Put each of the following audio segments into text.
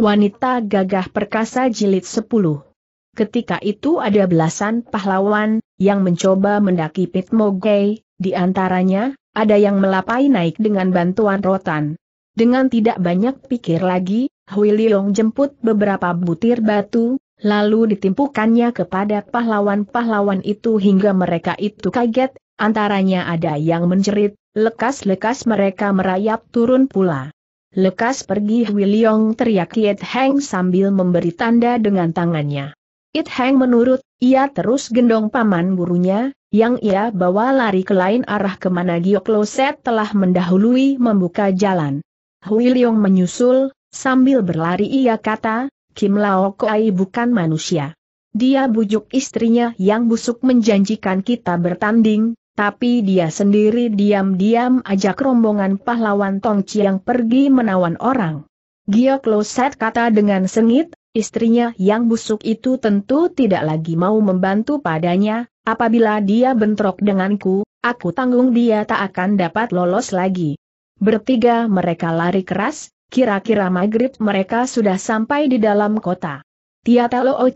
Wanita Gagah Perkasa Jilid 10 Ketika itu ada belasan pahlawan yang mencoba mendaki Pitmogei, di antaranya, ada yang melapai naik dengan bantuan rotan. Dengan tidak banyak pikir lagi, Hui Liong jemput beberapa butir batu, lalu ditimpukannya kepada pahlawan-pahlawan itu hingga mereka itu kaget, antaranya ada yang menjerit, lekas-lekas mereka merayap turun pula. Lekas pergi Wiliong teriak It Heng sambil memberi tanda dengan tangannya. It Heng menurut, ia terus gendong paman burunya, yang ia bawa lari ke lain arah kemana Giokloset telah mendahului membuka jalan. Wiliong menyusul, sambil berlari ia kata, Kim Lao Koai bukan manusia. Dia bujuk istrinya yang busuk menjanjikan kita bertanding, tapi dia sendiri diam-diam ajak rombongan pahlawan Tong Chiang pergi menawan orang. Gio Kloset kata dengan sengit, istrinya yang busuk itu tentu tidak lagi mau membantu padanya, apabila dia bentrok denganku, aku tanggung dia tak akan dapat lolos lagi. Bertiga mereka lari keras, kira-kira maghrib mereka sudah sampai di dalam kota. Tiatalo Loo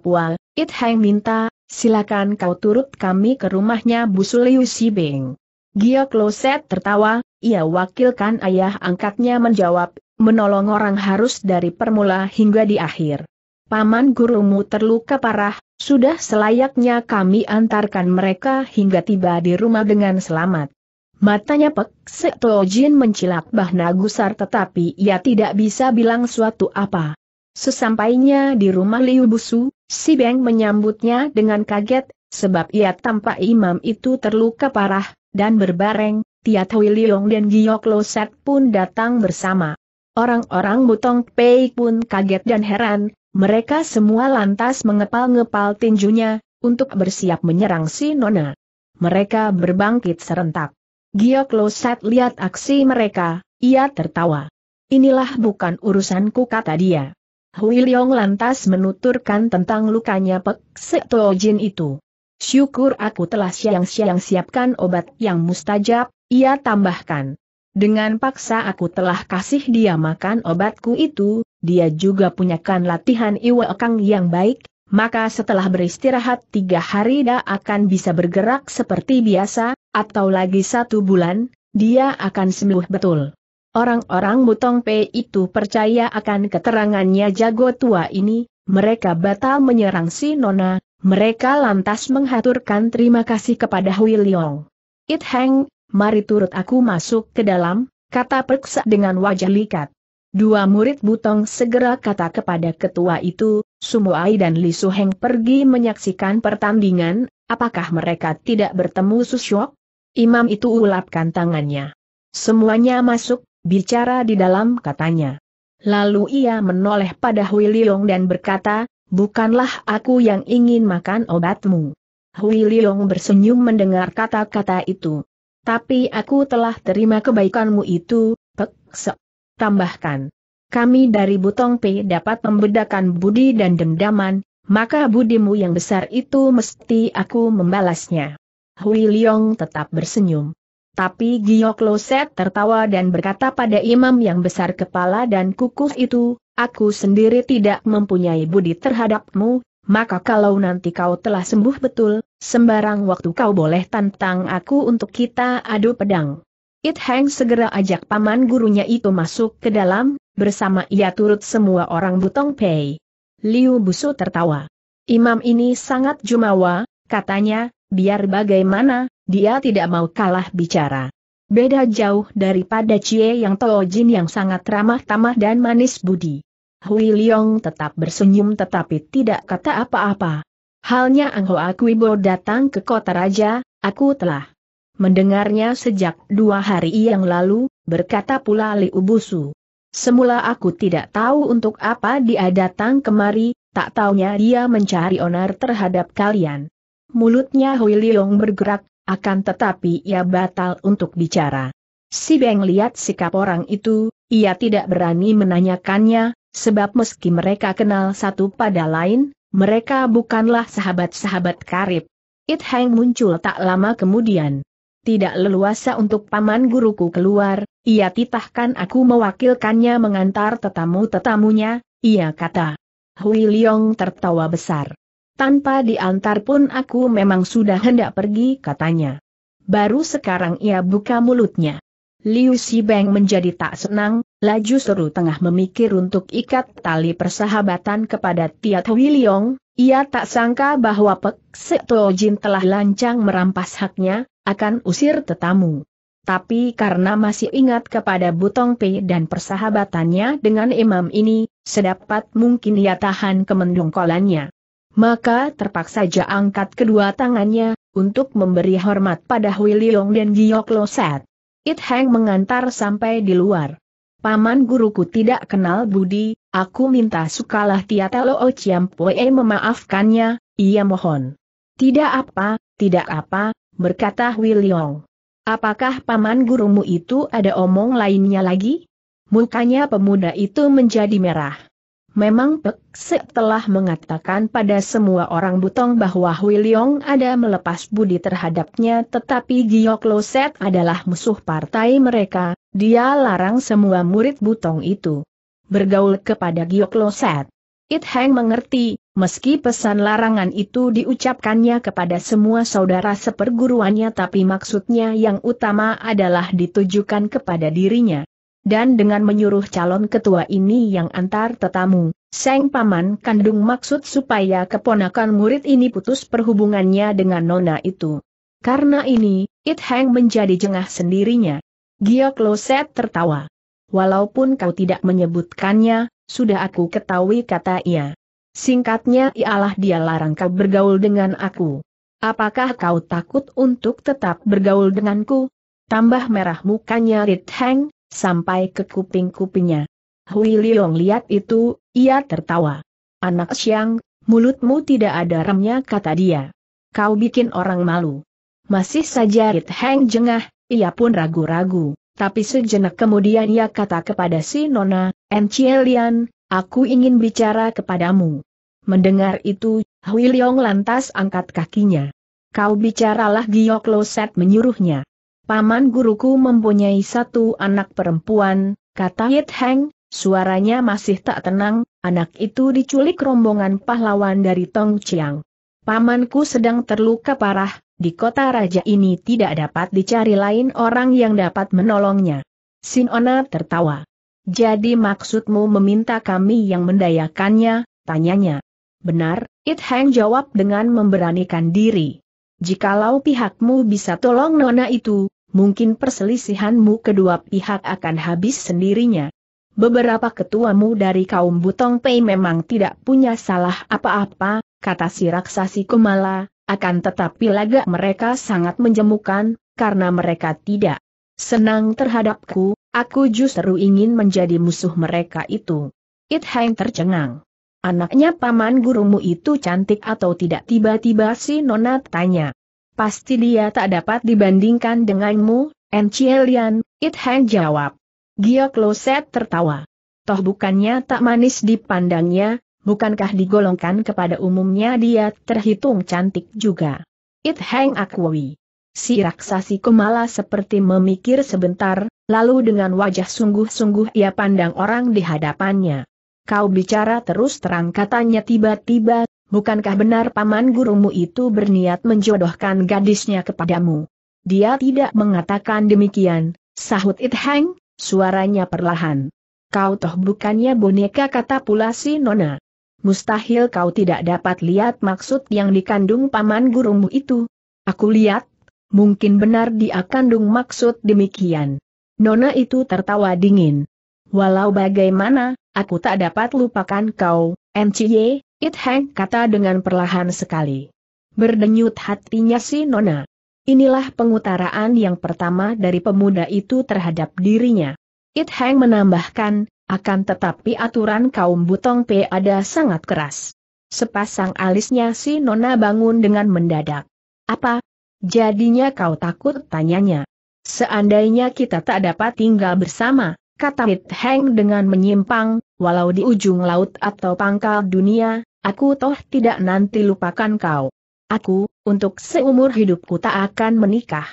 Pual, It Hang minta, Silakan kau turut kami ke rumahnya Busuliu Sibing. Gia Kloset tertawa, ia wakilkan ayah angkatnya menjawab, menolong orang harus dari permula hingga di akhir. Paman gurumu terluka parah, sudah selayaknya kami antarkan mereka hingga tiba di rumah dengan selamat. Matanya Pek Setojin mencilak Bah Gusar tetapi ia tidak bisa bilang suatu apa. Sesampainya di rumah Liu Busu, si Beng menyambutnya dengan kaget, sebab ia tampak imam itu terluka parah, dan berbareng, Tia Tui Liong dan Giyok Loset pun datang bersama. Orang-orang Butong Pei pun kaget dan heran, mereka semua lantas mengepal-ngepal tinjunya, untuk bersiap menyerang si Nona. Mereka berbangkit serentak. Giyok Loset lihat aksi mereka, ia tertawa. Inilah bukan urusanku kata dia. Hui Leong lantas menuturkan tentang lukanya Pek Seto Jin itu. Syukur aku telah siang-siang siapkan obat yang mustajab, ia tambahkan. Dengan paksa aku telah kasih dia makan obatku itu, dia juga punyakan latihan iwakang yang baik, maka setelah beristirahat tiga hari dia akan bisa bergerak seperti biasa, atau lagi satu bulan, dia akan sembuh betul. Orang-orang Butong Pei itu percaya akan keterangannya jago tua ini, mereka batal menyerang si Nona, mereka lantas menghaturkan terima kasih kepada Hui Liong. It Heng, mari turut aku masuk ke dalam, kata perksa dengan wajah likat. Dua murid Butong segera kata kepada ketua itu, Sumuai dan Li Heng pergi menyaksikan pertandingan, apakah mereka tidak bertemu Susyok? Imam itu ulapkan tangannya. Semuanya masuk, Bicara di dalam katanya. Lalu ia menoleh pada Hui Liong dan berkata, bukanlah aku yang ingin makan obatmu. Hui Liong bersenyum mendengar kata-kata itu. Tapi aku telah terima kebaikanmu itu, Pek Sek. Tambahkan. Kami dari Butong P dapat membedakan budi dan dendaman, maka budimu yang besar itu mesti aku membalasnya. Hui Liong tetap bersenyum. Tapi Loset tertawa dan berkata pada imam yang besar kepala dan kukuh itu, aku sendiri tidak mempunyai budi terhadapmu, maka kalau nanti kau telah sembuh betul, sembarang waktu kau boleh tantang aku untuk kita adu pedang. It Hang segera ajak paman gurunya itu masuk ke dalam, bersama ia turut semua orang Butong Pei. Liu Busu tertawa. Imam ini sangat jumawa, katanya, biar bagaimana, dia tidak mau kalah bicara. Beda jauh daripada Cie Yang Toojin yang sangat ramah tamah dan manis budi. Hui Liong tetap bersenyum tetapi tidak kata apa-apa. Halnya Ang Hoa Kuibo datang ke kota raja, aku telah mendengarnya sejak dua hari yang lalu, berkata pula Liu Busu. Semula aku tidak tahu untuk apa dia datang kemari, tak taunya dia mencari onar terhadap kalian. Mulutnya Hui Liong bergerak, akan tetapi ia batal untuk bicara. Si Beng lihat sikap orang itu, ia tidak berani menanyakannya, sebab meski mereka kenal satu pada lain, mereka bukanlah sahabat-sahabat karib. It Hang muncul tak lama kemudian. Tidak leluasa untuk paman guruku keluar, ia titahkan aku mewakilkannya mengantar tetamu-tetamunya, ia kata. Hui Leong tertawa besar. Tanpa diantar pun aku memang sudah hendak pergi katanya. Baru sekarang ia buka mulutnya. Liu Xibeng menjadi tak senang, laju seru tengah memikir untuk ikat tali persahabatan kepada Tiat Wiliong, ia tak sangka bahwa Pek Seto Jin telah lancang merampas haknya, akan usir tetamu. Tapi karena masih ingat kepada Butong Pei dan persahabatannya dengan imam ini, sedapat mungkin ia tahan kemendungkolannya maka terpaksa Ja angkat kedua tangannya, untuk memberi hormat pada Hui Leong dan Giok Loset. It Heng mengantar sampai di luar. Paman guruku tidak kenal budi, aku minta sukalah Tiata Loo Chiampoe memaafkannya, ia mohon. Tidak apa, tidak apa, berkata Wiliong. Apakah paman gurumu itu ada omong lainnya lagi? Mukanya pemuda itu menjadi merah. Memang Pek Sek telah mengatakan pada semua orang Butong bahwa Hui Leong ada melepas budi terhadapnya tetapi Giok Lo Set adalah musuh partai mereka, dia larang semua murid Butong itu bergaul kepada Giok Lo Set. It Heng mengerti, meski pesan larangan itu diucapkannya kepada semua saudara seperguruannya tapi maksudnya yang utama adalah ditujukan kepada dirinya. Dan dengan menyuruh calon ketua ini yang antar tetamu, Seng Paman Kandung maksud supaya keponakan murid ini putus perhubungannya dengan nona itu. Karena ini, It Heng menjadi jengah sendirinya. Gia Kloset tertawa. Walaupun kau tidak menyebutkannya, sudah aku ketahui kata ia. Singkatnya ialah dia larang kau bergaul dengan aku. Apakah kau takut untuk tetap bergaul denganku? Tambah merah mukanya Rit Heng, sampai ke kuping-kupingnya. Hui Liong lihat itu, ia tertawa. Anak siang, mulutmu tidak ada remnya kata dia. Kau bikin orang malu. Masih saja It Heng jengah, ia pun ragu-ragu, tapi sejenak kemudian ia kata kepada si Nona, Encielian, aku ingin bicara kepadamu. Mendengar itu, Hui Liong lantas angkat kakinya. Kau bicaralah Giok Loset menyuruhnya. Paman guruku mempunyai satu anak perempuan, kata Yit Heng, suaranya masih tak tenang, anak itu diculik rombongan pahlawan dari Tong Chiang. Pamanku sedang terluka parah, di kota raja ini tidak dapat dicari lain orang yang dapat menolongnya. Sinona tertawa. Jadi maksudmu meminta kami yang mendayakannya, tanyanya. Benar, It Heng jawab dengan memberanikan diri. Jikalau pihakmu bisa tolong nona itu, mungkin perselisihanmu kedua pihak akan habis sendirinya. Beberapa ketuamu dari kaum Butong Pei memang tidak punya salah apa-apa, kata si raksasi Kumala, akan tetapi laga mereka sangat menjemukan, karena mereka tidak senang terhadapku, aku justru ingin menjadi musuh mereka itu. It Hang tercengang. Anaknya paman gurumu itu cantik atau tidak tiba-tiba si Nona tanya. Pasti dia tak dapat dibandingkan denganmu, Encielian, It Hang jawab. Gio Kloset tertawa. Toh bukannya tak manis dipandangnya, bukankah digolongkan kepada umumnya dia terhitung cantik juga. It Hang akui. Si raksasi Kumala seperti memikir sebentar, lalu dengan wajah sungguh-sungguh ia pandang orang di hadapannya. Kau bicara terus terang katanya tiba-tiba Bukankah benar paman gurumu itu berniat menjodohkan gadisnya kepadamu? Dia tidak mengatakan demikian, sahut It Hang, suaranya perlahan. Kau toh bukannya boneka kata pula si Nona. Mustahil kau tidak dapat lihat maksud yang dikandung paman gurumu itu. Aku lihat, mungkin benar dia kandung maksud demikian. Nona itu tertawa dingin. Walau bagaimana, aku tak dapat lupakan kau, MCY, It Heng kata dengan perlahan sekali. Berdenyut hatinya si Nona. Inilah pengutaraan yang pertama dari pemuda itu terhadap dirinya. It Heng menambahkan, akan tetapi aturan kaum Butong P ada sangat keras. Sepasang alisnya si Nona bangun dengan mendadak. Apa? Jadinya kau takut tanyanya. Seandainya kita tak dapat tinggal bersama, kata It Heng dengan menyimpang, walau di ujung laut atau pangkal dunia, Aku toh tidak nanti lupakan kau. Aku, untuk seumur hidupku tak akan menikah.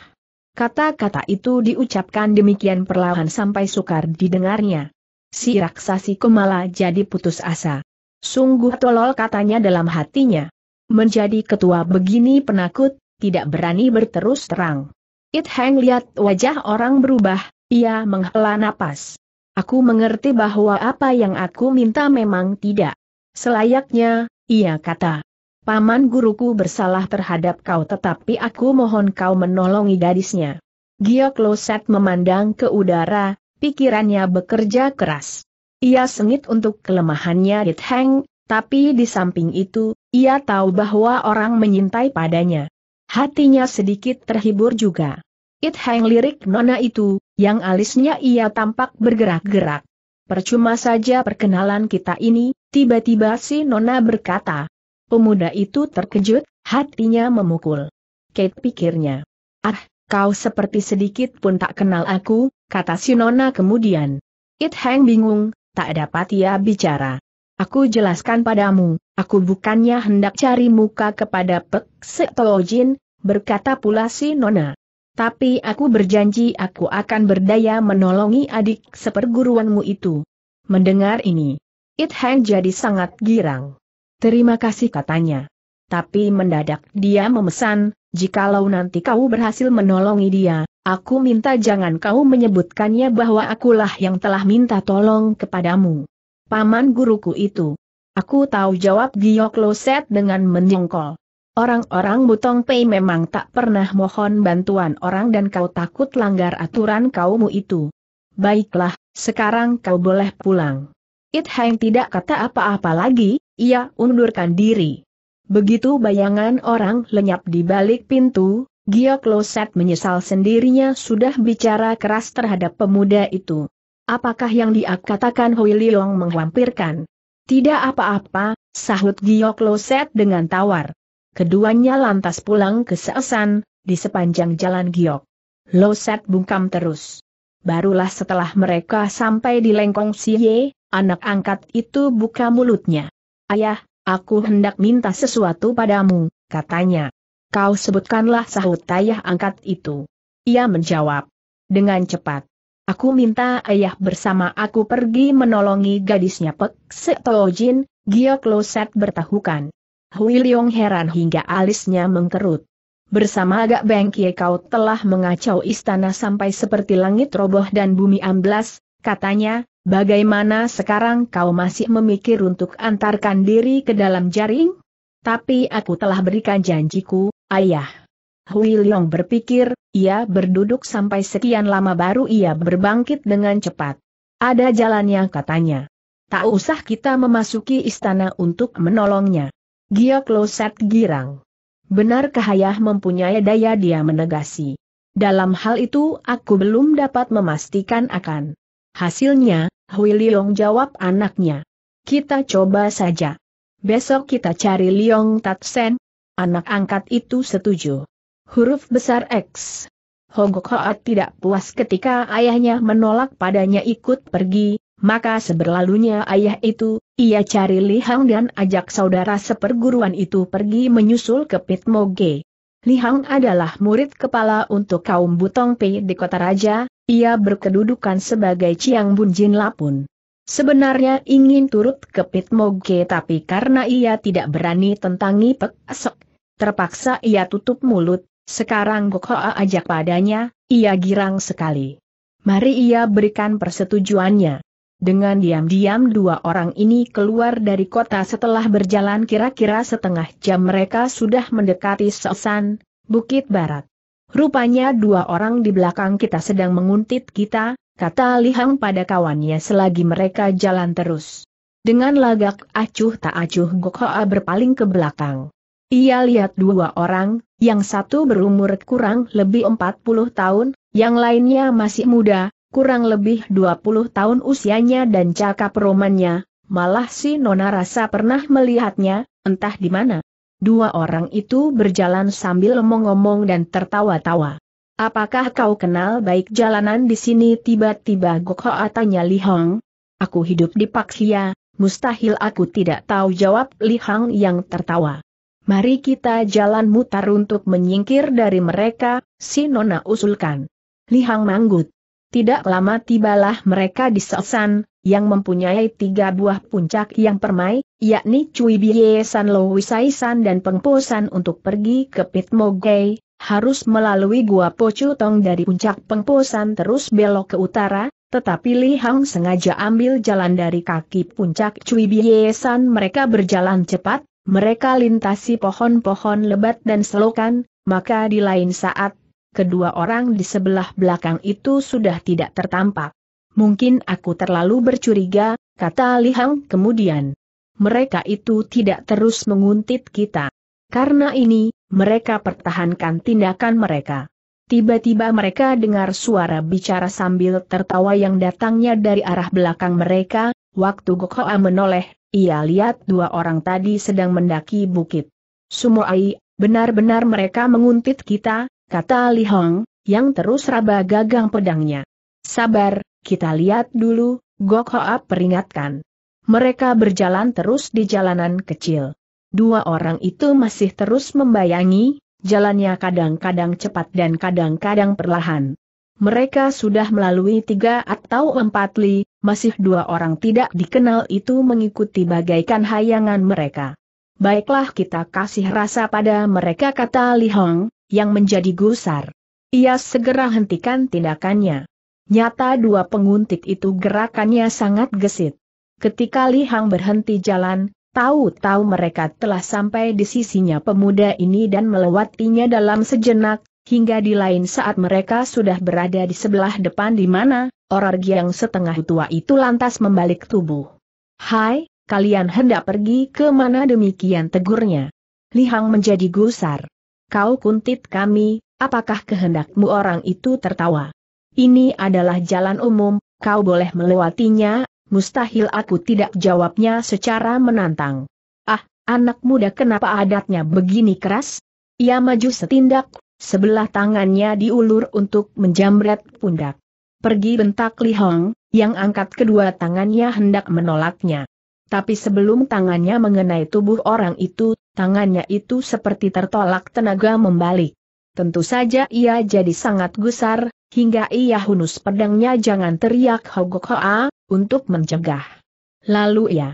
Kata-kata itu diucapkan demikian perlahan sampai sukar didengarnya. Si raksasi kemala jadi putus asa. Sungguh tolol katanya dalam hatinya. Menjadi ketua begini penakut, tidak berani berterus terang. It Hang lihat wajah orang berubah, ia menghela napas. Aku mengerti bahwa apa yang aku minta memang tidak Selayaknya, ia kata. Paman guruku bersalah terhadap kau tetapi aku mohon kau menolongi gadisnya. Giok Loset memandang ke udara, pikirannya bekerja keras. Ia sengit untuk kelemahannya It Heng, tapi di samping itu, ia tahu bahwa orang menyintai padanya. Hatinya sedikit terhibur juga. It Heng lirik nona itu, yang alisnya ia tampak bergerak-gerak. Percuma saja perkenalan kita ini, Tiba-tiba si Nona berkata. Pemuda itu terkejut, hatinya memukul. Kate pikirnya. Ah, kau seperti sedikit pun tak kenal aku, kata si Nona kemudian. It Hang bingung, tak dapat ia bicara. Aku jelaskan padamu, aku bukannya hendak cari muka kepada Pek Setojin, berkata pula si Nona. Tapi aku berjanji aku akan berdaya menolongi adik seperguruanmu itu. Mendengar ini, It Hang jadi sangat girang. Terima kasih katanya. Tapi mendadak dia memesan, jikalau nanti kau berhasil menolongi dia, aku minta jangan kau menyebutkannya bahwa akulah yang telah minta tolong kepadamu. Paman guruku itu. Aku tahu jawab Gio Loset dengan menjengkol. Orang-orang Butong Pei memang tak pernah mohon bantuan orang dan kau takut langgar aturan kaummu itu. Baiklah, sekarang kau boleh pulang. It Heng tidak kata apa-apa lagi, ia undurkan diri. Begitu bayangan orang lenyap di balik pintu, Gia Kloset menyesal sendirinya sudah bicara keras terhadap pemuda itu. Apakah yang dia katakan Hui Liong menghampirkan? Tidak apa-apa, sahut Gio Kloset dengan tawar. Keduanya lantas pulang ke Seesan, di sepanjang jalan Giok. Loset bungkam terus. Barulah setelah mereka sampai di Lengkong Siye, Anak angkat itu buka mulutnya. Ayah, aku hendak minta sesuatu padamu, katanya. Kau sebutkanlah sahut ayah angkat itu. Ia menjawab. Dengan cepat. Aku minta ayah bersama aku pergi menolongi gadisnya Pek Setojin, Gio Kloset bertahukan. Hui Leong heran hingga alisnya mengkerut. Bersama agak bengkie kau telah mengacau istana sampai seperti langit roboh dan bumi amblas, katanya, Bagaimana sekarang kau masih memikir untuk antarkan diri ke dalam jaring? Tapi aku telah berikan janjiku, ayah. Hui Leong berpikir, ia berduduk sampai sekian lama baru ia berbangkit dengan cepat. Ada jalannya katanya. Tak usah kita memasuki istana untuk menolongnya. Giok Loset girang. Benarkah ayah mempunyai daya dia menegasi. Dalam hal itu aku belum dapat memastikan akan. Hasilnya, Hui Liong jawab anaknya. Kita coba saja. Besok kita cari Liong Tatsen. Anak angkat itu setuju. Huruf besar X. Hogok Hoat tidak puas ketika ayahnya menolak padanya ikut pergi, maka seberlalunya ayah itu, ia cari Li Hang dan ajak saudara seperguruan itu pergi menyusul ke Moge. Li Hang adalah murid kepala untuk kaum Butong Pei di kota raja, ia berkedudukan sebagai Chiang Bun Jin Lapun. Sebenarnya ingin turut ke Pit Moge tapi karena ia tidak berani tentangi Pek Asok, terpaksa ia tutup mulut, sekarang Gok ajak padanya, ia girang sekali. Mari ia berikan persetujuannya. Dengan diam-diam dua orang ini keluar dari kota setelah berjalan kira-kira setengah jam mereka sudah mendekati Sosan, Bukit Barat. Rupanya dua orang di belakang kita sedang menguntit kita, kata Lihang pada kawannya selagi mereka jalan terus. Dengan lagak acuh tak acuh Gokhoa berpaling ke belakang. Ia lihat dua orang, yang satu berumur kurang lebih 40 tahun, yang lainnya masih muda, kurang lebih 20 tahun usianya dan cakap romannya, malah si Nona rasa pernah melihatnya, entah di mana. Dua orang itu berjalan sambil omong-omong dan tertawa-tawa. Apakah kau kenal baik jalanan di sini? Tiba-tiba Gokhoa tanya Li Hong. Aku hidup di Paksia, mustahil aku tidak tahu jawab Li Hong yang tertawa. Mari kita jalan mutar untuk menyingkir dari mereka, si Nona usulkan. Li Hang manggut. Tidak lama tibalah mereka di Sosan, yang mempunyai tiga buah puncak yang permai, yakni Cui Biye San Wisai San dan Pengposan untuk pergi ke Pitmogei, harus melalui Gua Pocutong dari puncak Pengposan terus belok ke utara, tetapi Li Hang sengaja ambil jalan dari kaki puncak Cui Biye San mereka berjalan cepat, mereka lintasi pohon-pohon lebat dan selokan, maka di lain saat, kedua orang di sebelah belakang itu sudah tidak tertampak. Mungkin aku terlalu bercuriga, kata Li Hang. kemudian. Mereka itu tidak terus menguntit kita. Karena ini, mereka pertahankan tindakan mereka. Tiba-tiba mereka dengar suara bicara sambil tertawa yang datangnya dari arah belakang mereka, waktu Gokhoa menoleh, ia lihat dua orang tadi sedang mendaki bukit. Sumoai, benar-benar mereka menguntit kita, kata Li Hong, yang terus raba gagang pedangnya. Sabar, kita lihat dulu, Gok Hoap peringatkan. Mereka berjalan terus di jalanan kecil. Dua orang itu masih terus membayangi, jalannya kadang-kadang cepat dan kadang-kadang perlahan. Mereka sudah melalui tiga atau empat li, masih dua orang tidak dikenal itu mengikuti bagaikan hayangan mereka. Baiklah kita kasih rasa pada mereka kata Li Hong, yang menjadi gusar. Ia segera hentikan tindakannya. Nyata dua penguntit itu gerakannya sangat gesit. Ketika Li Hang berhenti jalan, tahu-tahu mereka telah sampai di sisinya pemuda ini dan melewatinya dalam sejenak, hingga di lain saat mereka sudah berada di sebelah depan di mana, orang yang setengah tua itu lantas membalik tubuh. Hai, kalian hendak pergi ke mana demikian tegurnya. Li Hang menjadi gusar. Kau kuntit kami, apakah kehendakmu orang itu tertawa? Ini adalah jalan umum, kau boleh melewatinya, mustahil aku tidak jawabnya secara menantang. Ah, anak muda kenapa adatnya begini keras? Ia maju setindak, sebelah tangannya diulur untuk menjamret pundak. Pergi bentak Li Hong, yang angkat kedua tangannya hendak menolaknya. Tapi sebelum tangannya mengenai tubuh orang itu, tangannya itu seperti tertolak tenaga membalik. Tentu saja ia jadi sangat gusar, hingga ia hunus pedangnya jangan teriak hogok hoa, untuk mencegah. Lalu ia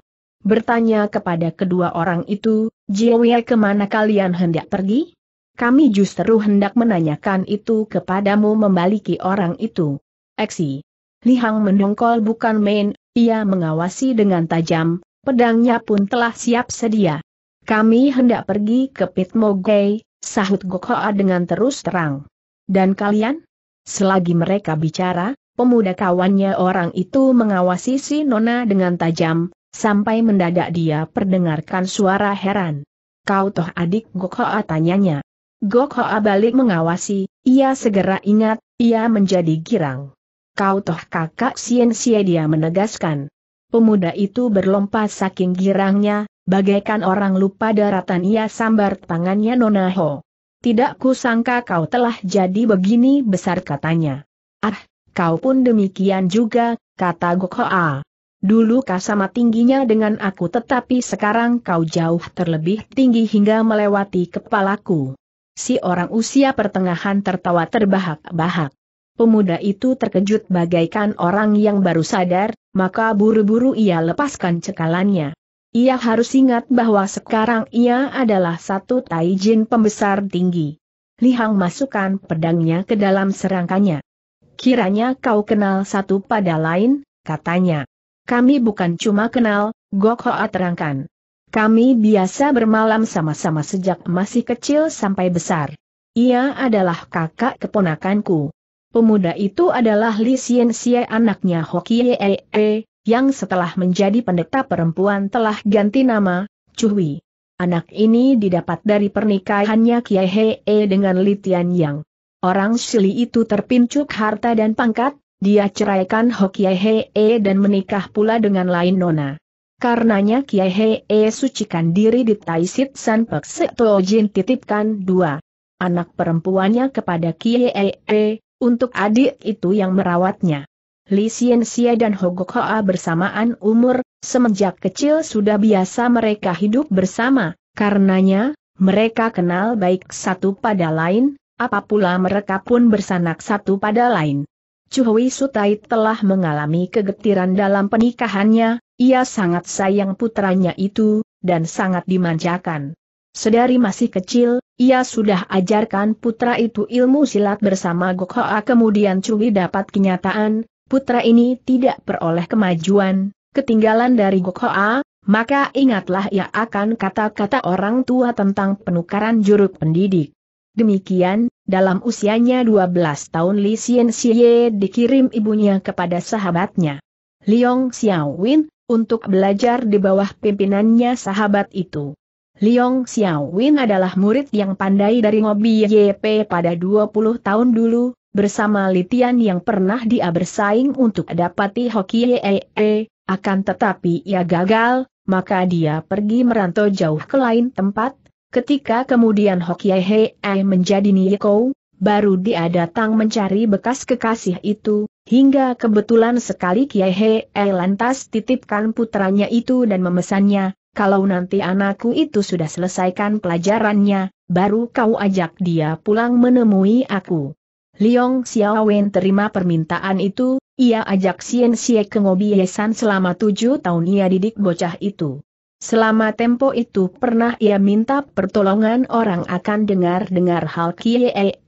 bertanya kepada kedua orang itu, Jiwe kemana kalian hendak pergi? Kami justru hendak menanyakan itu kepadamu membaliki orang itu. Eksi. Lihang mendongkol bukan main, ia mengawasi dengan tajam, pedangnya pun telah siap sedia. Kami hendak pergi ke Pitmogei, sahut Gokhoa dengan terus terang. Dan kalian? Selagi mereka bicara, pemuda kawannya orang itu mengawasi si Nona dengan tajam, sampai mendadak dia perdengarkan suara heran. Kau toh adik Gokhoa tanyanya. Gokhoa balik mengawasi, ia segera ingat, ia menjadi girang. Kau toh kakak Sien Xie dia menegaskan. Pemuda itu berlompat saking girangnya, bagaikan orang lupa daratan ia sambar tangannya Nona Ho. Tidak kusangka kau telah jadi begini besar katanya. Ah, kau pun demikian juga, kata Gokhoa. Dulu kau sama tingginya dengan aku tetapi sekarang kau jauh terlebih tinggi hingga melewati kepalaku. Si orang usia pertengahan tertawa terbahak-bahak. Pemuda itu terkejut bagaikan orang yang baru sadar, maka buru-buru ia lepaskan cekalannya. Ia harus ingat bahwa sekarang ia adalah satu taijin pembesar tinggi. Lihang masukkan pedangnya ke dalam serangkanya. Kiranya kau kenal satu pada lain, katanya. Kami bukan cuma kenal, Gok Hoa terangkan. Kami biasa bermalam sama-sama sejak masih kecil sampai besar. Ia adalah kakak keponakanku. Pemuda itu adalah Li Xian anaknya Hoki e e yang setelah menjadi pendeta perempuan telah ganti nama, Cuhui. Anak ini didapat dari pernikahannya Kiai Hee dengan Litian Yang. Orang Shili itu terpincuk harta dan pangkat, dia ceraikan Hokia Hee dan menikah pula dengan lain nona. Karenanya Kiai Hee sucikan diri di Taisit San Pek Jin titipkan dua anak perempuannya kepada Kiai Hee, untuk adik itu yang merawatnya. Li Xie dan Hogok Hoa bersamaan umur, semenjak kecil sudah biasa mereka hidup bersama, karenanya, mereka kenal baik satu pada lain, apapula mereka pun bersanak satu pada lain. Chuhui Sutai telah mengalami kegetiran dalam pernikahannya, ia sangat sayang putranya itu, dan sangat dimanjakan. Sedari masih kecil, ia sudah ajarkan putra itu ilmu silat bersama Gokhoa kemudian Cui dapat kenyataan, putra ini tidak peroleh kemajuan, ketinggalan dari Gokhoa, maka ingatlah ia akan kata-kata orang tua tentang penukaran juruk pendidik. Demikian, dalam usianya 12 tahun Li Xian Xie dikirim ibunya kepada sahabatnya. Liong Win untuk belajar di bawah pimpinannya sahabat itu. Liong Win adalah murid yang pandai dari Ngobi YP pada 20 tahun dulu, bersama Litian yang pernah dia bersaing untuk dapati Hoki Yee, e, e, akan tetapi ia gagal, maka dia pergi merantau jauh ke lain tempat, ketika kemudian Hoki Yee e menjadi Niko, baru dia datang mencari bekas kekasih itu, hingga kebetulan sekali Kiai Hee lantas titipkan putranya itu dan memesannya, kalau nanti anakku itu sudah selesaikan pelajarannya, baru kau ajak dia pulang menemui aku. Liong Xiaowen terima permintaan itu, ia ajak Xian Xie ke Ngobi selama tujuh tahun ia didik bocah itu. Selama tempo itu pernah ia minta pertolongan orang akan dengar-dengar hal Kiee,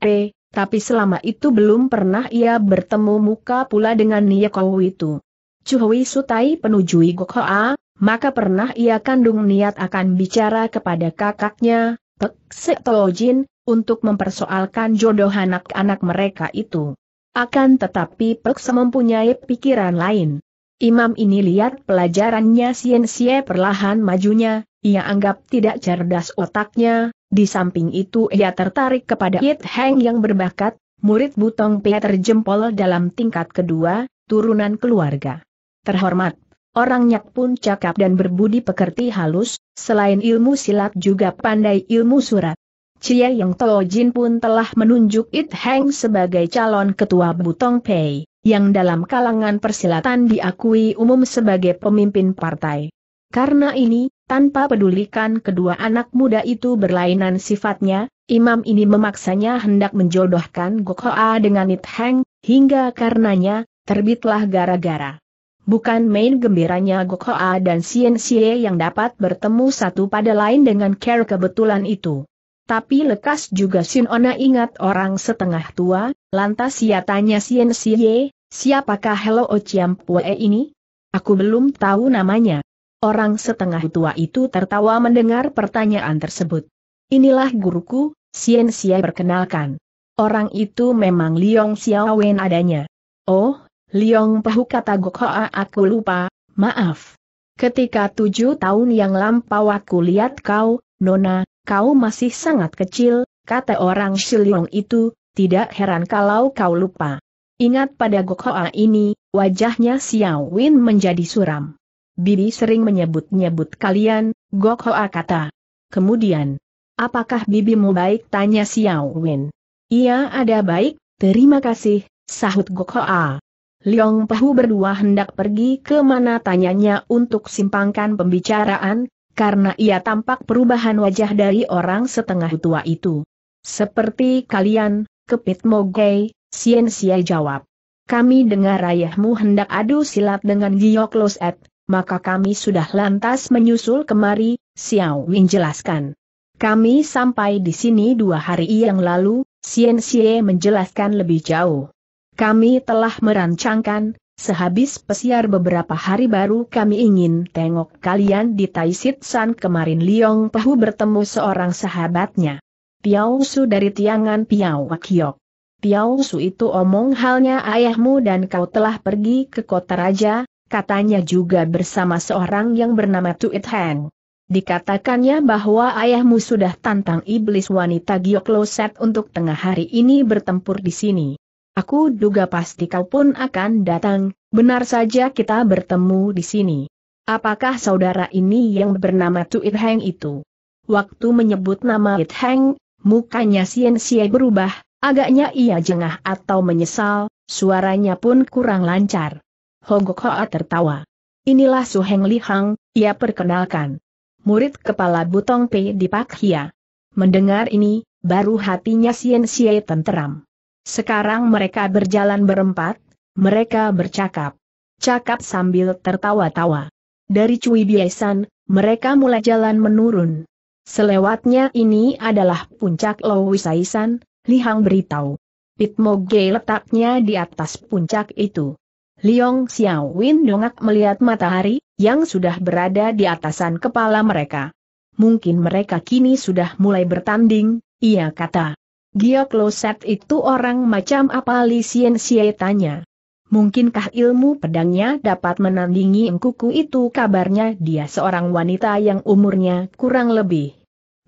tapi selama itu belum pernah ia bertemu muka pula dengan Niyakou itu. Cuhui Sutai penujui Gokhoa, maka pernah ia kandung niat akan bicara kepada kakaknya, Pek Setojin, untuk mempersoalkan jodoh anak-anak mereka itu. Akan tetapi Peks mempunyai pikiran lain. Imam ini lihat pelajarannya Sien Sie perlahan majunya, ia anggap tidak cerdas otaknya, di samping itu ia tertarik kepada Yit Heng yang berbakat, murid Butong Peter Jempol dalam tingkat kedua, turunan keluarga. Terhormat, orangnya pun cakap dan berbudi pekerti halus, selain ilmu silat juga pandai ilmu surat. Cie Yang Tojin pun telah menunjuk It Heng sebagai calon ketua Butong Pei, yang dalam kalangan persilatan diakui umum sebagai pemimpin partai. Karena ini, tanpa pedulikan kedua anak muda itu berlainan sifatnya, imam ini memaksanya hendak menjodohkan Gokhoa dengan It Heng, hingga karenanya, terbitlah gara-gara. Bukan main gembiranya Gokhoa dan Sien Sie yang dapat bertemu satu pada lain dengan care kebetulan itu. Tapi lekas juga Sin Ona ingat orang setengah tua, lantas ia tanya Sien Siye, siapakah Hello Ociam Pue ini? Aku belum tahu namanya. Orang setengah tua itu tertawa mendengar pertanyaan tersebut. Inilah guruku, Sien Siye perkenalkan. Orang itu memang Liong Xiaowen adanya. Oh, Liong Pahu kata Gok aku lupa, maaf. Ketika tujuh tahun yang lampau aku lihat kau, Nona, kau masih sangat kecil, kata orang Shiliong itu, tidak heran kalau kau lupa. Ingat pada Gokhoa ini, wajahnya Xiao Win menjadi suram. Bibi sering menyebut-nyebut kalian, Gokhoa kata. Kemudian, apakah bibimu baik tanya Xiao Win? Iya ada baik, terima kasih, sahut Gokhoa. Liong Pehu berdua hendak pergi ke mana tanyanya untuk simpangkan pembicaraan, karena ia tampak perubahan wajah dari orang setengah tua itu. Seperti kalian, kepit Mogei, Sien Sia jawab. Kami dengar ayahmu hendak adu silat dengan Giyok Loset, maka kami sudah lantas menyusul kemari, Xiao Win jelaskan. Kami sampai di sini dua hari yang lalu, Sien Sia menjelaskan lebih jauh. Kami telah merancangkan, Sehabis pesiar beberapa hari baru kami ingin tengok kalian di Taisit San kemarin Liong Pahu bertemu seorang sahabatnya. Piao Su dari Tiangan Piao Wakyok. Piao Su itu omong halnya ayahmu dan kau telah pergi ke kota raja, katanya juga bersama seorang yang bernama Tuit Heng. Dikatakannya bahwa ayahmu sudah tantang iblis wanita Giokloset untuk tengah hari ini bertempur di sini. Aku duga pasti kau pun akan datang, benar saja kita bertemu di sini. Apakah saudara ini yang bernama Tuit Heng itu? Waktu menyebut nama It Heng, mukanya Sien Xie berubah, agaknya ia jengah atau menyesal, suaranya pun kurang lancar. Hogok Hoa tertawa. Inilah Su Heng Li Hang, ia perkenalkan. Murid kepala Butong P di Pak Hia. Mendengar ini, baru hatinya Sien Xie tenteram. Sekarang mereka berjalan berempat, mereka bercakap. Cakap sambil tertawa-tawa. Dari Cui Biesan, mereka mulai jalan menurun. Selewatnya ini adalah puncak Lowisaisan, Lihang beritahu. Pitmoge letaknya di atas puncak itu. Liong Xiaowin dongak melihat matahari, yang sudah berada di atasan kepala mereka. Mungkin mereka kini sudah mulai bertanding, ia kata. Gio Kloset itu orang macam apa Li Sien tanya. Mungkinkah ilmu pedangnya dapat menandingi engkuku itu kabarnya dia seorang wanita yang umurnya kurang lebih.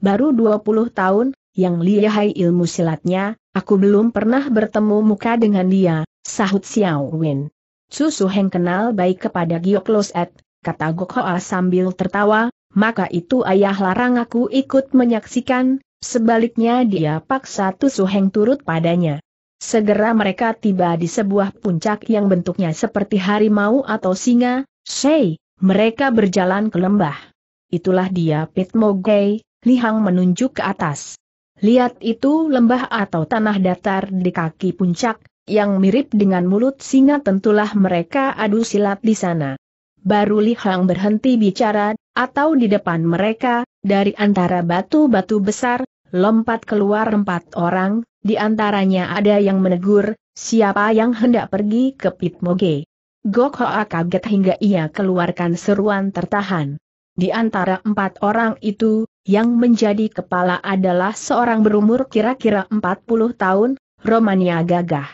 Baru 20 tahun, yang lihai ilmu silatnya, aku belum pernah bertemu muka dengan dia, sahut Xiao Wen. Susu Heng kenal baik kepada Gio Kloset, kata Gokhoa sambil tertawa, maka itu ayah larang aku ikut menyaksikan, Sebaliknya dia paksa Tusuheng Heng turut padanya. Segera mereka tiba di sebuah puncak yang bentuknya seperti harimau atau singa, Shei, mereka berjalan ke lembah. Itulah dia Pit Mogei, Lihang menunjuk ke atas. Lihat itu lembah atau tanah datar di kaki puncak, yang mirip dengan mulut singa tentulah mereka adu silat di sana. Baru Lihang berhenti bicara, atau di depan mereka, dari antara batu-batu besar, lompat keluar empat orang, di antaranya ada yang menegur, siapa yang hendak pergi ke Pitmoge. Gokhoa kaget hingga ia keluarkan seruan tertahan. Di antara empat orang itu, yang menjadi kepala adalah seorang berumur kira-kira 40 tahun, Romania gagah.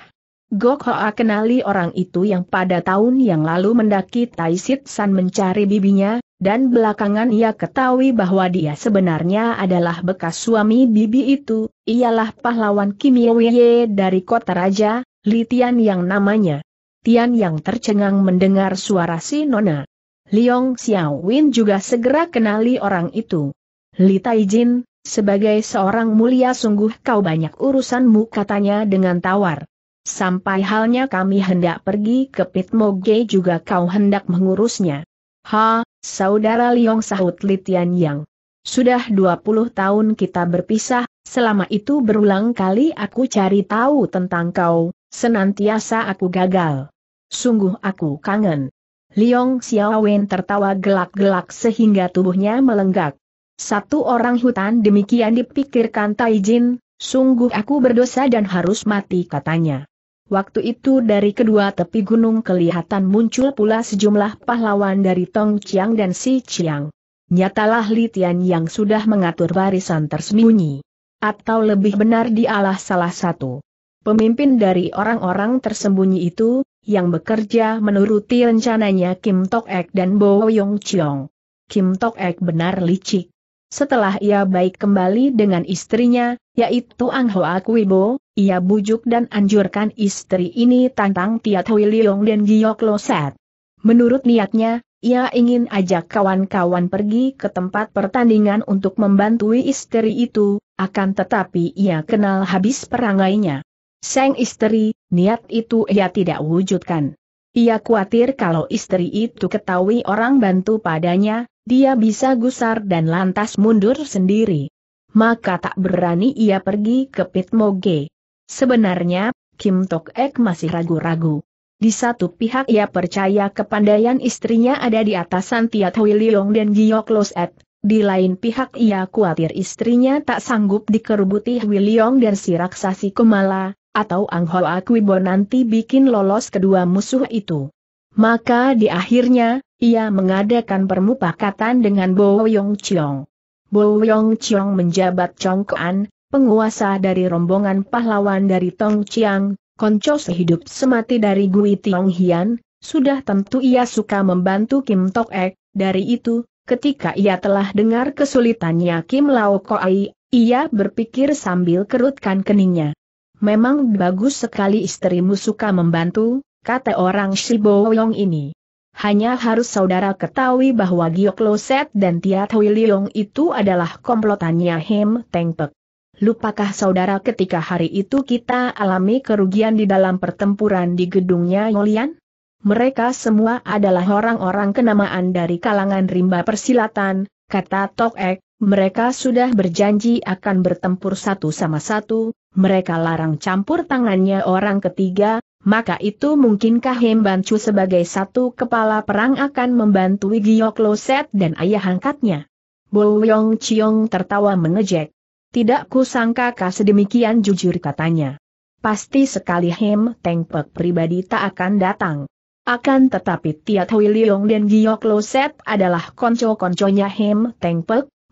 Gokhoa kenali orang itu yang pada tahun yang lalu mendaki Taisit San mencari bibinya, dan belakangan ia ketahui bahwa dia sebenarnya adalah bekas suami bibi itu, ialah pahlawan Kim Ye dari kota raja, Li Tian yang namanya. Tian yang tercengang mendengar suara si Nona. Liong Xiaowin juga segera kenali orang itu. Li Taijin, sebagai seorang mulia sungguh kau banyak urusanmu katanya dengan tawar. Sampai halnya kami hendak pergi ke Pitmoge juga kau hendak mengurusnya. Ha, saudara Liong sahut Litian Yang. Sudah 20 tahun kita berpisah, selama itu berulang kali aku cari tahu tentang kau, senantiasa aku gagal. Sungguh aku kangen. Liong Xiaowen tertawa gelak-gelak sehingga tubuhnya melenggak. Satu orang hutan demikian dipikirkan Taijin, sungguh aku berdosa dan harus mati katanya. Waktu itu dari kedua tepi gunung kelihatan muncul pula sejumlah pahlawan dari Tong Chiang dan Si Chiang. Nyatalah Li Tian yang sudah mengatur barisan tersembunyi. Atau lebih benar dialah salah satu. Pemimpin dari orang-orang tersembunyi itu, yang bekerja menuruti rencananya Kim Tok Ek dan Bo Yong Chiong. Kim Tok Ek benar licik. Setelah ia baik kembali dengan istrinya, yaitu Ang Hoa Kuibo, ia bujuk dan anjurkan istri ini tantang Tiat Hui Leong dan Giok Loset. Menurut niatnya, ia ingin ajak kawan-kawan pergi ke tempat pertandingan untuk membantu istri itu, akan tetapi ia kenal habis perangainya. Seng istri, niat itu ia tidak wujudkan. Ia khawatir kalau istri itu ketahui orang bantu padanya, dia bisa gusar dan lantas mundur sendiri. Maka tak berani ia pergi ke Pitmoge. Sebenarnya, Kim Tok Ek masih ragu-ragu. Di satu pihak ia percaya kepandaian istrinya ada di atasan Tiat Hui Leong dan Giyok Loset, di lain pihak ia khawatir istrinya tak sanggup dikerubuti Wiliong dan si raksasi Kumala, atau Ang Hoa Kuibo nanti bikin lolos kedua musuh itu. Maka di akhirnya, ia mengadakan permupakatan dengan Bo Yong Chiong. Bo Yong Chiong menjabat Kuan, penguasa dari rombongan pahlawan dari Tong Chiang, konco sehidup semati dari Gui Tiong Hian, sudah tentu ia suka membantu Kim Tok Ek, dari itu, ketika ia telah dengar kesulitannya Kim Lao Koai, ia berpikir sambil kerutkan keningnya. Memang bagus sekali istrimu suka membantu, kata orang Shiboyong ini. Hanya harus saudara ketahui bahwa Giok Loset dan Tiat Hui Leong itu adalah komplotannya Hem Teng Pek. Lupakah saudara ketika hari itu kita alami kerugian di dalam pertempuran di gedungnya Yolian? Mereka semua adalah orang-orang kenamaan dari kalangan rimba persilatan, kata Tok Ek, mereka sudah berjanji akan bertempur satu sama satu, mereka larang campur tangannya orang ketiga, maka itu mungkinkah Hem Hembancu sebagai satu kepala perang akan membantu Giyok Loset dan ayah angkatnya? Bo Yong Chiong tertawa mengejek. Tidak kusangka kah sedemikian jujur katanya. Pasti sekali Hem Teng pribadi tak akan datang. Akan tetapi Tiat Hui Leong dan Giyok Loset adalah konco-konconya Hem Teng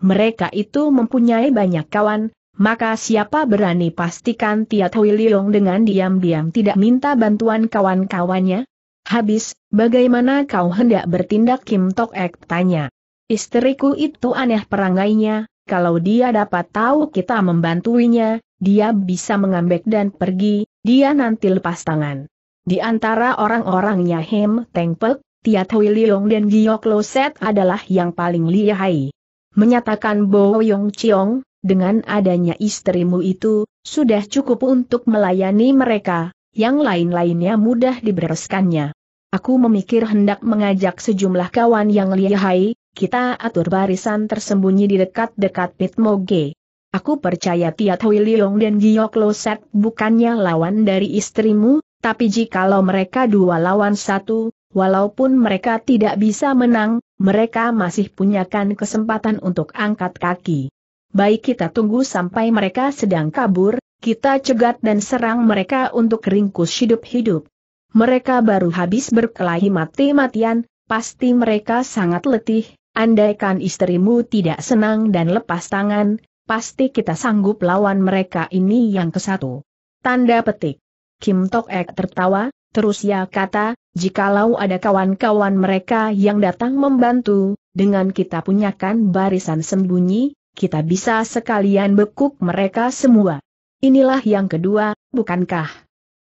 mereka itu mempunyai banyak kawan, maka siapa berani pastikan tiat Hui Leong dengan diam-diam tidak minta bantuan kawan-kawannya? Habis, bagaimana kau hendak bertindak Kim Tok Ek tanya. Istriku itu aneh perangainya, kalau dia dapat tahu kita membantuinya, dia bisa mengambek dan pergi, dia nanti lepas tangan. Di antara orang-orangnya Hem Teng Pek, Tiat Hui Leong dan Giyok Lo adalah yang paling lihai. Menyatakan Bo Yong Chiong, dengan adanya istrimu itu, sudah cukup untuk melayani mereka, yang lain-lainnya mudah dibereskannya. Aku memikir hendak mengajak sejumlah kawan yang lihai, kita atur barisan tersembunyi di dekat-dekat Pitmoge. Aku percaya Tiat Hui Leong dan Giyok Loset bukannya lawan dari istrimu, tapi jikalau mereka dua lawan satu, walaupun mereka tidak bisa menang, mereka masih punyakan kesempatan untuk angkat kaki baik kita tunggu sampai mereka sedang kabur, kita cegat dan serang mereka untuk ringkus hidup-hidup. Mereka baru habis berkelahi mati-matian, pasti mereka sangat letih, andaikan istrimu tidak senang dan lepas tangan, pasti kita sanggup lawan mereka ini yang kesatu. Tanda petik. Kim Tok Ek tertawa, terus ia kata, jikalau ada kawan-kawan mereka yang datang membantu, dengan kita punyakan barisan sembunyi, kita bisa sekalian bekuk mereka semua. Inilah yang kedua, bukankah?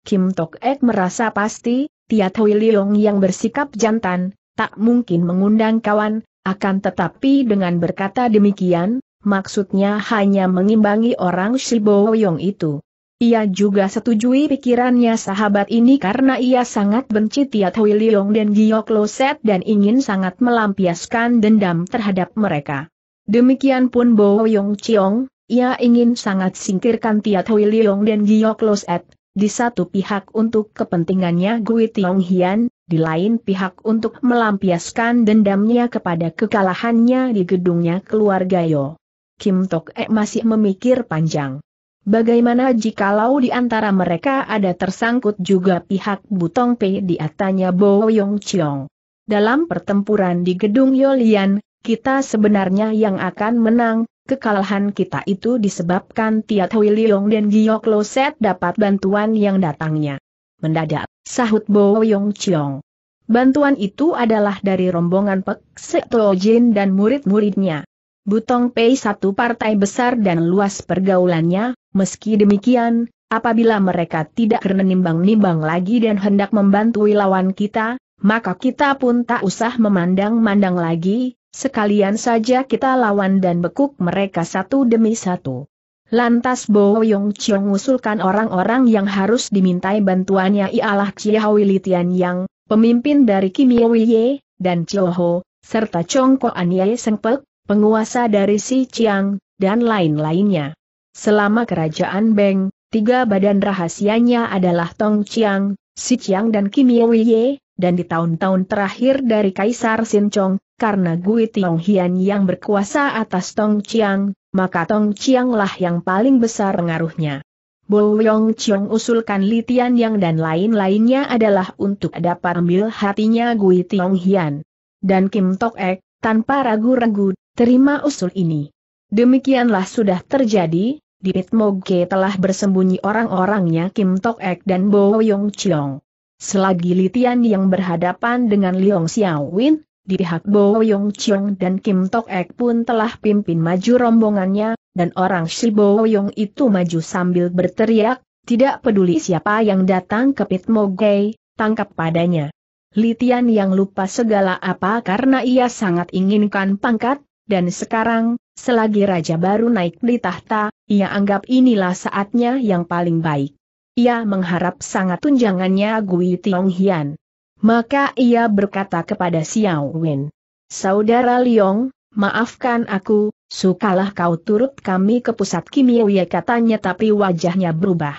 Kim Tok Ek merasa pasti, Tia Hui Leong yang bersikap jantan, tak mungkin mengundang kawan, akan tetapi dengan berkata demikian, maksudnya hanya mengimbangi orang Yong itu. Ia juga setujui pikirannya sahabat ini karena ia sangat benci Tia Hui Leong dan Gio Loset dan ingin sangat melampiaskan dendam terhadap mereka. Demikian pun Bo Yong Chiong, ia ingin sangat singkirkan Tiat Hui Leong dan Giyok Loset, di satu pihak untuk kepentingannya Gui Tiong Hian, di lain pihak untuk melampiaskan dendamnya kepada kekalahannya di gedungnya keluarga Yo. Kim Tok E masih memikir panjang. Bagaimana jikalau di antara mereka ada tersangkut juga pihak Butong Pei di atanya Bo Yong Chiong. Dalam pertempuran di gedung Yolian, kita sebenarnya yang akan menang, kekalahan kita itu disebabkan Tiat Hui Leong dan Giok Lo Set dapat bantuan yang datangnya. Mendadak, sahut Bo Yong Chiong. Bantuan itu adalah dari rombongan Pek Seto Jin dan murid-muridnya. Butong Pei satu partai besar dan luas pergaulannya, meski demikian, apabila mereka tidak nimbang nimbang lagi dan hendak membantu lawan kita, maka kita pun tak usah memandang-mandang lagi, Sekalian saja kita lawan dan bekuk mereka satu demi satu. Lantas Bo Yong Chiong usulkan orang-orang yang harus dimintai bantuannya ialah Chiahui Yang, pemimpin dari Kim Ye, dan Chiao Ho, serta Chong Ko An Ye penguasa dari Si Chiang, dan lain-lainnya. Selama kerajaan Beng, tiga badan rahasianya adalah Tong Chiang, Si Chiang dan Kim Ye, dan di tahun-tahun terakhir dari Kaisar Sin Chong, karena Gui Tiong Hian yang berkuasa atas Tong Chiang, maka Tong Chiang lah yang paling besar pengaruhnya. Bo Yong Chiong usulkan Li Tian Yang dan lain-lainnya adalah untuk dapat ambil hatinya Gui Tiong Hian. Dan Kim Tok Ek, tanpa ragu-ragu, terima usul ini. Demikianlah sudah terjadi, di Pitmoge telah bersembunyi orang-orangnya Kim Tok Ek dan Bo Yong Chiong. Selagi Li Tian yang berhadapan dengan Liong Xiaowin, di pihak Bo Yong Chiong dan Kim Tok Ek pun telah pimpin maju rombongannya, dan orang si Bo Yong itu maju sambil berteriak, tidak peduli siapa yang datang ke Pit Mogei, tangkap padanya. Litian yang lupa segala apa karena ia sangat inginkan pangkat, dan sekarang, selagi raja baru naik di tahta, ia anggap inilah saatnya yang paling baik. Ia mengharap sangat tunjangannya Gui Tiong Hian. Maka ia berkata kepada Xiao Wen, Saudara Liong, maafkan aku, sukalah kau turut kami ke pusat kimia katanya tapi wajahnya berubah.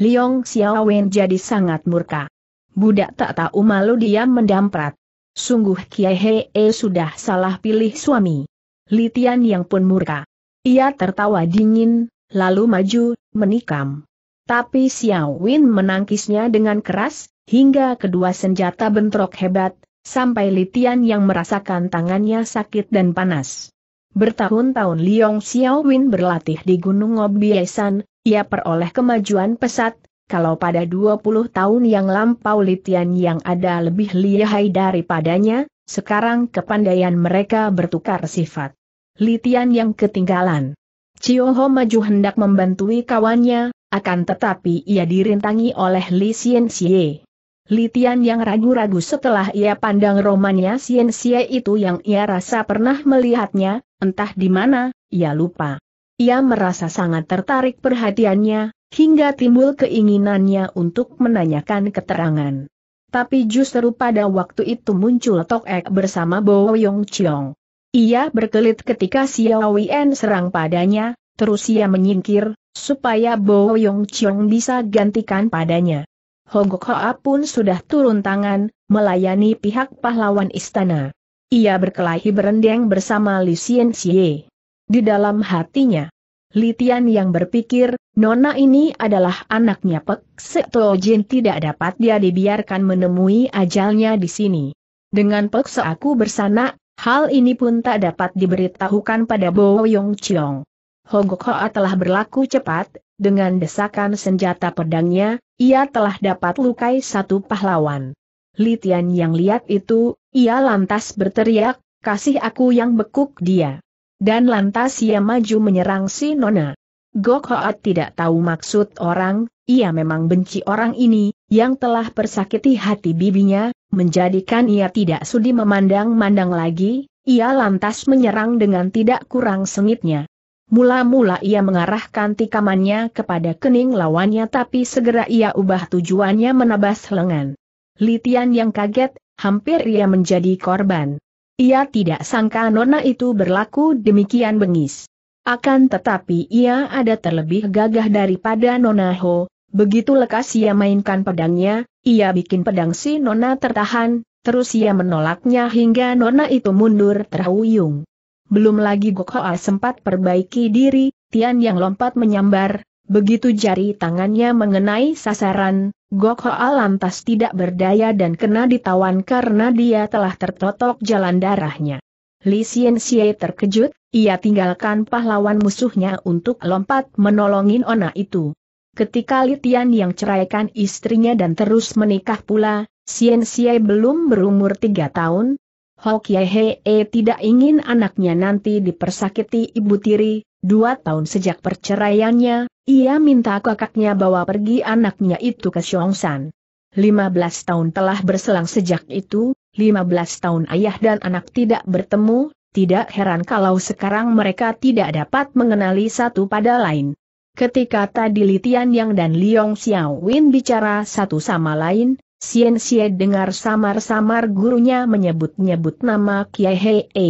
Liong Xiao Wen jadi sangat murka. Budak tak tahu malu dia mendamprat. Sungguh Kiai Hee eh, sudah salah pilih suami. Litian yang pun murka. Ia tertawa dingin, lalu maju, menikam. Tapi Xiao Wen menangkisnya dengan keras, hingga kedua senjata bentrok hebat, sampai Litian yang merasakan tangannya sakit dan panas. Bertahun-tahun Liong Xiaowin berlatih di Gunung Obiesan, ia peroleh kemajuan pesat, kalau pada 20 tahun yang lampau Litian yang ada lebih lihai daripadanya, sekarang kepandaian mereka bertukar sifat. Litian yang ketinggalan. Cioho maju hendak membantui kawannya, akan tetapi ia dirintangi oleh Li Xian Xie. Litian yang ragu-ragu setelah ia pandang romannya Sien Sia itu yang ia rasa pernah melihatnya, entah di mana, ia lupa. Ia merasa sangat tertarik perhatiannya, hingga timbul keinginannya untuk menanyakan keterangan. Tapi justru pada waktu itu muncul Tok Ek bersama Bo Yong Chiong. Ia berkelit ketika Xiao Wen serang padanya, terus ia menyingkir, supaya Bo Yong Chiong bisa gantikan padanya. Hogok Hoa pun sudah turun tangan, melayani pihak pahlawan istana. Ia berkelahi berendeng bersama Li Xian Xie. Di dalam hatinya, Li Tian yang berpikir, Nona ini adalah anaknya Pek Seto Jin tidak dapat dia dibiarkan menemui ajalnya di sini. Dengan Pek aku bersana, hal ini pun tak dapat diberitahukan pada Bo Yong Chiong. Hogok Hoa telah berlaku cepat, dengan desakan senjata pedangnya, ia telah dapat lukai satu pahlawan. Litian yang lihat itu, ia lantas berteriak, kasih aku yang bekuk dia. Dan lantas ia maju menyerang si Nona. Gokhoat tidak tahu maksud orang, ia memang benci orang ini, yang telah persakiti hati bibinya, menjadikan ia tidak sudi memandang-mandang lagi, ia lantas menyerang dengan tidak kurang sengitnya. Mula-mula ia mengarahkan tikamannya kepada kening lawannya tapi segera ia ubah tujuannya menabas lengan. Litian yang kaget, hampir ia menjadi korban. Ia tidak sangka nona itu berlaku demikian bengis. Akan tetapi ia ada terlebih gagah daripada nona Ho, begitu lekas ia mainkan pedangnya, ia bikin pedang si nona tertahan, terus ia menolaknya hingga nona itu mundur terhuyung. Belum lagi Gokhoa sempat perbaiki diri, Tian yang lompat menyambar, begitu jari tangannya mengenai sasaran, Gokhoa lantas tidak berdaya dan kena ditawan karena dia telah tertotok jalan darahnya. Li Xian terkejut, ia tinggalkan pahlawan musuhnya untuk lompat menolongin Ona itu. Ketika Li Tian yang ceraikan istrinya dan terus menikah pula, Xian belum berumur tiga tahun, Hokiehee tidak ingin anaknya nanti dipersakiti ibu tiri, dua tahun sejak perceraiannya, ia minta kakaknya bawa pergi anaknya itu ke Lima 15 tahun telah berselang sejak itu, 15 tahun ayah dan anak tidak bertemu, tidak heran kalau sekarang mereka tidak dapat mengenali satu pada lain. Ketika tadi Litian yang dan Liong Xiaowin bicara satu sama lain, Sien Sien dengar samar-samar gurunya menyebut-nyebut nama Kiai Hei. E.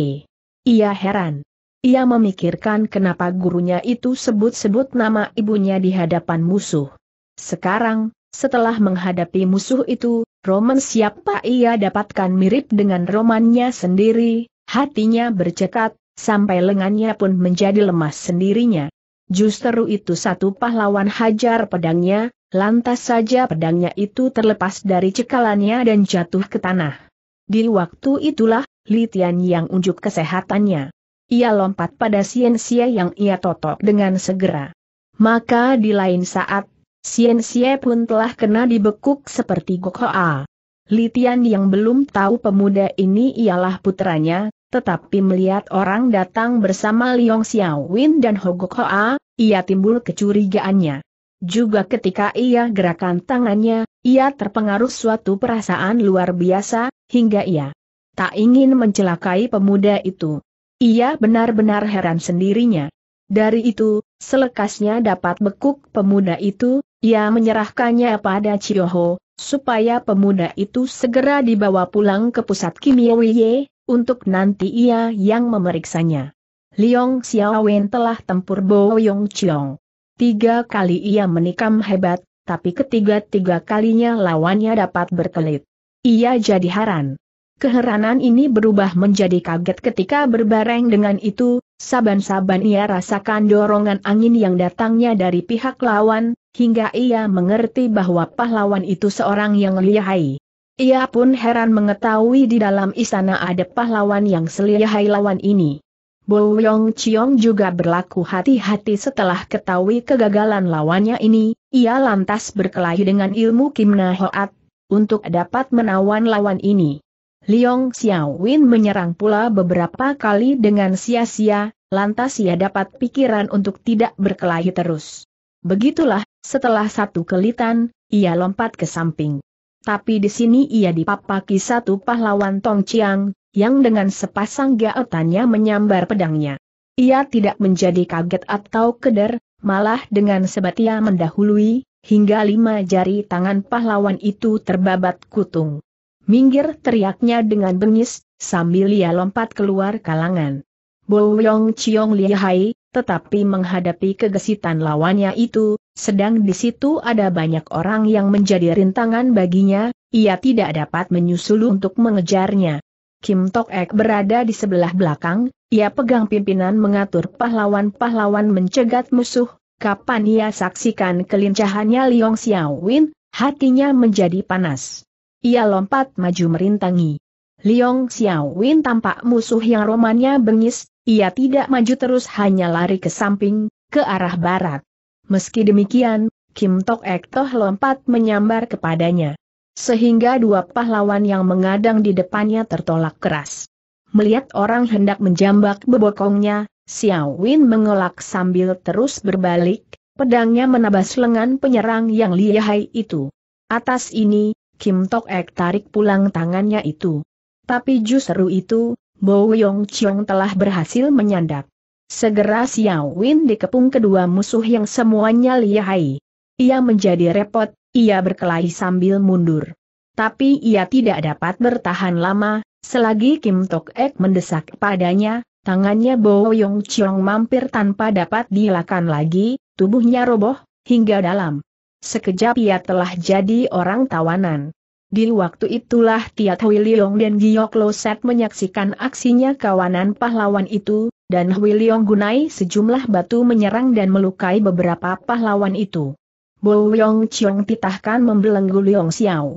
Ia heran. Ia memikirkan kenapa gurunya itu sebut-sebut nama ibunya di hadapan musuh. Sekarang, setelah menghadapi musuh itu, Roman siapa ia dapatkan mirip dengan romannya sendiri, hatinya bercekat, sampai lengannya pun menjadi lemas sendirinya. Justru itu satu pahlawan hajar pedangnya, Lantas saja pedangnya itu terlepas dari cekalannya dan jatuh ke tanah. Di waktu itulah, Litian yang unjuk kesehatannya. Ia lompat pada Sien Sia yang ia totok dengan segera. Maka di lain saat, Sien Sia pun telah kena dibekuk seperti Gokhoa. Litian yang belum tahu pemuda ini ialah putranya, tetapi melihat orang datang bersama Liong Xiaowin dan Hogokhoa, ia timbul kecurigaannya. Juga ketika ia gerakan tangannya, ia terpengaruh suatu perasaan luar biasa, hingga ia tak ingin mencelakai pemuda itu. Ia benar-benar heran sendirinya. Dari itu, selekasnya dapat bekuk pemuda itu, ia menyerahkannya pada Chiyoho, supaya pemuda itu segera dibawa pulang ke pusat kimia Weiye untuk nanti ia yang memeriksanya. Liong Xiaowen telah tempur Boyong Chiong. Tiga kali ia menikam hebat, tapi ketiga-tiga kalinya lawannya dapat berkelit. Ia jadi heran. Keheranan ini berubah menjadi kaget ketika berbareng dengan itu, saban-saban ia rasakan dorongan angin yang datangnya dari pihak lawan, hingga ia mengerti bahwa pahlawan itu seorang yang lihai. Ia pun heran mengetahui di dalam istana ada pahlawan yang selihai lawan ini. Boyong Yong Chiong juga berlaku hati-hati setelah ketahui kegagalan lawannya ini, ia lantas berkelahi dengan ilmu Kim Na Hoat, untuk dapat menawan lawan ini. Liong Xiaowin menyerang pula beberapa kali dengan sia-sia, lantas ia dapat pikiran untuk tidak berkelahi terus. Begitulah, setelah satu kelitan, ia lompat ke samping. Tapi di sini ia dipapaki satu pahlawan Tong Chiang, yang dengan sepasang gaetannya menyambar pedangnya. Ia tidak menjadi kaget atau keder, malah dengan sebatia mendahului, hingga lima jari tangan pahlawan itu terbabat kutung. Minggir teriaknya dengan bengis, sambil ia lompat keluar kalangan. Bo Yong Chiong Lihai, tetapi menghadapi kegesitan lawannya itu, sedang di situ ada banyak orang yang menjadi rintangan baginya, ia tidak dapat menyusul untuk mengejarnya. Kim Tok Ek berada di sebelah belakang, ia pegang pimpinan mengatur pahlawan-pahlawan mencegat musuh, kapan ia saksikan kelincahannya Liong Xiaowin, hatinya menjadi panas. Ia lompat maju merintangi. Liong Xiaowin tampak musuh yang romannya bengis, ia tidak maju terus hanya lari ke samping, ke arah barat. Meski demikian, Kim Tok Ek Toh lompat menyambar kepadanya. Sehingga dua pahlawan yang mengadang di depannya tertolak keras. Melihat orang hendak menjambak bebokongnya, Xiao Win mengelak sambil terus berbalik, pedangnya menabas lengan penyerang yang lihai itu. Atas ini, Kim Tok Ek tarik pulang tangannya itu. Tapi justru itu, Bo Yong Chong telah berhasil menyandak. Segera Xiao Win dikepung kedua musuh yang semuanya lihai. Ia menjadi repot, ia berkelahi sambil mundur. Tapi ia tidak dapat bertahan lama, selagi Kim Tok Ek mendesak padanya, tangannya Bo Yong Chong mampir tanpa dapat dilakukan lagi, tubuhnya roboh, hingga dalam. Sekejap ia telah jadi orang tawanan. Di waktu itulah Tiat Hui Leong dan Giok Lo Set menyaksikan aksinya kawanan pahlawan itu, dan Hui Leong gunai sejumlah batu menyerang dan melukai beberapa pahlawan itu. Bo Yong Chiong titahkan membelenggu Leong Xiao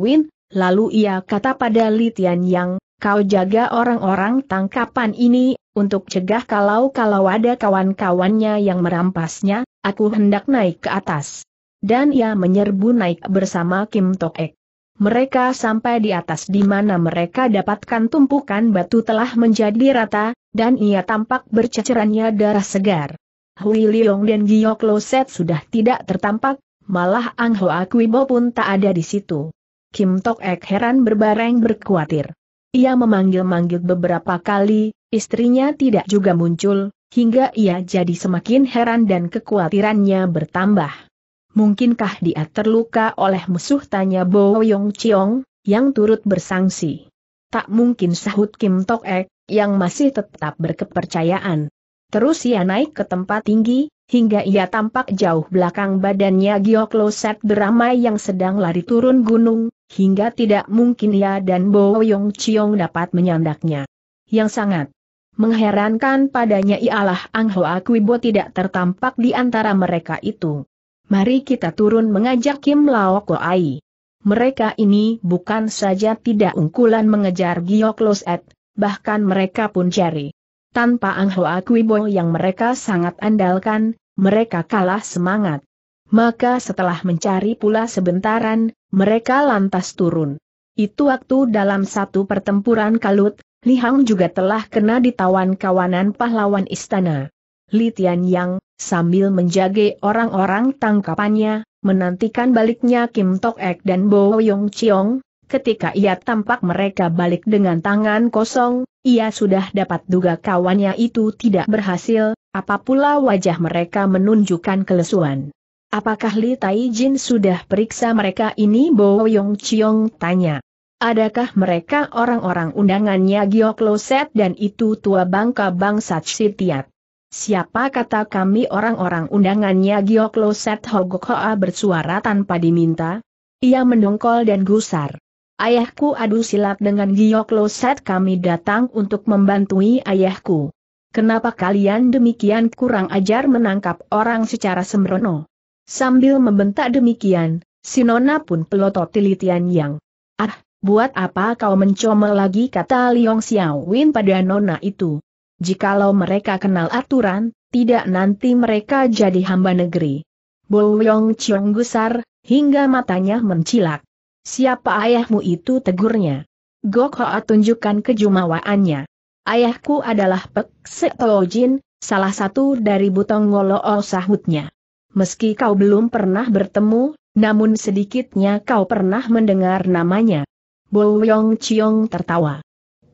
lalu ia kata pada Li Tian Yang, kau jaga orang-orang tangkapan ini, untuk cegah kalau-kalau ada kawan-kawannya yang merampasnya, aku hendak naik ke atas. Dan ia menyerbu naik bersama Kim Tok Ek. Mereka sampai di atas di mana mereka dapatkan tumpukan batu telah menjadi rata, dan ia tampak bercecerannya darah segar. Hui Leong dan Giok Lo sudah tidak tertampak, malah Ang Hoa Kuibo pun tak ada di situ. Kim Tok Ek heran berbareng berkuatir. Ia memanggil-manggil beberapa kali, istrinya tidak juga muncul, hingga ia jadi semakin heran dan kekhawatirannya bertambah. Mungkinkah dia terluka oleh musuh tanya Bo Yong Chiong, yang turut bersangsi. Tak mungkin sahut Kim Tok Ek, yang masih tetap berkepercayaan. Terus ia naik ke tempat tinggi, hingga ia tampak jauh belakang badannya Set beramai yang sedang lari turun gunung, hingga tidak mungkin ia dan Bo Yong Chiong dapat menyandaknya. Yang sangat mengherankan padanya ialah Ang Hoa Kuibo tidak tertampak di antara mereka itu. Mari kita turun mengajak Kim Lao Koai. Mereka ini bukan saja tidak unggulan mengejar Giok Loset, bahkan mereka pun cari. Tanpa Ang Hoa Kuibo yang mereka sangat andalkan, mereka kalah semangat. Maka setelah mencari pula sebentaran, mereka lantas turun. Itu waktu dalam satu pertempuran kalut, Li Hang juga telah kena ditawan kawanan pahlawan istana. Li Tian Yang, sambil menjaga orang-orang tangkapannya, menantikan baliknya Kim Tok Ek dan Bo Yong Chiong, ketika ia tampak mereka balik dengan tangan kosong, ia sudah dapat duga kawannya itu tidak berhasil, Apapula wajah mereka menunjukkan kelesuan. Apakah Li Tai Jin sudah periksa mereka ini Bo Yong Chiong tanya. Adakah mereka orang-orang undangannya Gio Kloset dan itu tua bangka bangsa Sitiat? Siapa kata kami orang-orang undangannya Gioklo Set Hogokhoa bersuara tanpa diminta? Ia mendongkol dan gusar. Ayahku adu silat dengan Gioklo Set kami datang untuk membantui ayahku. Kenapa kalian demikian kurang ajar menangkap orang secara sembrono? Sambil membentak demikian, Sinona pun pelototi Litian Yang. Ah, buat apa kau mencomel lagi kata Liong Win pada Nona itu? Jikalau mereka kenal aturan, tidak nanti mereka jadi hamba negeri. Boyong Yong Chiong gusar, hingga matanya mencilak. Siapa ayahmu itu tegurnya? Gok Hoa tunjukkan kejumawaannya. Ayahku adalah Pek Jin, salah satu dari Butong Ngolo sahutnya. Meski kau belum pernah bertemu, namun sedikitnya kau pernah mendengar namanya. Boyong Yong Chiong tertawa.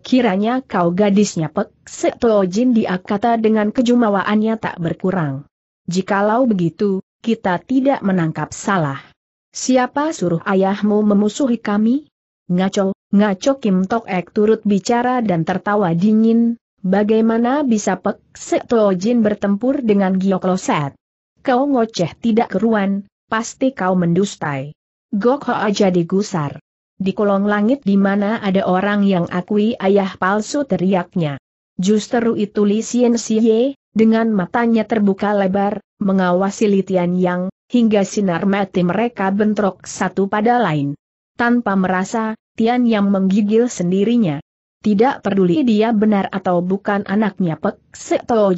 Kiranya kau gadisnya Pek Seto dia kata dengan kejumawaannya tak berkurang. Jikalau begitu, kita tidak menangkap salah. Siapa suruh ayahmu memusuhi kami? Ngaco, ngaco Kim Tok Ek turut bicara dan tertawa dingin, bagaimana bisa Pek Jin bertempur dengan Giok Loset? Kau ngoceh tidak keruan, pasti kau mendustai. Gokho aja digusar di kolong langit di mana ada orang yang akui ayah palsu teriaknya. Justru itu Li Xian Xie, dengan matanya terbuka lebar, mengawasi Li Tian Yang, hingga sinar mati mereka bentrok satu pada lain. Tanpa merasa, Tian Yang menggigil sendirinya. Tidak peduli dia benar atau bukan anaknya Pek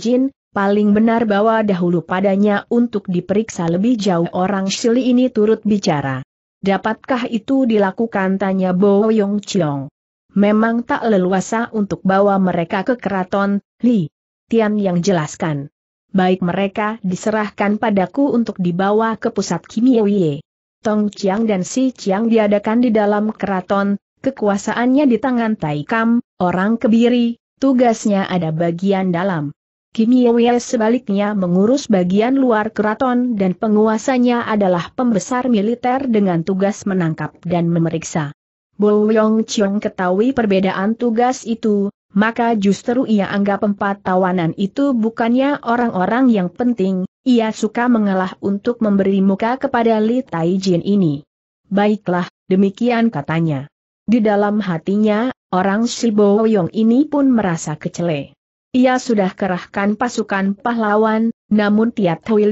Jin, paling benar bahwa dahulu padanya untuk diperiksa lebih jauh orang Shili ini turut bicara. Dapatkah itu dilakukan tanya Bo Yong Chiong? Memang tak leluasa untuk bawa mereka ke keraton, Li. Tian yang jelaskan. Baik mereka diserahkan padaku untuk dibawa ke pusat Kimioye. Tong Chiang dan Si Chiang diadakan di dalam keraton, kekuasaannya di tangan Taikam, orang kebiri, tugasnya ada bagian dalam. Kim Yewe sebaliknya mengurus bagian luar keraton dan penguasanya adalah pembesar militer dengan tugas menangkap dan memeriksa. Bo Yong Chiong ketahui perbedaan tugas itu, maka justru ia anggap empat tawanan itu bukannya orang-orang yang penting, ia suka mengalah untuk memberi muka kepada Li Taijin ini. Baiklah, demikian katanya. Di dalam hatinya, orang Si Bo Yong ini pun merasa kecele. Ia sudah kerahkan pasukan pahlawan, namun tiap Hui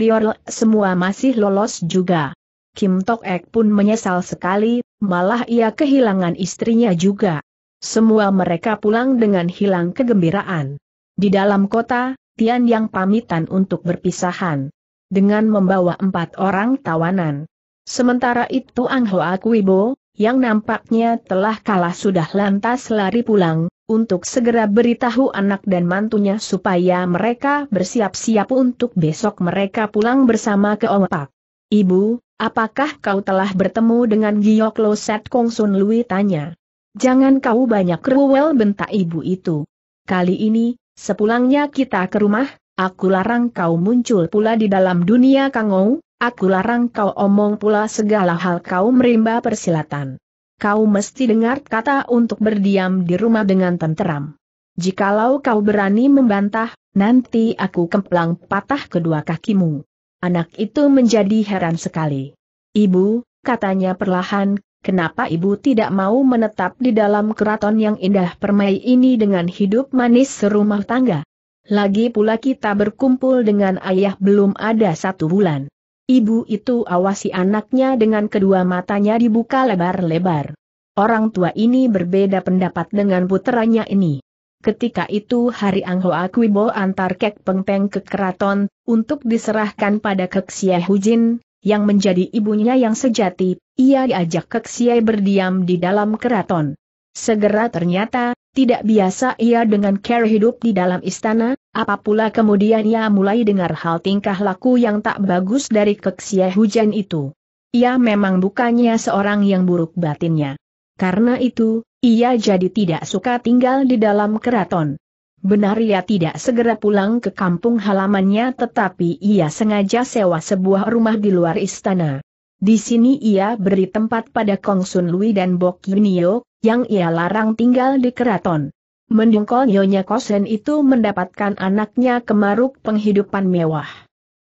semua masih lolos juga. Kim Tok Ek pun menyesal sekali, malah ia kehilangan istrinya juga. Semua mereka pulang dengan hilang kegembiraan. Di dalam kota, Tian yang pamitan untuk berpisahan. Dengan membawa empat orang tawanan. Sementara itu Ang Hoa Kuibo, yang nampaknya telah kalah sudah lantas lari pulang, untuk segera beritahu anak dan mantunya supaya mereka bersiap-siap untuk besok mereka pulang bersama ke Omepak. Ibu, apakah kau telah bertemu dengan Giyok Lo Set Kong Sun Lui tanya. Jangan kau banyak rewel, bentak ibu itu. Kali ini, sepulangnya kita ke rumah, aku larang kau muncul pula di dalam dunia kangou, aku larang kau omong pula segala hal kau merimba persilatan kau mesti dengar kata untuk berdiam di rumah dengan tenteram. Jikalau kau berani membantah, nanti aku kemplang patah kedua kakimu. Anak itu menjadi heran sekali. Ibu, katanya perlahan, kenapa ibu tidak mau menetap di dalam keraton yang indah permai ini dengan hidup manis serumah tangga? Lagi pula kita berkumpul dengan ayah belum ada satu bulan. Ibu itu awasi anaknya dengan kedua matanya dibuka lebar-lebar. Orang tua ini berbeda pendapat dengan putranya ini. Ketika itu hari Angho Akwibo antar Kek Pengpeng ke keraton, untuk diserahkan pada Kek Hujin, yang menjadi ibunya yang sejati, ia diajak Kek berdiam di dalam keraton. Segera ternyata, tidak biasa ia dengan care hidup di dalam istana, apapula kemudian ia mulai dengar hal tingkah laku yang tak bagus dari keksia hujan itu. Ia memang bukannya seorang yang buruk batinnya. Karena itu, ia jadi tidak suka tinggal di dalam keraton. Benar ia tidak segera pulang ke kampung halamannya tetapi ia sengaja sewa sebuah rumah di luar istana. Di sini ia beri tempat pada Kong Sun Lui dan Bok Yunio, yang ia larang tinggal di keraton. Mendungkol Nyonya Kosen itu mendapatkan anaknya kemaruk penghidupan mewah.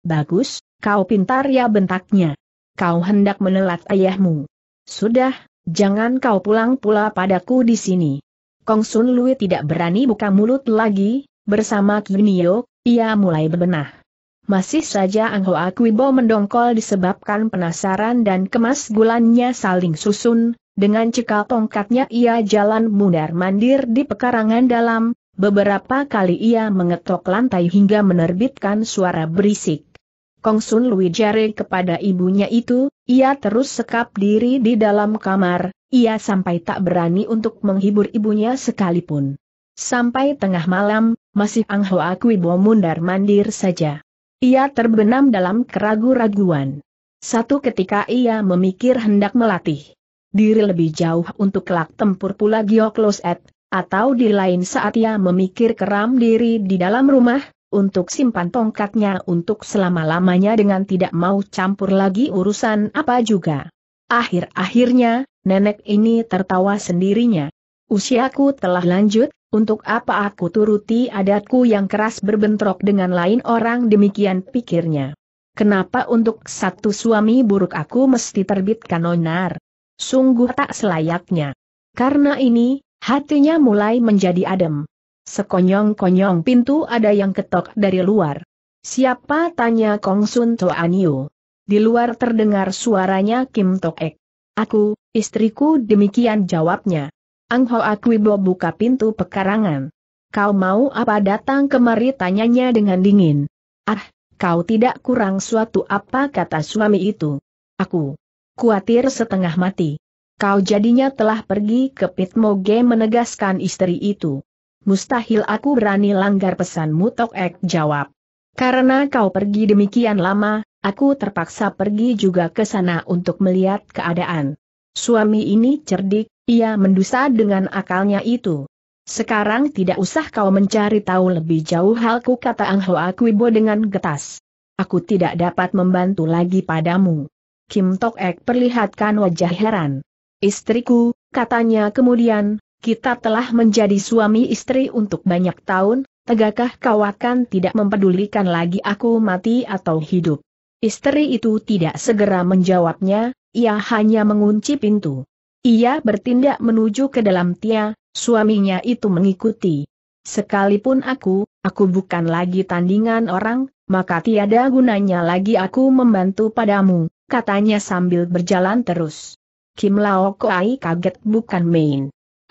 Bagus, kau pintar ya bentaknya. Kau hendak menelat ayahmu. Sudah, jangan kau pulang pula padaku di sini. Kong Sun Lui tidak berani buka mulut lagi, bersama Kinio, ia mulai berbenah masih saja Ang Hoa Kwibo mendongkol disebabkan penasaran dan kemas gulannya saling susun, dengan cekal tongkatnya ia jalan mundar-mandir di pekarangan dalam, beberapa kali ia mengetok lantai hingga menerbitkan suara berisik. Sun Lui jari kepada ibunya itu, ia terus sekap diri di dalam kamar, ia sampai tak berani untuk menghibur ibunya sekalipun. Sampai tengah malam, masih Ang Hoa Kwibo mundar-mandir saja. Ia terbenam dalam keragu-raguan. Satu ketika ia memikir hendak melatih diri lebih jauh untuk kelak tempur pula Gioklosed, atau di lain saat ia memikir keram diri di dalam rumah, untuk simpan tongkatnya untuk selama-lamanya dengan tidak mau campur lagi urusan apa juga. Akhir-akhirnya, nenek ini tertawa sendirinya. Usiaku telah lanjut, untuk apa aku turuti adatku yang keras berbentrok dengan lain orang demikian pikirnya. Kenapa untuk satu suami buruk aku mesti terbitkan onar? Sungguh tak selayaknya. Karena ini, hatinya mulai menjadi adem. Sekonyong-konyong pintu ada yang ketok dari luar. Siapa tanya Kong Sun Yu? Di luar terdengar suaranya Kim Tok Ek. Aku, istriku demikian jawabnya. Ang Hoa Kwibo buka pintu pekarangan. Kau mau apa datang kemari tanyanya dengan dingin. Ah, kau tidak kurang suatu apa kata suami itu. Aku khawatir setengah mati. Kau jadinya telah pergi ke Pitmoge menegaskan istri itu. Mustahil aku berani langgar pesanmu Tok Ek jawab. Karena kau pergi demikian lama, aku terpaksa pergi juga ke sana untuk melihat keadaan. Suami ini cerdik, ia mendusa dengan akalnya itu. Sekarang tidak usah kau mencari tahu lebih jauh halku kata Ang Hoa Kuibo dengan getas. Aku tidak dapat membantu lagi padamu. Kim Tok Ek perlihatkan wajah heran. Istriku, katanya kemudian, kita telah menjadi suami istri untuk banyak tahun, tegakkah kau akan tidak mempedulikan lagi aku mati atau hidup? Istri itu tidak segera menjawabnya, ia hanya mengunci pintu. Ia bertindak menuju ke dalam Tia, suaminya itu mengikuti. Sekalipun aku, aku bukan lagi tandingan orang, maka tiada gunanya lagi aku membantu padamu, katanya sambil berjalan terus. Kim Lao Kuai kaget bukan main.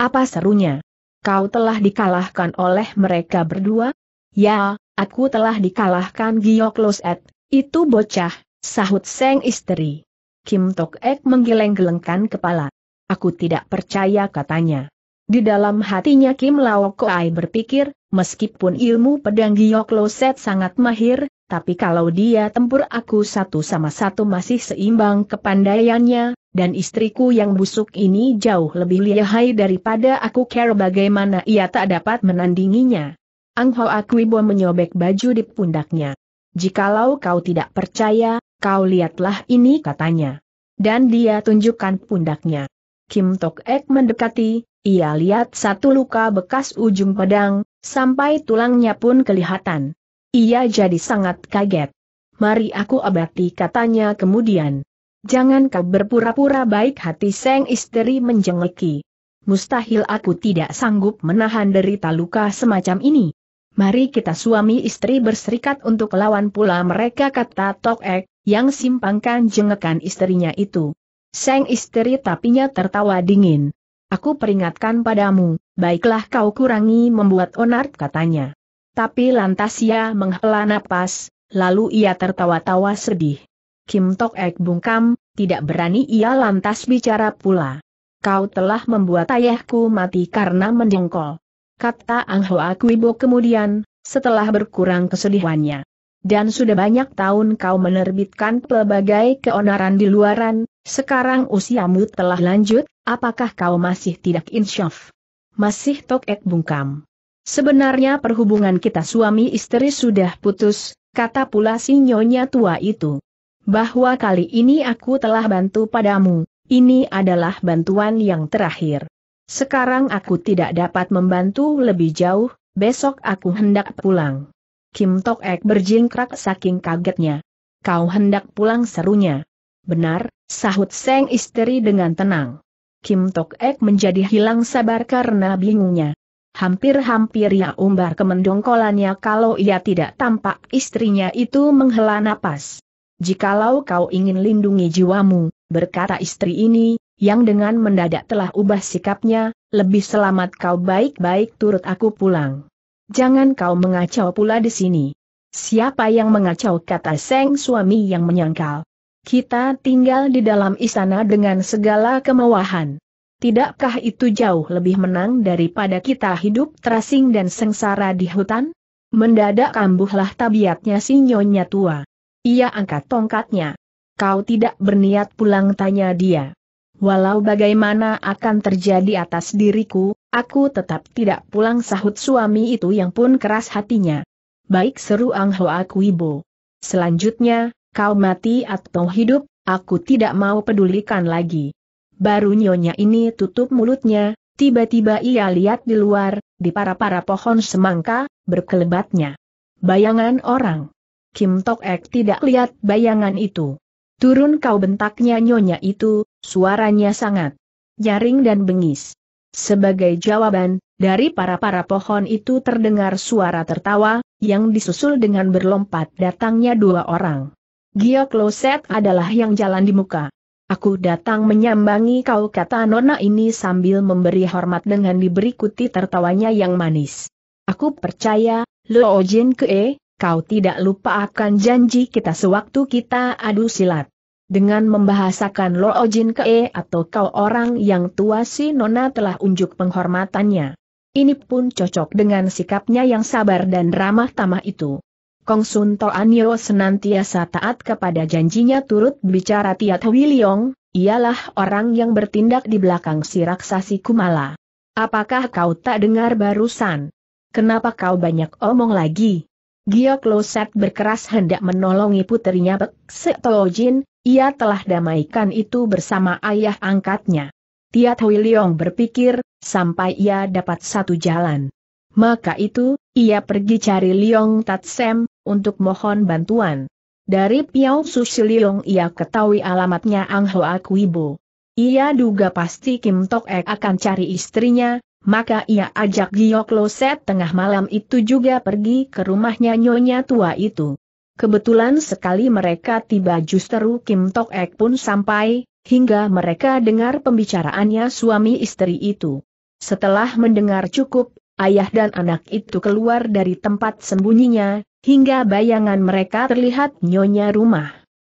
Apa serunya? Kau telah dikalahkan oleh mereka berdua? Ya, aku telah dikalahkan Giokloset, itu bocah, sahut seng istri. Kim Tok Ek menggeleng-gelengkan kepala. Aku tidak percaya katanya. Di dalam hatinya Kim Lao Koai berpikir, meskipun ilmu pedang Giok Lo Set sangat mahir, tapi kalau dia tempur aku satu sama satu masih seimbang kepandaiannya, dan istriku yang busuk ini jauh lebih lihai daripada aku care bagaimana ia tak dapat menandinginya. Ang Hoa Kwibo menyobek baju di pundaknya. Jikalau kau tidak percaya, Kau lihatlah ini katanya. Dan dia tunjukkan pundaknya. Kim Tok Ek mendekati, ia lihat satu luka bekas ujung pedang, sampai tulangnya pun kelihatan. Ia jadi sangat kaget. Mari aku abati katanya kemudian. Jangan kau berpura-pura baik hati seng istri menjengeki. Mustahil aku tidak sanggup menahan derita luka semacam ini. Mari kita suami istri berserikat untuk lawan pula mereka kata Tok Ek, yang simpangkan jengekan istrinya itu. Sang istri tapinya tertawa dingin. Aku peringatkan padamu, baiklah kau kurangi membuat onar katanya. Tapi lantas ia menghela napas, lalu ia tertawa-tawa sedih. Kim Tok Ek bungkam, tidak berani ia lantas bicara pula. Kau telah membuat ayahku mati karena mendengkol. Kata Ang Hoa Kuibo kemudian, setelah berkurang kesedihannya dan sudah banyak tahun kau menerbitkan pelbagai keonaran di luaran, sekarang usiamu telah lanjut, apakah kau masih tidak insyaf? Masih tokek bungkam. Sebenarnya perhubungan kita suami istri sudah putus, kata pula si nyonya tua itu. Bahwa kali ini aku telah bantu padamu, ini adalah bantuan yang terakhir. Sekarang aku tidak dapat membantu lebih jauh, besok aku hendak pulang. Kim Tok Ek berjingkrak saking kagetnya. Kau hendak pulang serunya. Benar, sahut Seng istri dengan tenang. Kim Tok Ek menjadi hilang sabar karena bingungnya. Hampir-hampir ia umbar kemendongkolannya kalau ia tidak tampak istrinya itu menghela napas. Jikalau kau ingin lindungi jiwamu, berkata istri ini, yang dengan mendadak telah ubah sikapnya, lebih selamat kau baik-baik turut aku pulang. Jangan kau mengacau pula di sini. Siapa yang mengacau kata Seng suami yang menyangkal. Kita tinggal di dalam istana dengan segala kemewahan. Tidakkah itu jauh lebih menang daripada kita hidup terasing dan sengsara di hutan? Mendadak kambuhlah tabiatnya si nyonya tua. Ia angkat tongkatnya. Kau tidak berniat pulang tanya dia. Walau bagaimana akan terjadi atas diriku, aku tetap tidak pulang sahut suami itu yang pun keras hatinya. Baik seru Ang Hoa Kuibo. Selanjutnya, kau mati atau hidup, aku tidak mau pedulikan lagi. Baru nyonya ini tutup mulutnya, tiba-tiba ia lihat di luar, di para-para pohon semangka, berkelebatnya. Bayangan orang. Kim Tok Ek tidak lihat bayangan itu. Turun kau bentaknya nyonya itu, Suaranya sangat nyaring dan bengis. Sebagai jawaban, dari para-para pohon itu terdengar suara tertawa, yang disusul dengan berlompat datangnya dua orang. Gio Kloset adalah yang jalan di muka. Aku datang menyambangi kau kata nona ini sambil memberi hormat dengan diberikuti tertawanya yang manis. Aku percaya, Lo Jin Kee, kau tidak lupa akan janji kita sewaktu kita adu silat. Dengan membahasakan Lo Ojin ke e atau kau orang yang tua si Nona telah unjuk penghormatannya. Ini pun cocok dengan sikapnya yang sabar dan ramah tamah itu. Kong Sun Toanio senantiasa taat kepada janjinya turut bicara Tiat Wiliong, ialah orang yang bertindak di belakang si raksasi Kumala. Apakah kau tak dengar barusan? Kenapa kau banyak omong lagi? Gio Kloset berkeras hendak menolongi putrinya Bek Ojin. Ia telah damaikan itu bersama ayah angkatnya. Tiat Hui Leong berpikir, sampai ia dapat satu jalan. Maka itu, ia pergi cari Leong Tatsem, untuk mohon bantuan. Dari Piao Susi Leong ia ketahui alamatnya Ang Hoa Kuibo. Ia duga pasti Kim Tok Ek akan cari istrinya, maka ia ajak Giok Loset tengah malam itu juga pergi ke rumahnya nyonya tua itu. Kebetulan sekali mereka tiba justru Kim Tok Ek pun sampai, hingga mereka dengar pembicaraannya suami istri itu. Setelah mendengar cukup, ayah dan anak itu keluar dari tempat sembunyinya, hingga bayangan mereka terlihat nyonya rumah.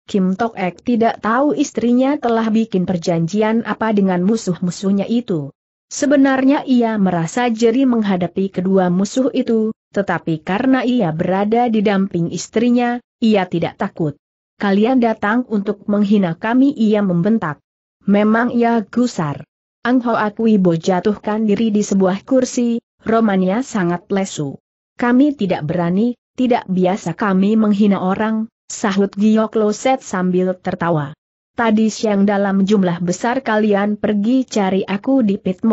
Kim Tok Ek tidak tahu istrinya telah bikin perjanjian apa dengan musuh-musuhnya itu. Sebenarnya ia merasa jeri menghadapi kedua musuh itu, tetapi karena ia berada di damping istrinya, ia tidak takut. Kalian datang untuk menghina kami ia membentak. Memang ia gusar. Ang Hoa Kuibo jatuhkan diri di sebuah kursi, romannya sangat lesu. Kami tidak berani, tidak biasa kami menghina orang, sahut Gioklo Loset sambil tertawa. Tadi siang dalam jumlah besar kalian pergi cari aku di Pit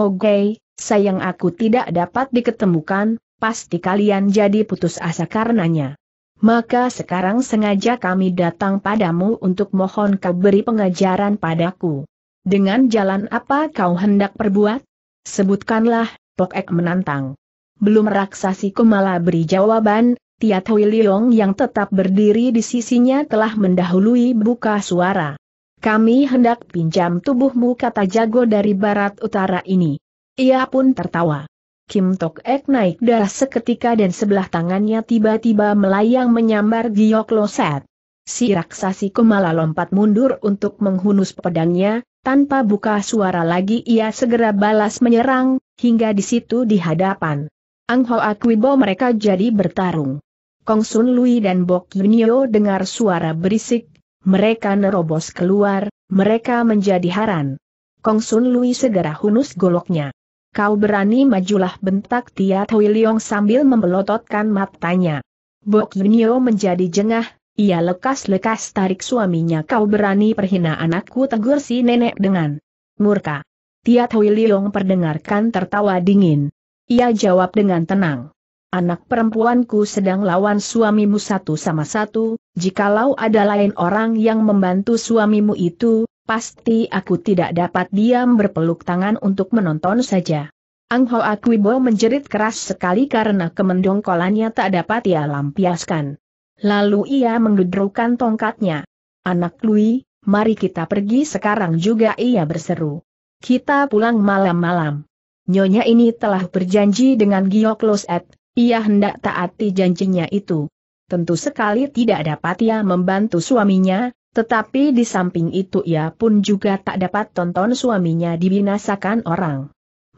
sayang aku tidak dapat diketemukan, pasti kalian jadi putus asa karenanya. Maka sekarang sengaja kami datang padamu untuk mohon kau beri pengajaran padaku. Dengan jalan apa kau hendak perbuat? Sebutkanlah, Pok menantang. Belum raksasi Kumala beri jawaban, Tiat Hui Leong yang tetap berdiri di sisinya telah mendahului buka suara. Kami hendak pinjam tubuhmu kata jago dari barat utara ini. Ia pun tertawa. Kim Tok Ek naik darah seketika dan sebelah tangannya tiba-tiba melayang menyambar Giok Loset. Si raksasi Kumala lompat mundur untuk menghunus pedangnya, tanpa buka suara lagi ia segera balas menyerang, hingga di situ di hadapan. Ang Ho bahwa mereka jadi bertarung. Kong Sun Lui dan Bok Yunio dengar suara berisik, mereka nerobos keluar, mereka menjadi haran. Kong Sun Lui segera hunus goloknya. Kau berani majulah bentak Tia Tui Leong sambil membelototkan matanya. Bok Junio menjadi jengah, ia lekas-lekas tarik suaminya kau berani perhina anakku tegur si nenek dengan murka. Tia Tui Leong perdengarkan tertawa dingin. Ia jawab dengan tenang anak perempuanku sedang lawan suamimu satu sama satu, jikalau ada lain orang yang membantu suamimu itu, pasti aku tidak dapat diam berpeluk tangan untuk menonton saja. Ang Ho Akwibo menjerit keras sekali karena kemendongkolannya tak dapat ia lampiaskan. Lalu ia menggedrukan tongkatnya. Anak Lui, mari kita pergi sekarang juga ia berseru. Kita pulang malam-malam. Nyonya ini telah berjanji dengan Giok Loset, ia hendak taati janjinya itu. Tentu sekali tidak dapat ia membantu suaminya, tetapi di samping itu ia pun juga tak dapat tonton suaminya dibinasakan orang.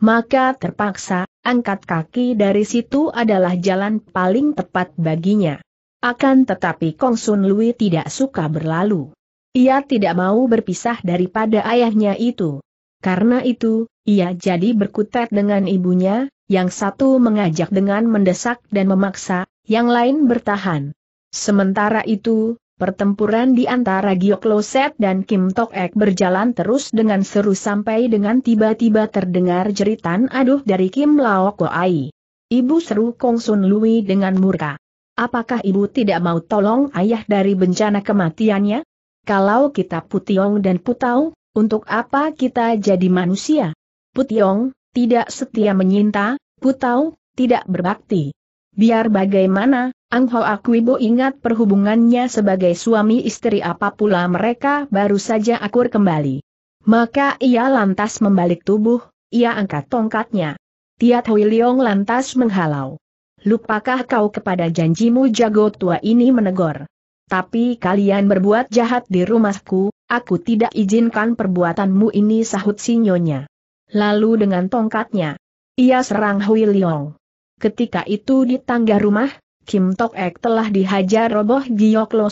Maka terpaksa, angkat kaki dari situ adalah jalan paling tepat baginya. Akan tetapi Kong Sun Lui tidak suka berlalu. Ia tidak mau berpisah daripada ayahnya itu. Karena itu, ia jadi berkutat dengan ibunya, yang satu mengajak dengan mendesak dan memaksa, yang lain bertahan. Sementara itu, pertempuran di antara Giok Loset dan Kim Tok Ek berjalan terus dengan seru sampai dengan tiba-tiba terdengar jeritan aduh dari Kim Lao Koai. Ibu seru Kong Sun Lui dengan murka. Apakah ibu tidak mau tolong ayah dari bencana kematiannya? Kalau kita Putiong dan Putau, untuk apa kita jadi manusia? Putiong, tidak setia menyinta, putau, tidak berbakti. Biar bagaimana, Ang Ho Akwibo ingat perhubungannya sebagai suami istri apa pula mereka baru saja akur kembali. Maka ia lantas membalik tubuh, ia angkat tongkatnya. Tiat Hui Leong lantas menghalau. Lupakah kau kepada janjimu jago tua ini menegur? Tapi kalian berbuat jahat di rumahku, aku tidak izinkan perbuatanmu ini sahut sinyonya. Lalu dengan tongkatnya, ia serang Hui Liong. Ketika itu di tangga rumah, Kim Tok Ek telah dihajar roboh Giok Lo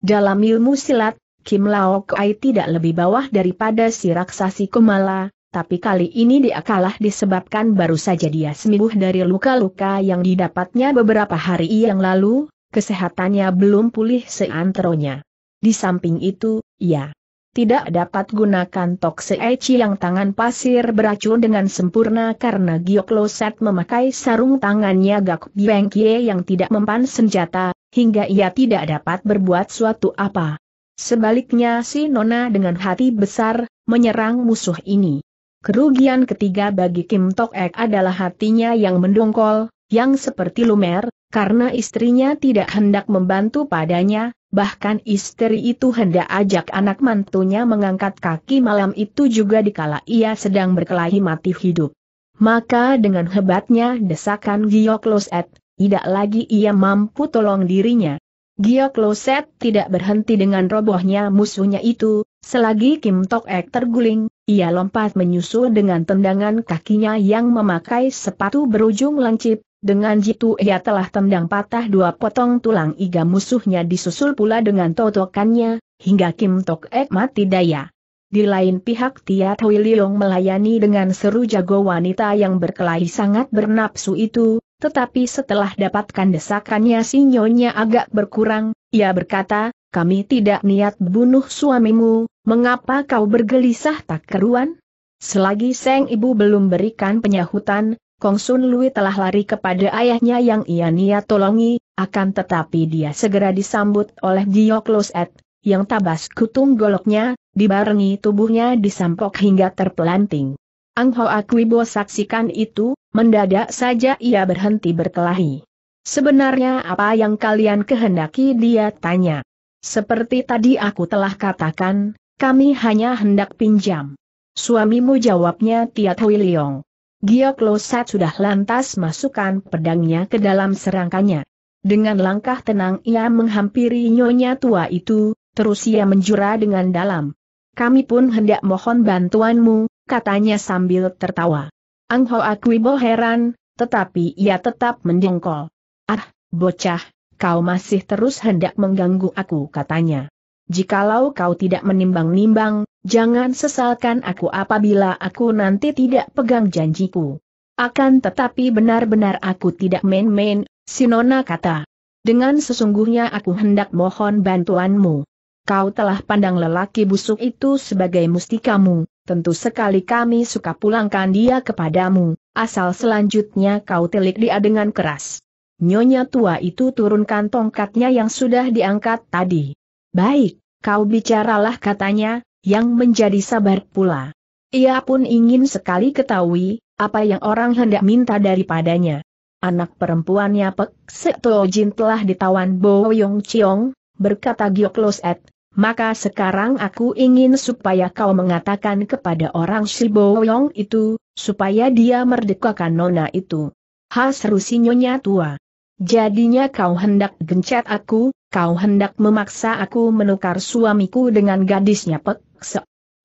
Dalam ilmu silat, Kim Lao Kai tidak lebih bawah daripada si raksasi Kumala, tapi kali ini dia kalah disebabkan baru saja dia sembuh dari luka-luka yang didapatnya beberapa hari yang lalu, kesehatannya belum pulih seantronya. Di samping itu, ia ya, tidak dapat gunakan tokse eci yang tangan pasir beracun dengan sempurna karena Giokloset memakai sarung tangannya Gak Biengkie yang tidak mempan senjata, hingga ia tidak dapat berbuat suatu apa. Sebaliknya si Nona dengan hati besar, menyerang musuh ini. Kerugian ketiga bagi Kim Tok Ek adalah hatinya yang mendongkol, yang seperti lumer, karena istrinya tidak hendak membantu padanya, bahkan istri itu hendak ajak anak mantunya mengangkat kaki malam itu juga dikala ia sedang berkelahi mati hidup. Maka dengan hebatnya desakan Giokloset, tidak lagi ia mampu tolong dirinya. Giokloset tidak berhenti dengan robohnya musuhnya itu, selagi Kim Tok Ek terguling, ia lompat menyusul dengan tendangan kakinya yang memakai sepatu berujung lancip, dengan jitu ia telah tendang patah dua potong tulang iga musuhnya disusul pula dengan totokannya, hingga Kim Tok Ek mati daya. Di lain pihak Tiat Hui Liong melayani dengan seru jago wanita yang berkelahi sangat bernapsu itu, tetapi setelah dapatkan desakannya sinyonya agak berkurang, ia berkata, kami tidak niat bunuh suamimu, mengapa kau bergelisah tak keruan? Selagi Seng Ibu belum berikan penyahutan, Kong Sun Lui telah lari kepada ayahnya yang ia niat tolongi, akan tetapi dia segera disambut oleh Diokloset, yang tabas kutung goloknya, dibarengi tubuhnya disampok hingga terpelanting. Ang Ho Akwibo saksikan itu, mendadak saja ia berhenti berkelahi. Sebenarnya apa yang kalian kehendaki dia tanya. Seperti tadi aku telah katakan, kami hanya hendak pinjam. Suamimu jawabnya Tiat Hui Leong. Giok Losat sudah lantas masukkan pedangnya ke dalam serangkanya. Dengan langkah tenang ia menghampiri nyonya tua itu, terus ia menjura dengan dalam. Kami pun hendak mohon bantuanmu, katanya sambil tertawa. Ang Ho Kwibo heran, tetapi ia tetap mendengkol. Ah, bocah, kau masih terus hendak mengganggu aku katanya. Jikalau kau tidak menimbang-nimbang, Jangan sesalkan aku apabila aku nanti tidak pegang janjiku. Akan tetapi benar-benar aku tidak main-main, Sinona kata. Dengan sesungguhnya aku hendak mohon bantuanmu. Kau telah pandang lelaki busuk itu sebagai mustikamu, tentu sekali kami suka pulangkan dia kepadamu, asal selanjutnya kau telik dia dengan keras. Nyonya tua itu turunkan tongkatnya yang sudah diangkat tadi. Baik, kau bicaralah katanya, yang menjadi sabar pula. Ia pun ingin sekali ketahui, apa yang orang hendak minta daripadanya. Anak perempuannya Pek Seto Jin telah ditawan Bo Yong Chiong, berkata Giok Loset, maka sekarang aku ingin supaya kau mengatakan kepada orang si Boyong itu, supaya dia merdekakan nona itu. Ha seru tua. Jadinya kau hendak gencet aku, kau hendak memaksa aku menukar suamiku dengan gadisnya Pek Se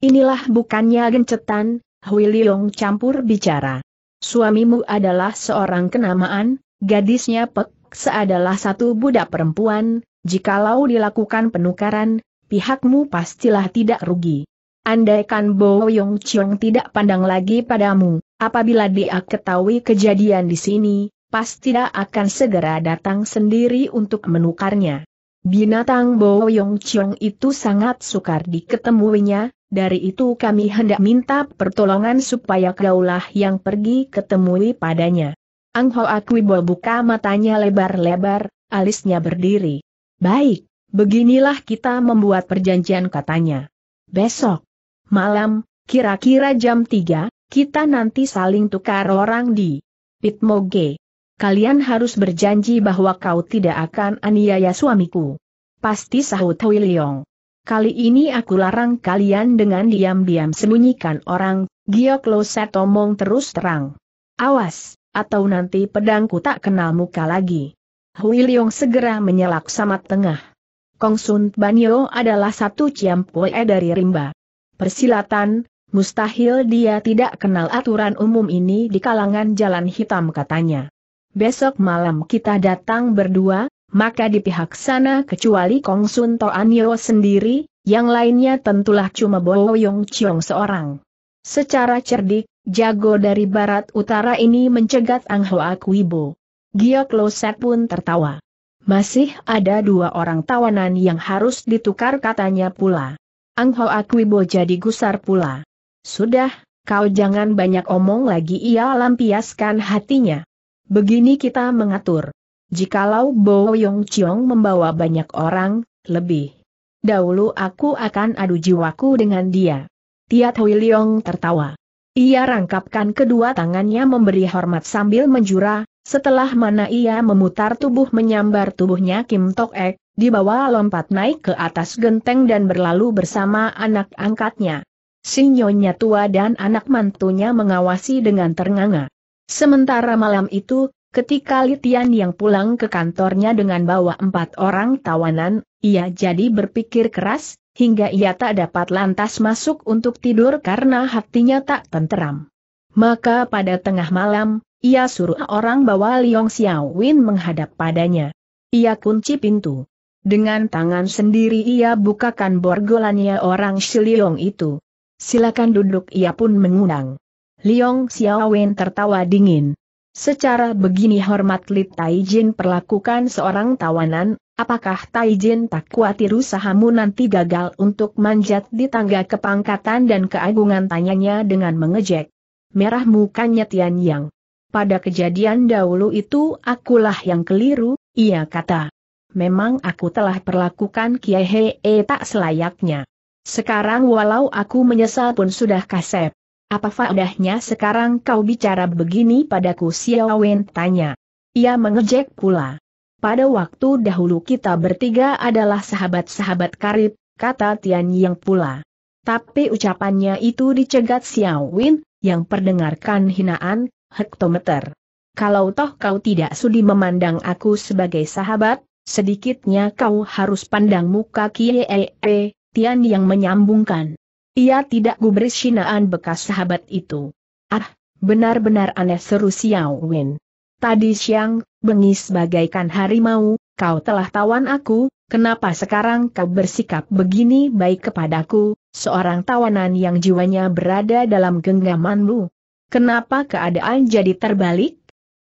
Inilah bukannya gencetan, Hui Liong campur bicara. Suamimu adalah seorang kenamaan, gadisnya Pek Se adalah satu budak perempuan, jikalau dilakukan penukaran, pihakmu pastilah tidak rugi. Andaikan Bo Yong Chiong tidak pandang lagi padamu, apabila dia ketahui kejadian di sini, pasti dia akan segera datang sendiri untuk menukarnya. Binatang Boyong Chong itu sangat sukar diketemuinya, dari itu kami hendak minta pertolongan supaya kaulah yang pergi ketemui padanya. Ang Akui Wibo buka matanya lebar-lebar, alisnya berdiri. Baik, beginilah kita membuat perjanjian katanya. Besok, malam, kira-kira jam 3, kita nanti saling tukar orang di Pitmoge kalian harus berjanji bahwa kau tidak akan aniaya suamiku. Pasti sahut Hui Leong. Kali ini aku larang kalian dengan diam-diam sembunyikan orang, Giok Lo Setomong terus terang. Awas, atau nanti pedangku tak kenal muka lagi. Hui Leong segera menyelak samat tengah. Kong Sun Banyo adalah satu ciampue dari rimba. Persilatan, mustahil dia tidak kenal aturan umum ini di kalangan jalan hitam katanya besok malam kita datang berdua, maka di pihak sana kecuali Kong Sun To Anio sendiri, yang lainnya tentulah cuma Bo Yong Chiong seorang. Secara cerdik, jago dari barat utara ini mencegat Ang Hoa Kuibo. Giok Set pun tertawa. Masih ada dua orang tawanan yang harus ditukar katanya pula. Ang Hoa Kuibo jadi gusar pula. Sudah, kau jangan banyak omong lagi ia lampiaskan hatinya. Begini kita mengatur. Jikalau Bo Yong Chiong membawa banyak orang, lebih. Dahulu aku akan adu jiwaku dengan dia. Tiat Hui Leong tertawa. Ia rangkapkan kedua tangannya memberi hormat sambil menjura, setelah mana ia memutar tubuh menyambar tubuhnya Kim Tok Ek, dibawa lompat naik ke atas genteng dan berlalu bersama anak angkatnya. Sinyonya tua dan anak mantunya mengawasi dengan ternganga. Sementara malam itu, ketika Litian yang pulang ke kantornya dengan bawa empat orang tawanan, ia jadi berpikir keras, hingga ia tak dapat lantas masuk untuk tidur karena hatinya tak tenteram. Maka pada tengah malam, ia suruh orang bawa Liong Xiaowin menghadap padanya. Ia kunci pintu. Dengan tangan sendiri ia bukakan borgolannya orang Shiliong itu. Silakan duduk ia pun mengundang. Liong Xiaowen tertawa dingin. Secara begini hormat Li Taijin perlakukan seorang tawanan, apakah Taijin tak khawatir usahamu nanti gagal untuk manjat di tangga kepangkatan dan keagungan tanyanya dengan mengejek. Merah mukanya Tian Yang. Pada kejadian dahulu itu akulah yang keliru, ia kata. Memang aku telah perlakukan Kiai Hee tak selayaknya. Sekarang walau aku menyesal pun sudah kasep. Apa faedahnya sekarang kau bicara begini padaku Xiao Wen tanya. Ia mengejek pula. Pada waktu dahulu kita bertiga adalah sahabat-sahabat karib, kata Tian Yang pula. Tapi ucapannya itu dicegat Xiao Wen, yang perdengarkan hinaan, hektometer. Kalau toh kau tidak sudi memandang aku sebagai sahabat, sedikitnya kau harus pandang muka Kiee, Tian Yang menyambungkan. Ia tidak gubris sinaan bekas sahabat itu. Ah, benar-benar aneh seru Xiao Wen, Tadi siang, bengis bagaikan harimau, kau telah tawan aku, kenapa sekarang kau bersikap begini baik kepadaku, seorang tawanan yang jiwanya berada dalam genggamanmu? Kenapa keadaan jadi terbalik?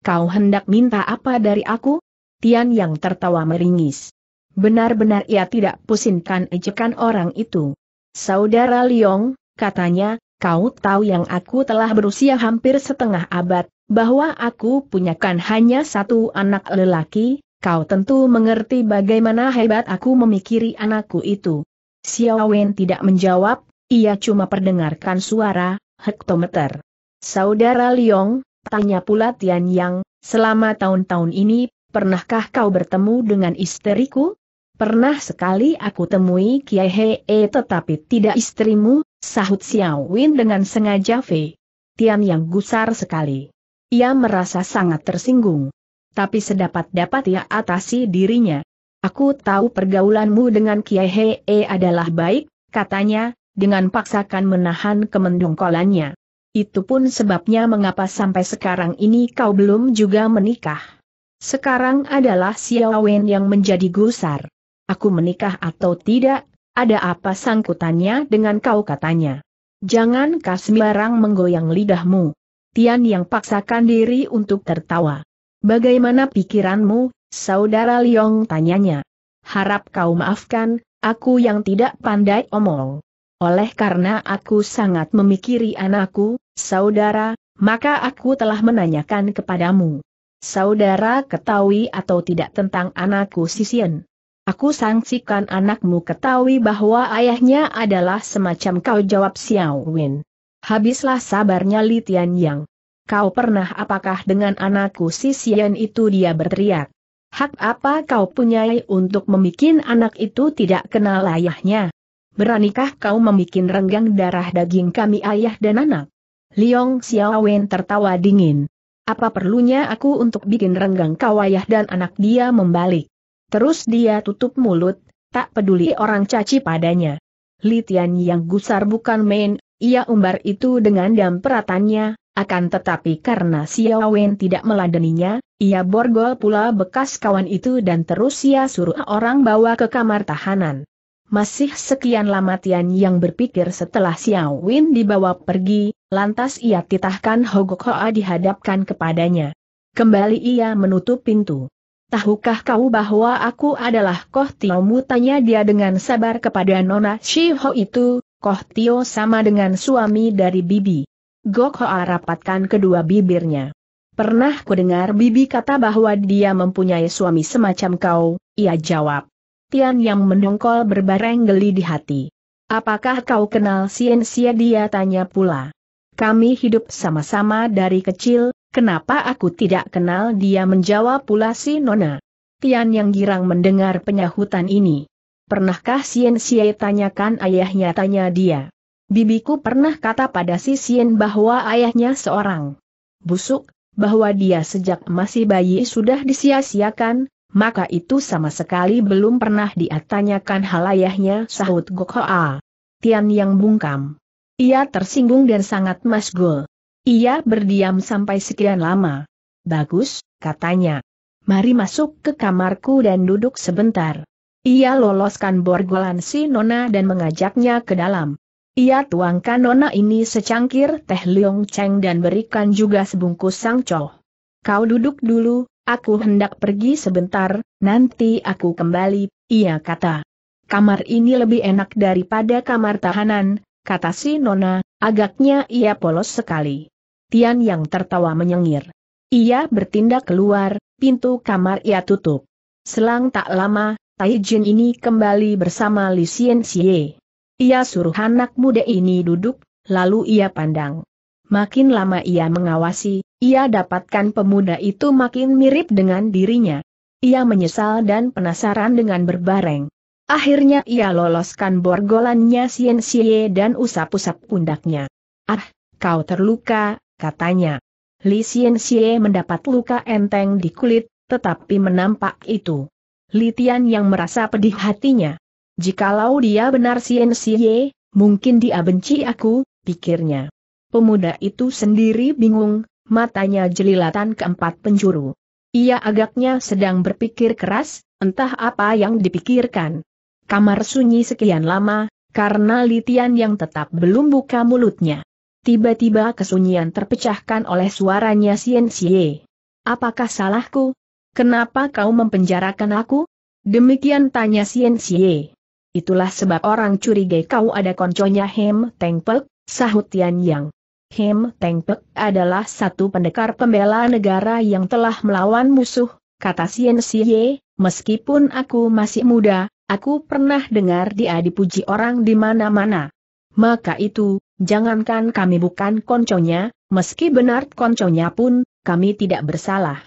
Kau hendak minta apa dari aku? Tian yang tertawa meringis. Benar-benar ia tidak pusingkan ejekan orang itu. Saudara Liong, katanya, kau tahu yang aku telah berusia hampir setengah abad, bahwa aku punyakan hanya satu anak lelaki, kau tentu mengerti bagaimana hebat aku memikiri anakku itu. Xiao Wen tidak menjawab, ia cuma perdengarkan suara, hektometer. Saudara Liong, tanya pula Tian Yang, selama tahun-tahun ini, pernahkah kau bertemu dengan isteriku? Pernah sekali aku temui Kiai Hee eh, tetapi tidak istrimu, sahut Xiao Win dengan sengaja Fei. Tian yang gusar sekali. Ia merasa sangat tersinggung. Tapi sedapat-dapat ia atasi dirinya. Aku tahu pergaulanmu dengan Kiai Hee eh, adalah baik, katanya, dengan paksakan menahan kemendongkolannya. Itu pun sebabnya mengapa sampai sekarang ini kau belum juga menikah. Sekarang adalah Xiao Wen yang menjadi gusar aku menikah atau tidak, ada apa sangkutannya dengan kau katanya. Jangan kas barang menggoyang lidahmu. Tian yang paksakan diri untuk tertawa. Bagaimana pikiranmu, saudara Liong tanyanya. Harap kau maafkan, aku yang tidak pandai omong. Oleh karena aku sangat memikiri anakku, saudara, maka aku telah menanyakan kepadamu. Saudara ketahui atau tidak tentang anakku Sisien? Aku sangsikan anakmu ketahui bahwa ayahnya adalah semacam kau jawab Xiao Win. Habislah sabarnya Li Tian Yang. Kau pernah apakah dengan anakku si Xian itu dia berteriak. Hak apa kau punyai untuk membuat anak itu tidak kenal ayahnya? Beranikah kau membuat renggang darah daging kami ayah dan anak? Liong Wen tertawa dingin. Apa perlunya aku untuk bikin renggang kau ayah dan anak dia membalik? Terus dia tutup mulut, tak peduli orang caci padanya. Li yang gusar bukan main, ia umbar itu dengan damperatannya, akan tetapi karena Xiao Wen tidak meladeninya, ia borgol pula bekas kawan itu dan terus ia suruh orang bawa ke kamar tahanan. Masih sekian lama Tian yang berpikir setelah Xiao Wen dibawa pergi, lantas ia titahkan Hogok dihadapkan kepadanya. Kembali ia menutup pintu. Tahukah kau bahwa aku adalah Koh Tio Mu? Tanya dia dengan sabar kepada Nona Shiho itu, Koh Tio sama dengan suami dari Bibi. Gok Hoa rapatkan kedua bibirnya. Pernah kudengar Bibi kata bahwa dia mempunyai suami semacam kau, ia jawab. Tian yang mendongkol berbareng geli di hati. Apakah kau kenal Sien Sia dia tanya pula. Kami hidup sama-sama dari kecil, Kenapa aku tidak kenal dia menjawab pula si Nona. Tian yang girang mendengar penyahutan ini. Pernahkah Sien Siai tanyakan ayahnya tanya dia. Bibiku pernah kata pada si Sien bahwa ayahnya seorang busuk, bahwa dia sejak masih bayi sudah disia-siakan, maka itu sama sekali belum pernah diatanyakan hal ayahnya sahut Gokhoa. Tian yang bungkam. Ia tersinggung dan sangat masgul. Ia berdiam sampai sekian lama. Bagus, katanya. Mari masuk ke kamarku dan duduk sebentar. Ia loloskan borgolan si Nona dan mengajaknya ke dalam. Ia tuangkan Nona ini secangkir teh liong ceng dan berikan juga sebungkus sangcoh. Kau duduk dulu, aku hendak pergi sebentar, nanti aku kembali, ia kata. Kamar ini lebih enak daripada kamar tahanan, kata si Nona, agaknya ia polos sekali. Tian yang tertawa menyengir. Ia bertindak keluar, pintu kamar ia tutup. Selang tak lama, Tai Jin ini kembali bersama Li Xian Xie. Ia suruh anak muda ini duduk, lalu ia pandang. Makin lama ia mengawasi, ia dapatkan pemuda itu makin mirip dengan dirinya. Ia menyesal dan penasaran dengan berbareng. Akhirnya ia loloskan borgolannya Xian Xie dan usap-usap pundaknya. Ah, kau terluka, katanya. Li Xian Xie mendapat luka enteng di kulit, tetapi menampak itu. Li Tian yang merasa pedih hatinya. Jikalau dia benar Xian Xie, mungkin dia benci aku, pikirnya. Pemuda itu sendiri bingung, matanya jelilatan keempat penjuru. Ia agaknya sedang berpikir keras, entah apa yang dipikirkan. Kamar sunyi sekian lama, karena Litian yang tetap belum buka mulutnya. Tiba-tiba kesunyian terpecahkan oleh suaranya Sien Sie. Apakah salahku? Kenapa kau mempenjarakan aku? Demikian tanya Sien Sie. Itulah sebab orang curiga kau ada konconya Hem Teng sahut Tian Yang. Hem Teng adalah satu pendekar pembela negara yang telah melawan musuh, kata Sien Sie, meskipun aku masih muda, aku pernah dengar dia dipuji orang di mana-mana. Maka itu, Jangankan kami bukan konconya, meski benar konconya pun, kami tidak bersalah.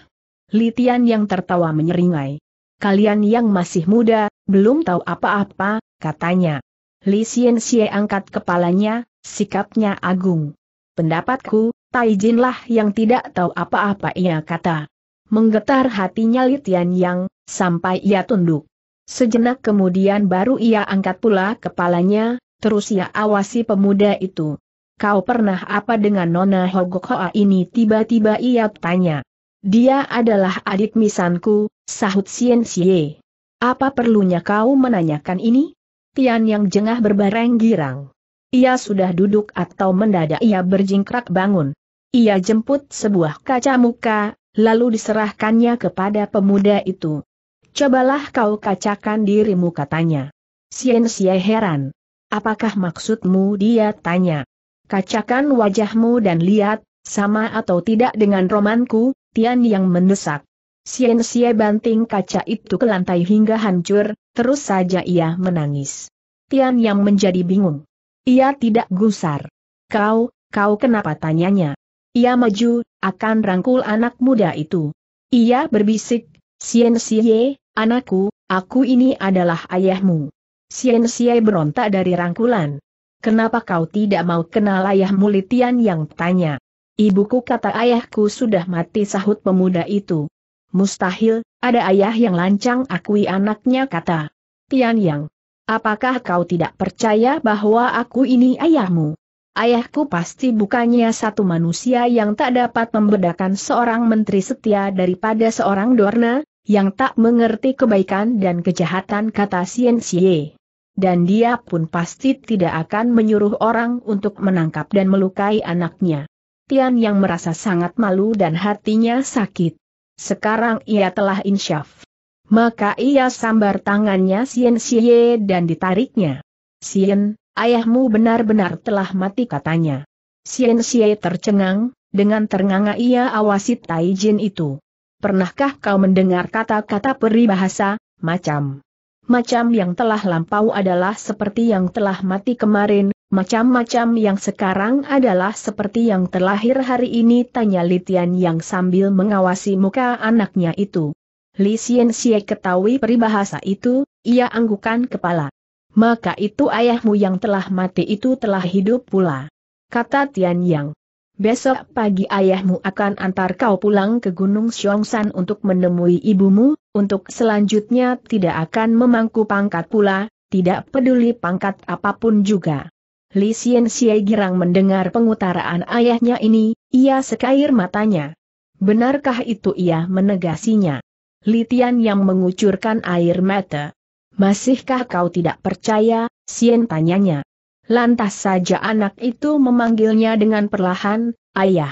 Litian yang tertawa menyeringai. Kalian yang masih muda, belum tahu apa-apa, katanya. Li Xian Xie angkat kepalanya, sikapnya agung. Pendapatku, Taijinlah yang tidak tahu apa-apa ia kata. Menggetar hatinya Litian yang, sampai ia tunduk. Sejenak kemudian baru ia angkat pula kepalanya, terus ia ya awasi pemuda itu. Kau pernah apa dengan Nona Hogokoa ini tiba-tiba ia tanya. Dia adalah adik misanku, sahut Sien Xie. Apa perlunya kau menanyakan ini? Tian yang jengah berbareng girang. Ia sudah duduk atau mendadak ia berjingkrak bangun. Ia jemput sebuah kaca muka, lalu diserahkannya kepada pemuda itu. Cobalah kau kacakan dirimu katanya. Sien Xie heran. Apakah maksudmu dia tanya? Kacakan wajahmu dan lihat, sama atau tidak dengan romanku, Tian yang mendesak. Sien Sie banting kaca itu ke lantai hingga hancur, terus saja ia menangis. Tian yang menjadi bingung. Ia tidak gusar. Kau, kau kenapa tanyanya? Ia maju, akan rangkul anak muda itu. Ia berbisik, Sien Sie, anakku, aku ini adalah ayahmu. Sien Sien berontak dari rangkulan. Kenapa kau tidak mau kenal ayahmu mulitian yang tanya? Ibuku kata ayahku sudah mati sahut pemuda itu. Mustahil, ada ayah yang lancang akui anaknya kata. Tian Yang, apakah kau tidak percaya bahwa aku ini ayahmu? Ayahku pasti bukannya satu manusia yang tak dapat membedakan seorang menteri setia daripada seorang dorna, yang tak mengerti kebaikan dan kejahatan kata Sien Sien dan dia pun pasti tidak akan menyuruh orang untuk menangkap dan melukai anaknya. Tian yang merasa sangat malu dan hatinya sakit. Sekarang ia telah insyaf. Maka ia sambar tangannya Sien Xie dan ditariknya. Sien, ayahmu benar-benar telah mati katanya. Sien Xie tercengang, dengan ternganga ia awasi Taijin itu. Pernahkah kau mendengar kata-kata peribahasa, macam macam yang telah lampau adalah seperti yang telah mati kemarin, macam-macam yang sekarang adalah seperti yang terlahir hari ini tanya Litian yang sambil mengawasi muka anaknya itu. Li Xian Xie ketahui peribahasa itu, ia anggukan kepala. Maka itu ayahmu yang telah mati itu telah hidup pula. Kata Tian Yang. Besok pagi ayahmu akan antar kau pulang ke Gunung Xiongsan untuk menemui ibumu, untuk selanjutnya tidak akan memangku pangkat pula, tidak peduli pangkat apapun juga. Li Xian Xie girang mendengar pengutaraan ayahnya ini, ia sekair matanya. Benarkah itu ia menegasinya? Li Tian yang mengucurkan air mata. Masihkah kau tidak percaya, Xian tanyanya. Lantas saja anak itu memanggilnya dengan perlahan, ayah.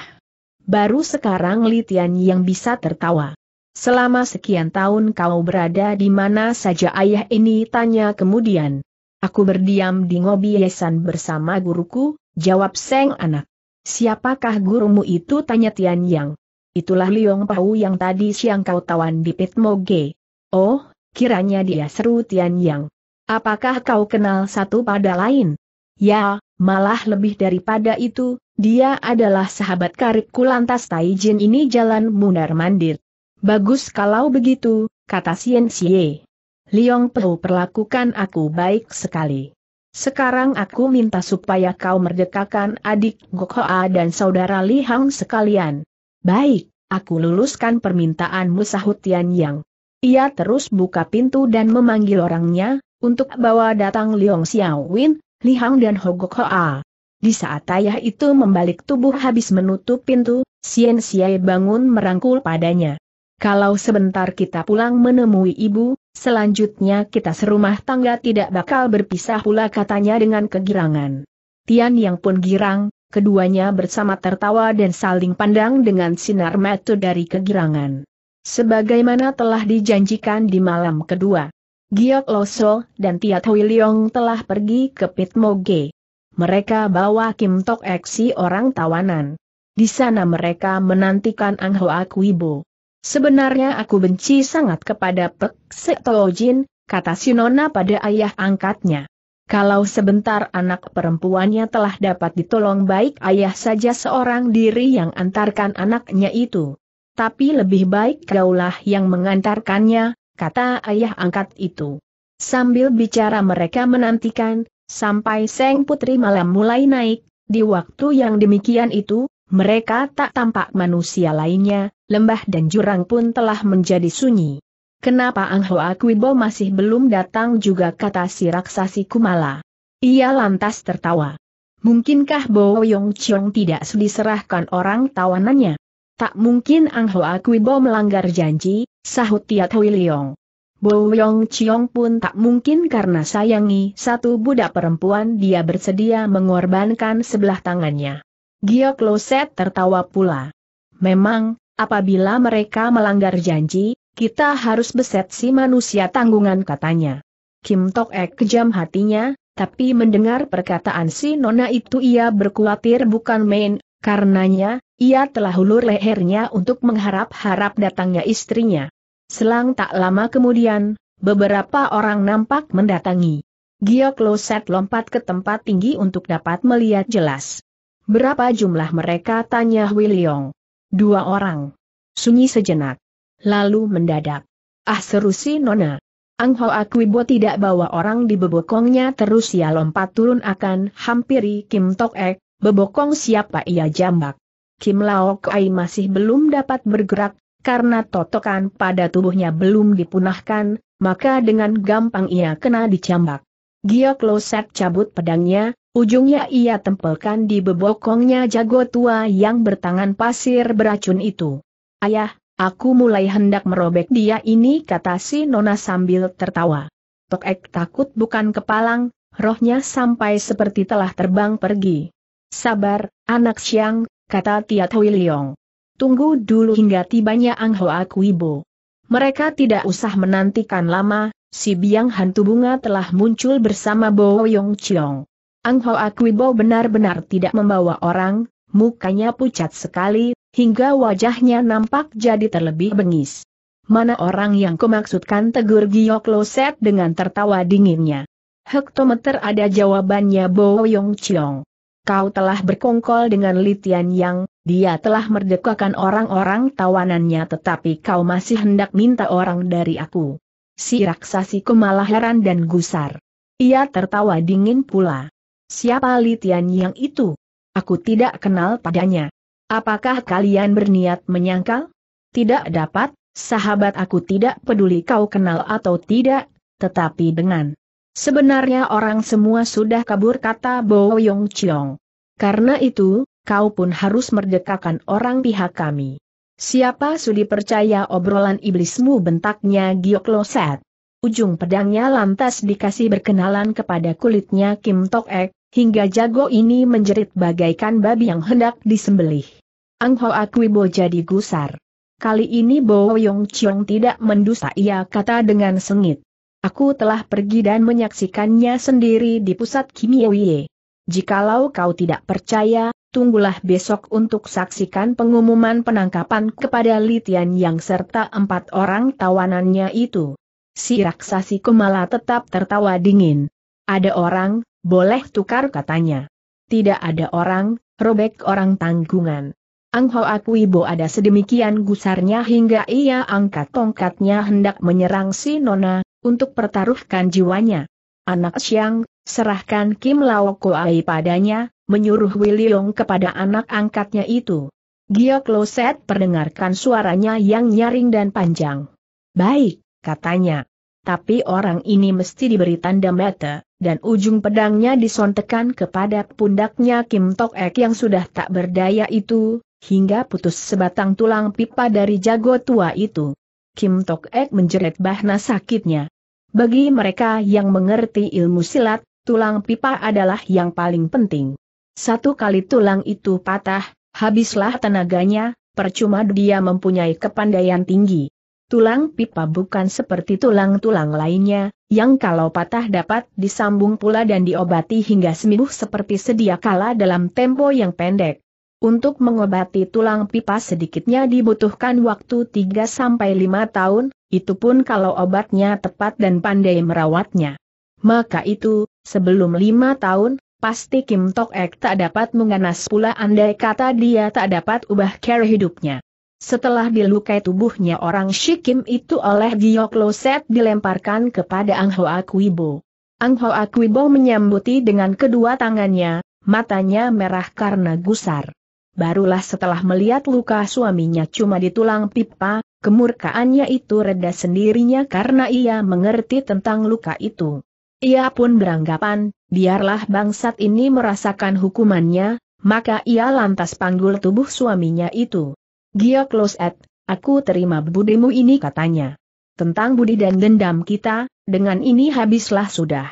Baru sekarang Litian yang bisa tertawa. Selama sekian tahun kau berada di mana saja ayah ini tanya kemudian. Aku berdiam di ngobi yesan bersama guruku, jawab Seng anak. Siapakah gurumu itu tanya Tian Yang. Itulah Liong Pau yang tadi siang kau tawan di Pitmoge. Oh, kiranya dia seru Tian Yang. Apakah kau kenal satu pada lain? Ya, malah lebih daripada itu, dia adalah sahabat karibku lantas Taijin ini jalan mundar-mandir. Bagus kalau begitu, kata Sien Xie. Liong Pehu perlakukan aku baik sekali. Sekarang aku minta supaya kau merdekakan adik Gokhoa dan saudara Li Hang sekalian. Baik, aku luluskan permintaanmu sahut Tian Yang. Ia terus buka pintu dan memanggil orangnya, untuk bawa datang Liong Xiaowin, Li Hang dan Hogok Hoa. Di saat ayah itu membalik tubuh habis menutup pintu, Sien Siai bangun merangkul padanya. Kalau sebentar kita pulang menemui ibu, selanjutnya kita serumah tangga tidak bakal berpisah pula katanya dengan kegirangan. Tian yang pun girang, keduanya bersama tertawa dan saling pandang dengan sinar mata dari kegirangan. Sebagaimana telah dijanjikan di malam kedua. Giok Loso dan Tia Hui Leong telah pergi ke Moge. Mereka bawa Kim Tok Eksi orang tawanan. Di sana mereka menantikan Ang Hoa Kuibo. Sebenarnya aku benci sangat kepada Pek Jin, kata Sinona pada ayah angkatnya. Kalau sebentar anak perempuannya telah dapat ditolong baik ayah saja seorang diri yang antarkan anaknya itu. Tapi lebih baik kaulah yang mengantarkannya, kata ayah angkat itu. Sambil bicara mereka menantikan, sampai Seng Putri malam mulai naik, di waktu yang demikian itu, mereka tak tampak manusia lainnya, lembah dan jurang pun telah menjadi sunyi. Kenapa Ang Hoa masih belum datang juga kata si raksasi Kumala. Ia lantas tertawa. Mungkinkah Bo Yong Chiong tidak diserahkan orang tawanannya? Tak mungkin Ang Hoa melanggar janji, sahut Tia Tui Liong. Bo Yong Chiong pun tak mungkin karena sayangi satu budak perempuan dia bersedia mengorbankan sebelah tangannya. Giok Set tertawa pula. Memang, apabila mereka melanggar janji, kita harus beset si manusia tanggungan katanya. Kim Tok Ek kejam hatinya, tapi mendengar perkataan si nona itu ia berkuatir bukan main, karenanya, ia telah hulur lehernya untuk mengharap-harap datangnya istrinya. Selang tak lama kemudian, beberapa orang nampak mendatangi. Giok Loset lompat ke tempat tinggi untuk dapat melihat jelas. Berapa jumlah mereka tanya Wiliong. Dua orang. Sunyi sejenak. Lalu mendadak. Ah seru si Nona. Ang akui Kwibo tidak bawa orang di bebokongnya terus ia lompat turun akan hampiri Kim Tok Ek, bebokong siapa ia jambak. Kim Lao Kai masih belum dapat bergerak, karena totokan pada tubuhnya belum dipunahkan, maka dengan gampang ia kena dicambak. Giok Loset cabut pedangnya, ujungnya ia tempelkan di bebokongnya jago tua yang bertangan pasir beracun itu. Ayah, aku mulai hendak merobek dia ini kata si Nona sambil tertawa. Tok takut bukan kepalang, rohnya sampai seperti telah terbang pergi. Sabar, anak siang, kata Tia Tui Liong. Tunggu dulu hingga tibanya Ang Hoa Kuibo. Mereka tidak usah menantikan lama, si biang hantu bunga telah muncul bersama Bo Yong Chiong. Ang Hoa Kuibo benar-benar tidak membawa orang, mukanya pucat sekali, hingga wajahnya nampak jadi terlebih bengis. Mana orang yang kumaksudkan tegur Giok Loset dengan tertawa dinginnya. Hektometer ada jawabannya Bo Yong Chiong kau telah berkongkol dengan Litian Yang, dia telah merdekakan orang-orang tawanannya tetapi kau masih hendak minta orang dari aku. Si raksasi malah heran dan gusar. Ia tertawa dingin pula. Siapa Litian Yang itu? Aku tidak kenal padanya. Apakah kalian berniat menyangkal? Tidak dapat, sahabat aku tidak peduli kau kenal atau tidak, tetapi dengan Sebenarnya orang semua sudah kabur kata Bo Yong Chiong. Karena itu, kau pun harus merdekakan orang pihak kami. Siapa sudi percaya obrolan iblismu bentaknya Giok Loset? Ujung pedangnya lantas dikasih berkenalan kepada kulitnya Kim Tok Ek, hingga jago ini menjerit bagaikan babi yang hendak disembelih. Ang Ho Akwibo jadi gusar. Kali ini Bo Yong Chiong tidak mendusta ia kata dengan sengit. Aku telah pergi dan menyaksikannya sendiri di pusat kimiawie. Jikalau kau tidak percaya, tunggulah besok untuk saksikan pengumuman penangkapan kepada Litian yang serta empat orang tawanannya itu. Si raksasi Kumala tetap tertawa dingin. Ada orang, boleh tukar katanya. Tidak ada orang, robek orang tanggungan. Ang Hoa Bo ada sedemikian gusarnya hingga ia angkat tongkatnya hendak menyerang si Nona, untuk pertaruhkan jiwanya. Anak siang, serahkan Kim Lao Koai padanya, menyuruh Wiliong kepada anak angkatnya itu. Gio Kloset perdengarkan suaranya yang nyaring dan panjang. Baik, katanya. Tapi orang ini mesti diberi tanda mata, dan ujung pedangnya disontekan kepada pundaknya Kim Tok Ek yang sudah tak berdaya itu, hingga putus sebatang tulang pipa dari jago tua itu. Kim Tok Ek menjerit bahna sakitnya. Bagi mereka yang mengerti ilmu silat, tulang pipa adalah yang paling penting. Satu kali tulang itu patah, habislah tenaganya, percuma dia mempunyai kepandaian tinggi. Tulang pipa bukan seperti tulang-tulang lainnya, yang kalau patah dapat disambung pula dan diobati hingga sembuh seperti sedia kala dalam tempo yang pendek. Untuk mengobati tulang pipa sedikitnya dibutuhkan waktu 3-5 tahun, itu pun kalau obatnya tepat dan pandai merawatnya. Maka itu, sebelum 5 tahun, pasti Kim Tok Ek tak dapat mengganas pula andai kata dia tak dapat ubah cara hidupnya. Setelah dilukai tubuhnya orang Shikim itu oleh Giyok Loset dilemparkan kepada Ang Hoa Kuibo. Ang Hoa Kuibo menyambuti dengan kedua tangannya, matanya merah karena gusar. Barulah setelah melihat luka suaminya cuma di tulang pipa, kemurkaannya itu reda sendirinya karena ia mengerti tentang luka itu. Ia pun beranggapan, biarlah bangsat ini merasakan hukumannya, maka ia lantas panggul tubuh suaminya itu. Gia close at, aku terima budimu ini katanya. Tentang budi dan dendam kita, dengan ini habislah sudah.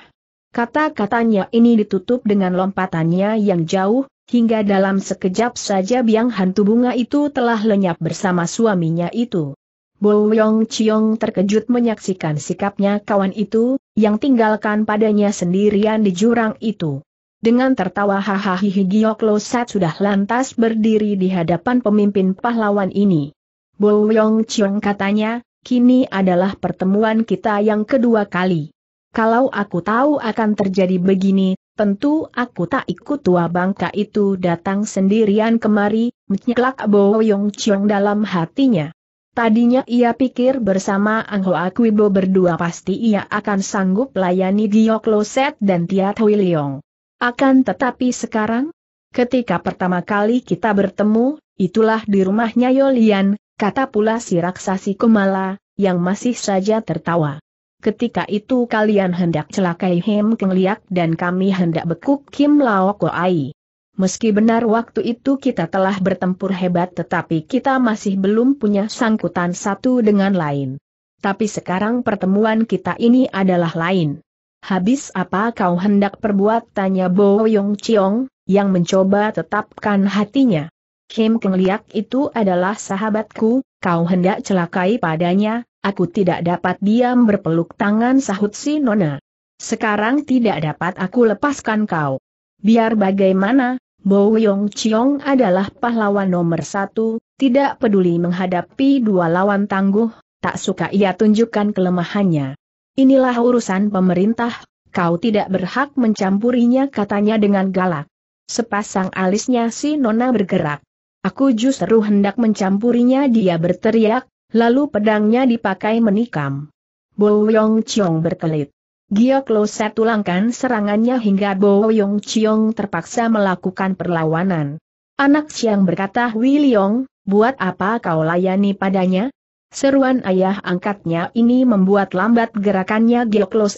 Kata-katanya ini ditutup dengan lompatannya yang jauh, Hingga dalam sekejap saja biang hantu bunga itu telah lenyap bersama suaminya itu. Bo Yong Chiong terkejut menyaksikan sikapnya kawan itu, yang tinggalkan padanya sendirian di jurang itu. Dengan tertawa hahaha Giok Lo Sat sudah lantas berdiri di hadapan pemimpin pahlawan ini. Bo Yong Chiong katanya, kini adalah pertemuan kita yang kedua kali. Kalau aku tahu akan terjadi begini, Tentu aku tak ikut tua bangka itu datang sendirian kemari, menyeklak Bo Yong Chiong dalam hatinya. Tadinya ia pikir bersama Ang Hoa Kwibo berdua pasti ia akan sanggup layani Giok Loset dan Tiat Hui Leong. Akan tetapi sekarang, ketika pertama kali kita bertemu, itulah di rumahnya Yolian, kata pula si raksasi Kumala, yang masih saja tertawa. Ketika itu kalian hendak celakai him Keng Liak dan kami hendak bekuk Kim Lao Ai. Meski benar waktu itu kita telah bertempur hebat tetapi kita masih belum punya sangkutan satu dengan lain. Tapi sekarang pertemuan kita ini adalah lain. Habis apa kau hendak perbuat tanya Bo Yong Chiong, yang mencoba tetapkan hatinya. Kim Keng Liak itu adalah sahabatku, kau hendak celakai padanya, Aku tidak dapat diam berpeluk tangan sahut si Nona. Sekarang tidak dapat aku lepaskan kau. Biar bagaimana, Bo Yong Chiong adalah pahlawan nomor satu, tidak peduli menghadapi dua lawan tangguh, tak suka ia tunjukkan kelemahannya. Inilah urusan pemerintah, kau tidak berhak mencampurinya katanya dengan galak. Sepasang alisnya si Nona bergerak. Aku justru hendak mencampurinya dia berteriak, Lalu pedangnya dipakai menikam. Bo Yong Chiong berkelit. Giok Lo tulangkan serangannya hingga Bo Yong Chiong terpaksa melakukan perlawanan. Anak Siang berkata Wiliong, buat apa kau layani padanya? Seruan ayah angkatnya ini membuat lambat gerakannya Giok Lo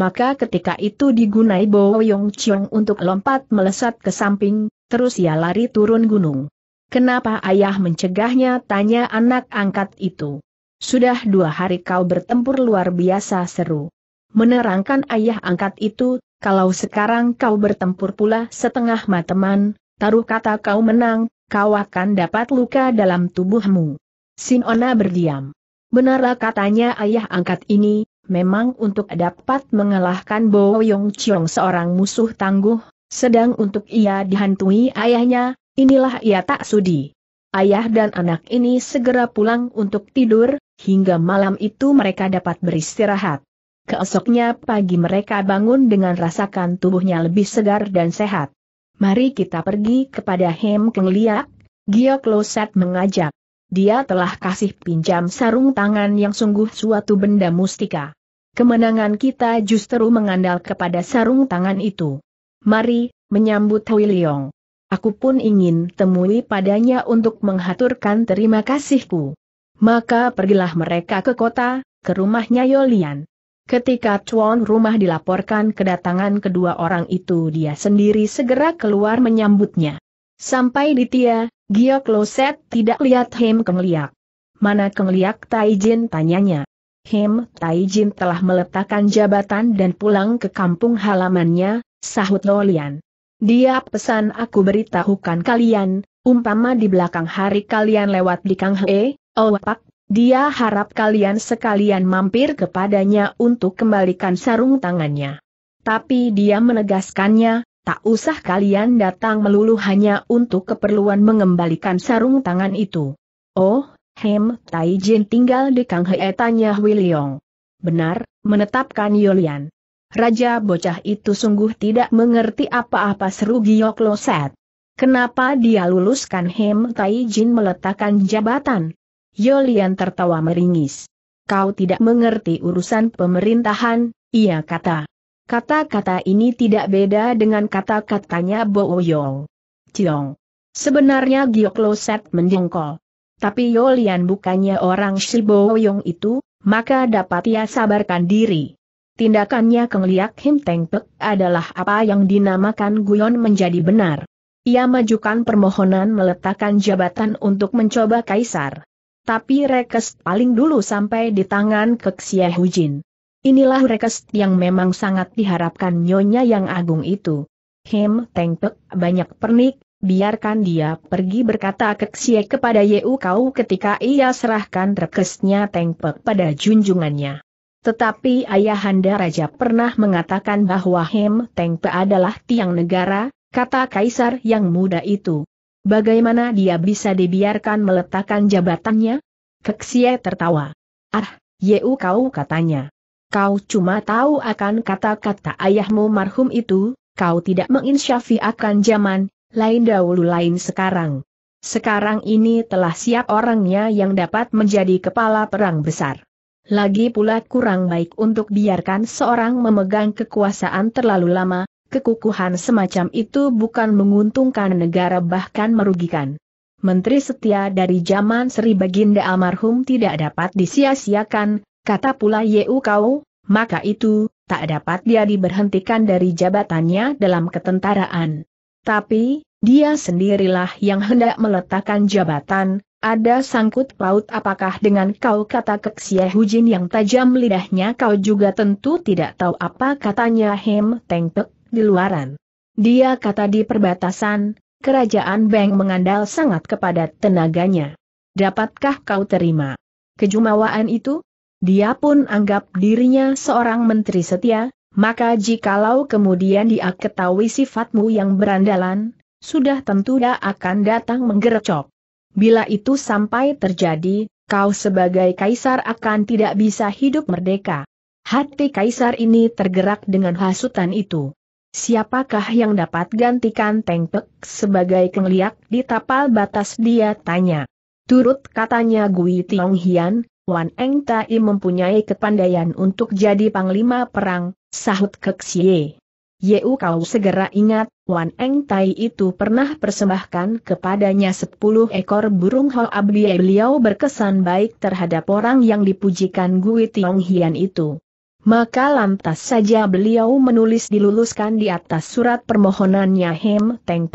maka ketika itu digunai Bo Yong Chiong untuk lompat melesat ke samping, terus ia lari turun gunung. Kenapa ayah mencegahnya tanya anak angkat itu. Sudah dua hari kau bertempur luar biasa seru. Menerangkan ayah angkat itu, kalau sekarang kau bertempur pula setengah mateman, taruh kata kau menang, kau akan dapat luka dalam tubuhmu. Sinona berdiam. Benarlah katanya ayah angkat ini, memang untuk dapat mengalahkan Bo Yong Chiong seorang musuh tangguh, sedang untuk ia dihantui ayahnya, Inilah ia tak sudi. Ayah dan anak ini segera pulang untuk tidur, hingga malam itu mereka dapat beristirahat. Keesoknya pagi mereka bangun dengan rasakan tubuhnya lebih segar dan sehat. Mari kita pergi kepada Hem Keng Liak, Gio Kloset mengajak. Dia telah kasih pinjam sarung tangan yang sungguh suatu benda mustika. Kemenangan kita justru mengandalkan kepada sarung tangan itu. Mari, menyambut Hui Leong. Aku pun ingin temui padanya untuk menghaturkan terima kasihku. Maka pergilah mereka ke kota, ke rumahnya Yolian. Ketika Chuan rumah dilaporkan kedatangan kedua orang itu dia sendiri segera keluar menyambutnya. Sampai di Tia, Gio Set tidak lihat Hem Keng Liak. Mana Keng Liak Taijin tanyanya. Hem Taijin telah meletakkan jabatan dan pulang ke kampung halamannya, sahut Yolian. Dia pesan aku beritahukan kalian, umpama di belakang hari kalian lewat di Kang He, oh pak, dia harap kalian sekalian mampir kepadanya untuk kembalikan sarung tangannya. Tapi dia menegaskannya, tak usah kalian datang melulu hanya untuk keperluan mengembalikan sarung tangan itu. Oh, Hem Tai Jin tinggal di Kang He tanya Wiliong. Benar, menetapkan Yolian. Raja bocah itu sungguh tidak mengerti apa-apa seru Giok Loset. Kenapa dia luluskan Hem Tai Jin meletakkan jabatan? Yolian tertawa meringis. Kau tidak mengerti urusan pemerintahan, ia kata. Kata-kata ini tidak beda dengan kata-katanya Bo Yong. Ciong. Sebenarnya Giok Loset menjengkol. Tapi Yolian bukannya orang Si Yong itu, maka dapat ia sabarkan diri tindakannya Keng Liak Him Teng Pek adalah apa yang dinamakan guyon menjadi benar. Ia majukan permohonan meletakkan jabatan untuk mencoba kaisar. Tapi rekes paling dulu sampai di tangan Keksia Hujin. Inilah rekes yang memang sangat diharapkan nyonya yang agung itu. Him Teng Pek banyak pernik, biarkan dia pergi berkata Keksie kepada Yeu Kau ketika ia serahkan rekesnya tengpek pada junjungannya. Tetapi Ayahanda Raja pernah mengatakan bahwa Hem Tengpe adalah tiang negara, kata kaisar yang muda itu. Bagaimana dia bisa dibiarkan meletakkan jabatannya? Keksie tertawa. Ah, Yeu kau katanya. Kau cuma tahu akan kata-kata ayahmu marhum itu, kau tidak menginsyafi akan zaman, lain dahulu lain sekarang. Sekarang ini telah siap orangnya yang dapat menjadi kepala perang besar. Lagi pula kurang baik untuk biarkan seorang memegang kekuasaan terlalu lama, kekukuhan semacam itu bukan menguntungkan negara bahkan merugikan. Menteri setia dari zaman Sri Baginda Almarhum tidak dapat disia-siakan, kata pula Yeu Kau, maka itu, tak dapat dia diberhentikan dari jabatannya dalam ketentaraan. Tapi, dia sendirilah yang hendak meletakkan jabatan, ada sangkut paut apakah dengan kau kata Keksia Hujin yang tajam lidahnya kau juga tentu tidak tahu apa katanya Hem Tengpek di luaran. Dia kata di perbatasan, kerajaan Beng mengandal sangat kepada tenaganya. Dapatkah kau terima kejumawaan itu? Dia pun anggap dirinya seorang menteri setia, maka jikalau kemudian dia ketahui sifatmu yang berandalan, sudah tentu dia akan datang menggerecok. Bila itu sampai terjadi, kau sebagai kaisar akan tidak bisa hidup merdeka. Hati kaisar ini tergerak dengan hasutan itu. Siapakah yang dapat gantikan Tengpek sebagai kengliak di tapal batas dia tanya. Turut katanya Gui Tiong Hian, Wan Eng Tai mempunyai kepandaian untuk jadi panglima perang, sahut Keksie. Yeu Kau segera ingat, Wan Eng Tai itu pernah persembahkan kepadanya sepuluh ekor burung Abli beliau berkesan baik terhadap orang yang dipujikan Gui Tiong Hian itu. Maka lantas saja beliau menulis diluluskan di atas surat permohonannya Hem Teng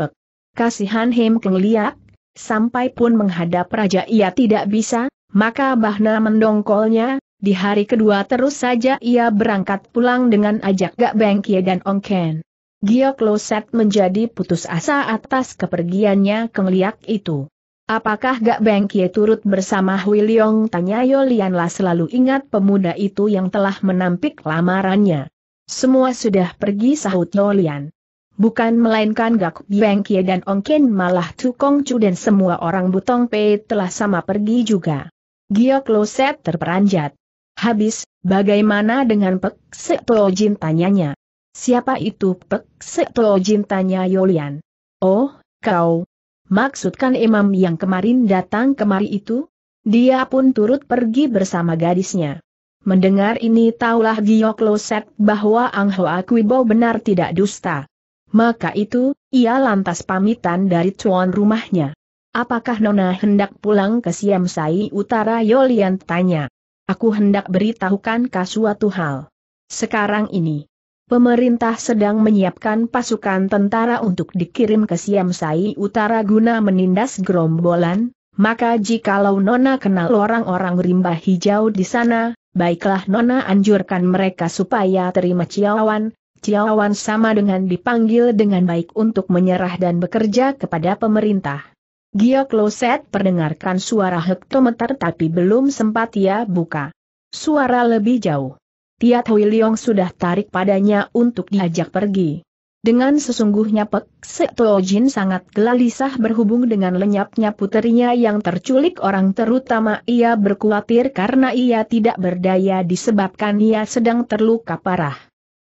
Kasihan Hem Keng Liak, sampai pun menghadap raja ia tidak bisa, maka Bahna mendongkolnya, di hari kedua terus saja ia berangkat pulang dengan ajak Gak Beng Kie dan Ong Ken. Lo Set menjadi putus asa atas kepergiannya ke Ngliak itu. Apakah Gak Beng Kie turut bersama Wiliong? Tanya Yolianlah selalu ingat pemuda itu yang telah menampik lamarannya. Semua sudah pergi sahut Yolian. Bukan melainkan Gak Beng Kie dan Ong Ken malah Tukong Chu dan semua orang Butong Pei telah sama pergi juga. Lo Set terperanjat. Habis, bagaimana dengan Pek Jin tanyanya? Siapa itu Pek Jin tanya Yolian? Oh, kau. Maksudkan imam yang kemarin datang kemari itu? Dia pun turut pergi bersama gadisnya. Mendengar ini taulah Giyok Loset bahwa Ang Hoa Kuibo benar tidak dusta. Maka itu, ia lantas pamitan dari tuan rumahnya. Apakah Nona hendak pulang ke Siam Sai Utara Yolian tanya. Aku hendak beritahukan kau suatu hal. Sekarang ini, pemerintah sedang menyiapkan pasukan tentara untuk dikirim ke Siam Sai Utara guna menindas gerombolan, maka jikalau Nona kenal orang-orang rimba hijau di sana, baiklah Nona anjurkan mereka supaya terima ciawan, ciawan sama dengan dipanggil dengan baik untuk menyerah dan bekerja kepada pemerintah. Gia Kloset perdengarkan suara hektometer tapi belum sempat ia buka. Suara lebih jauh. Tiat Hui Leong sudah tarik padanya untuk diajak pergi. Dengan sesungguhnya Pek Jin sangat gelisah berhubung dengan lenyapnya puterinya yang terculik orang terutama ia berkuatir karena ia tidak berdaya disebabkan ia sedang terluka parah.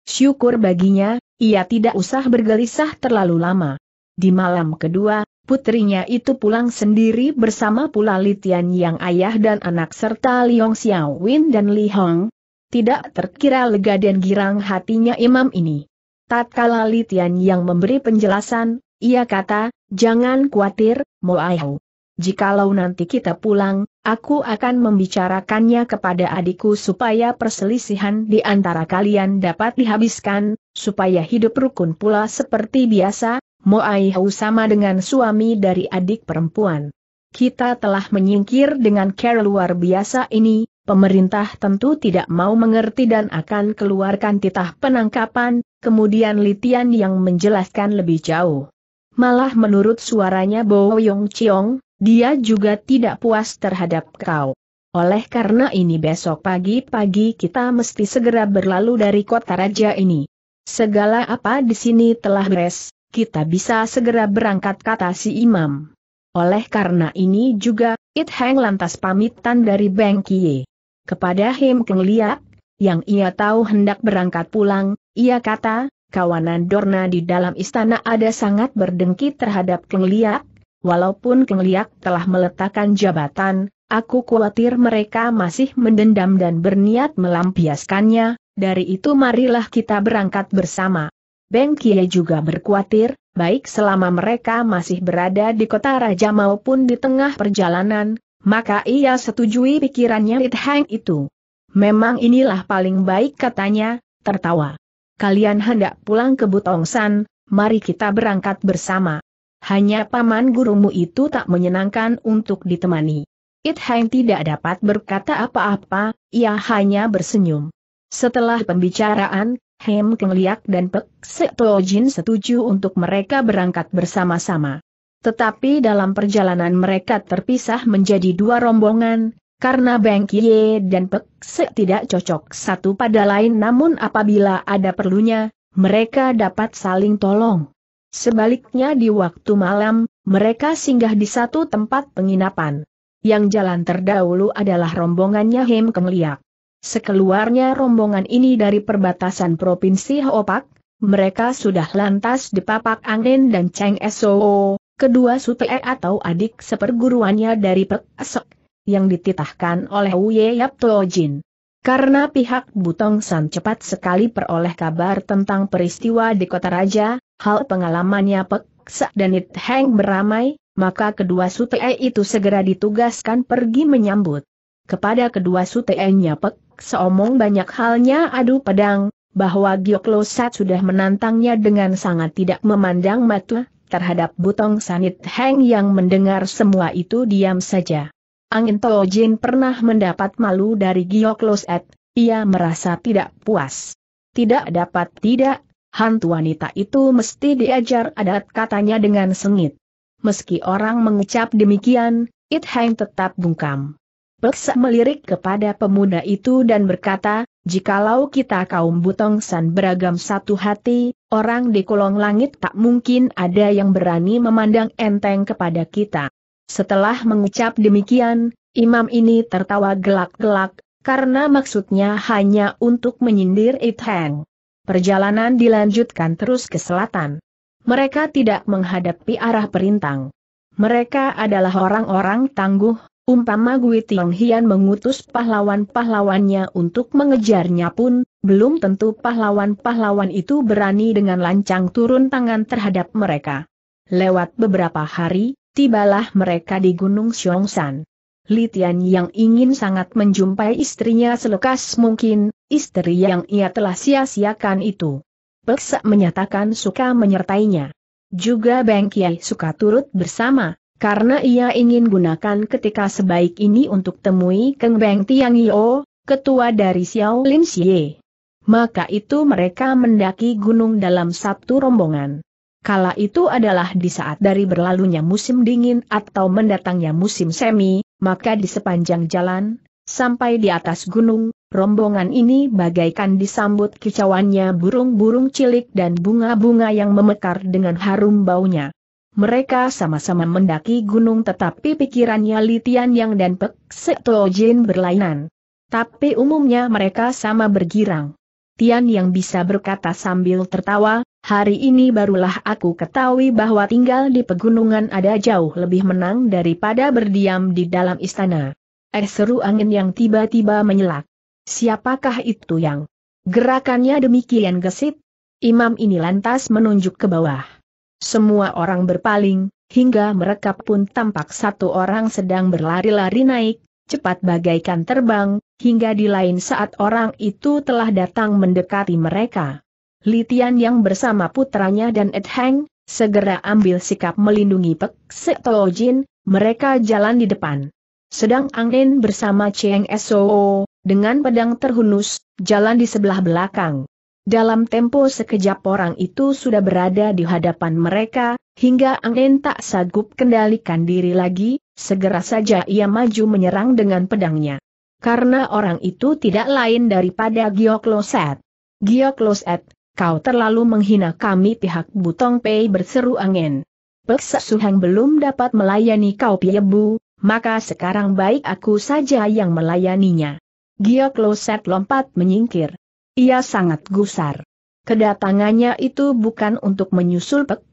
Syukur baginya, ia tidak usah bergelisah terlalu lama. Di malam kedua, putrinya itu pulang sendiri bersama pula Litian yang ayah dan anak serta Liong Xiaowin dan Li Hong. Tidak terkira lega dan girang hatinya imam ini. Tatkala Litian yang memberi penjelasan, ia kata, jangan khawatir, Moaihu. Jikalau nanti kita pulang, aku akan membicarakannya kepada adikku supaya perselisihan di antara kalian dapat dihabiskan, supaya hidup rukun pula seperti biasa, Ai hau sama dengan suami dari adik perempuan. Kita telah menyingkir dengan care luar biasa ini, pemerintah tentu tidak mau mengerti dan akan keluarkan titah penangkapan, kemudian Litian yang menjelaskan lebih jauh. Malah menurut suaranya Bo Yong Chiong, dia juga tidak puas terhadap kau. Oleh karena ini besok pagi-pagi kita mesti segera berlalu dari kota raja ini. Segala apa di sini telah beres, kita bisa segera berangkat kata si imam. Oleh karena ini juga, It Heng lantas pamitan dari Beng Kie. Kepada Him Keng Liak, yang ia tahu hendak berangkat pulang, ia kata, kawanan Dorna di dalam istana ada sangat berdengki terhadap Keng Liak, walaupun Keng Liak telah meletakkan jabatan, aku khawatir mereka masih mendendam dan berniat melampiaskannya, dari itu marilah kita berangkat bersama. Beng Kie juga berkuatir, baik selama mereka masih berada di kota raja maupun di tengah perjalanan, maka ia setujui pikirannya It Hang itu. Memang inilah paling baik katanya, tertawa. Kalian hendak pulang ke Butongsan, mari kita berangkat bersama. Hanya paman gurumu itu tak menyenangkan untuk ditemani. It Hang tidak dapat berkata apa-apa, ia hanya bersenyum. Setelah pembicaraan, Hem Keng dan Pek setuju untuk mereka berangkat bersama-sama. Tetapi dalam perjalanan mereka terpisah menjadi dua rombongan, karena Beng Kie dan Pek Sek tidak cocok satu pada lain namun apabila ada perlunya, mereka dapat saling tolong. Sebaliknya di waktu malam, mereka singgah di satu tempat penginapan. Yang jalan terdahulu adalah rombongannya Hem Keng Sekeluarnya rombongan ini dari perbatasan Provinsi Hoopak, mereka sudah lantas di Papak Angin dan Cheng Soo, kedua supee atau adik seperguruannya dari Pek Esok, yang dititahkan oleh Uye Yap Tojin. Karena pihak Butong San cepat sekali peroleh kabar tentang peristiwa di kota raja, hal pengalamannya Pek Sa dan It Heng beramai, maka kedua sute itu segera ditugaskan pergi menyambut. Kepada kedua sutee-nya Pek seomong banyak halnya adu pedang, bahwa Gioklo sudah menantangnya dengan sangat tidak memandang mata, terhadap Butong Sanit Heng yang mendengar semua itu diam saja. Angin Tojin pernah mendapat malu dari Gioklo ia merasa tidak puas. Tidak dapat tidak, hantu wanita itu mesti diajar adat katanya dengan sengit. Meski orang mengucap demikian, It Heng tetap bungkam. Peksa melirik kepada pemuda itu dan berkata, Jikalau kita kaum Butong San beragam satu hati, orang di kolong langit tak mungkin ada yang berani memandang enteng kepada kita. Setelah mengucap demikian, imam ini tertawa gelak-gelak, karena maksudnya hanya untuk menyindir Itheng. Perjalanan dilanjutkan terus ke selatan. Mereka tidak menghadapi arah perintang. Mereka adalah orang-orang tangguh, Umpama Gui Tiong Hian mengutus pahlawan-pahlawannya untuk mengejarnya pun, belum tentu pahlawan-pahlawan itu berani dengan lancang turun tangan terhadap mereka. Lewat beberapa hari, tibalah mereka di Gunung San. Litian yang ingin sangat menjumpai istrinya selekas mungkin, istri yang ia telah sia-siakan itu. Peksa menyatakan suka menyertainya. Juga Beng Kiai suka turut bersama, karena ia ingin gunakan ketika sebaik ini untuk temui Keng Beng Tiang Yo, ketua dari Xiao Lin Xie. Maka itu mereka mendaki gunung dalam satu rombongan. Kala itu adalah di saat dari berlalunya musim dingin atau mendatangnya musim semi, maka di sepanjang jalan, sampai di atas gunung, rombongan ini bagaikan disambut kicauannya burung-burung cilik dan bunga-bunga yang memekar dengan harum baunya. Mereka sama-sama mendaki gunung tetapi pikirannya Litian Yang dan Pek Setojin berlainan. Tapi umumnya mereka sama bergirang. Tian yang bisa berkata sambil tertawa, hari ini barulah aku ketahui bahwa tinggal di pegunungan ada jauh lebih menang daripada berdiam di dalam istana. Eh seru angin yang tiba-tiba menyelak. Siapakah itu yang? Gerakannya demikian gesit? Imam ini lantas menunjuk ke bawah. Semua orang berpaling, hingga mereka pun tampak satu orang sedang berlari-lari naik, cepat bagaikan terbang, hingga di lain saat orang itu telah datang mendekati mereka. Litian yang bersama putranya dan Ed Heng, segera ambil sikap melindungi Pek Jin, mereka jalan di depan. Sedang Angin bersama Cheng Soo, dengan pedang terhunus, jalan di sebelah belakang. Dalam tempo sekejap orang itu sudah berada di hadapan mereka, hingga Angin tak sanggup kendalikan diri lagi, segera saja ia maju menyerang dengan pedangnya. Karena orang itu tidak lain daripada Giokloset. Giokloset, kau terlalu menghina kami pihak Butong Pei berseru Angin. Peksa Suhang belum dapat melayani kau piyebu, maka sekarang baik aku saja yang melayaninya. Giokloset lompat menyingkir. Ia sangat gusar. Kedatangannya itu bukan untuk menyusul Pek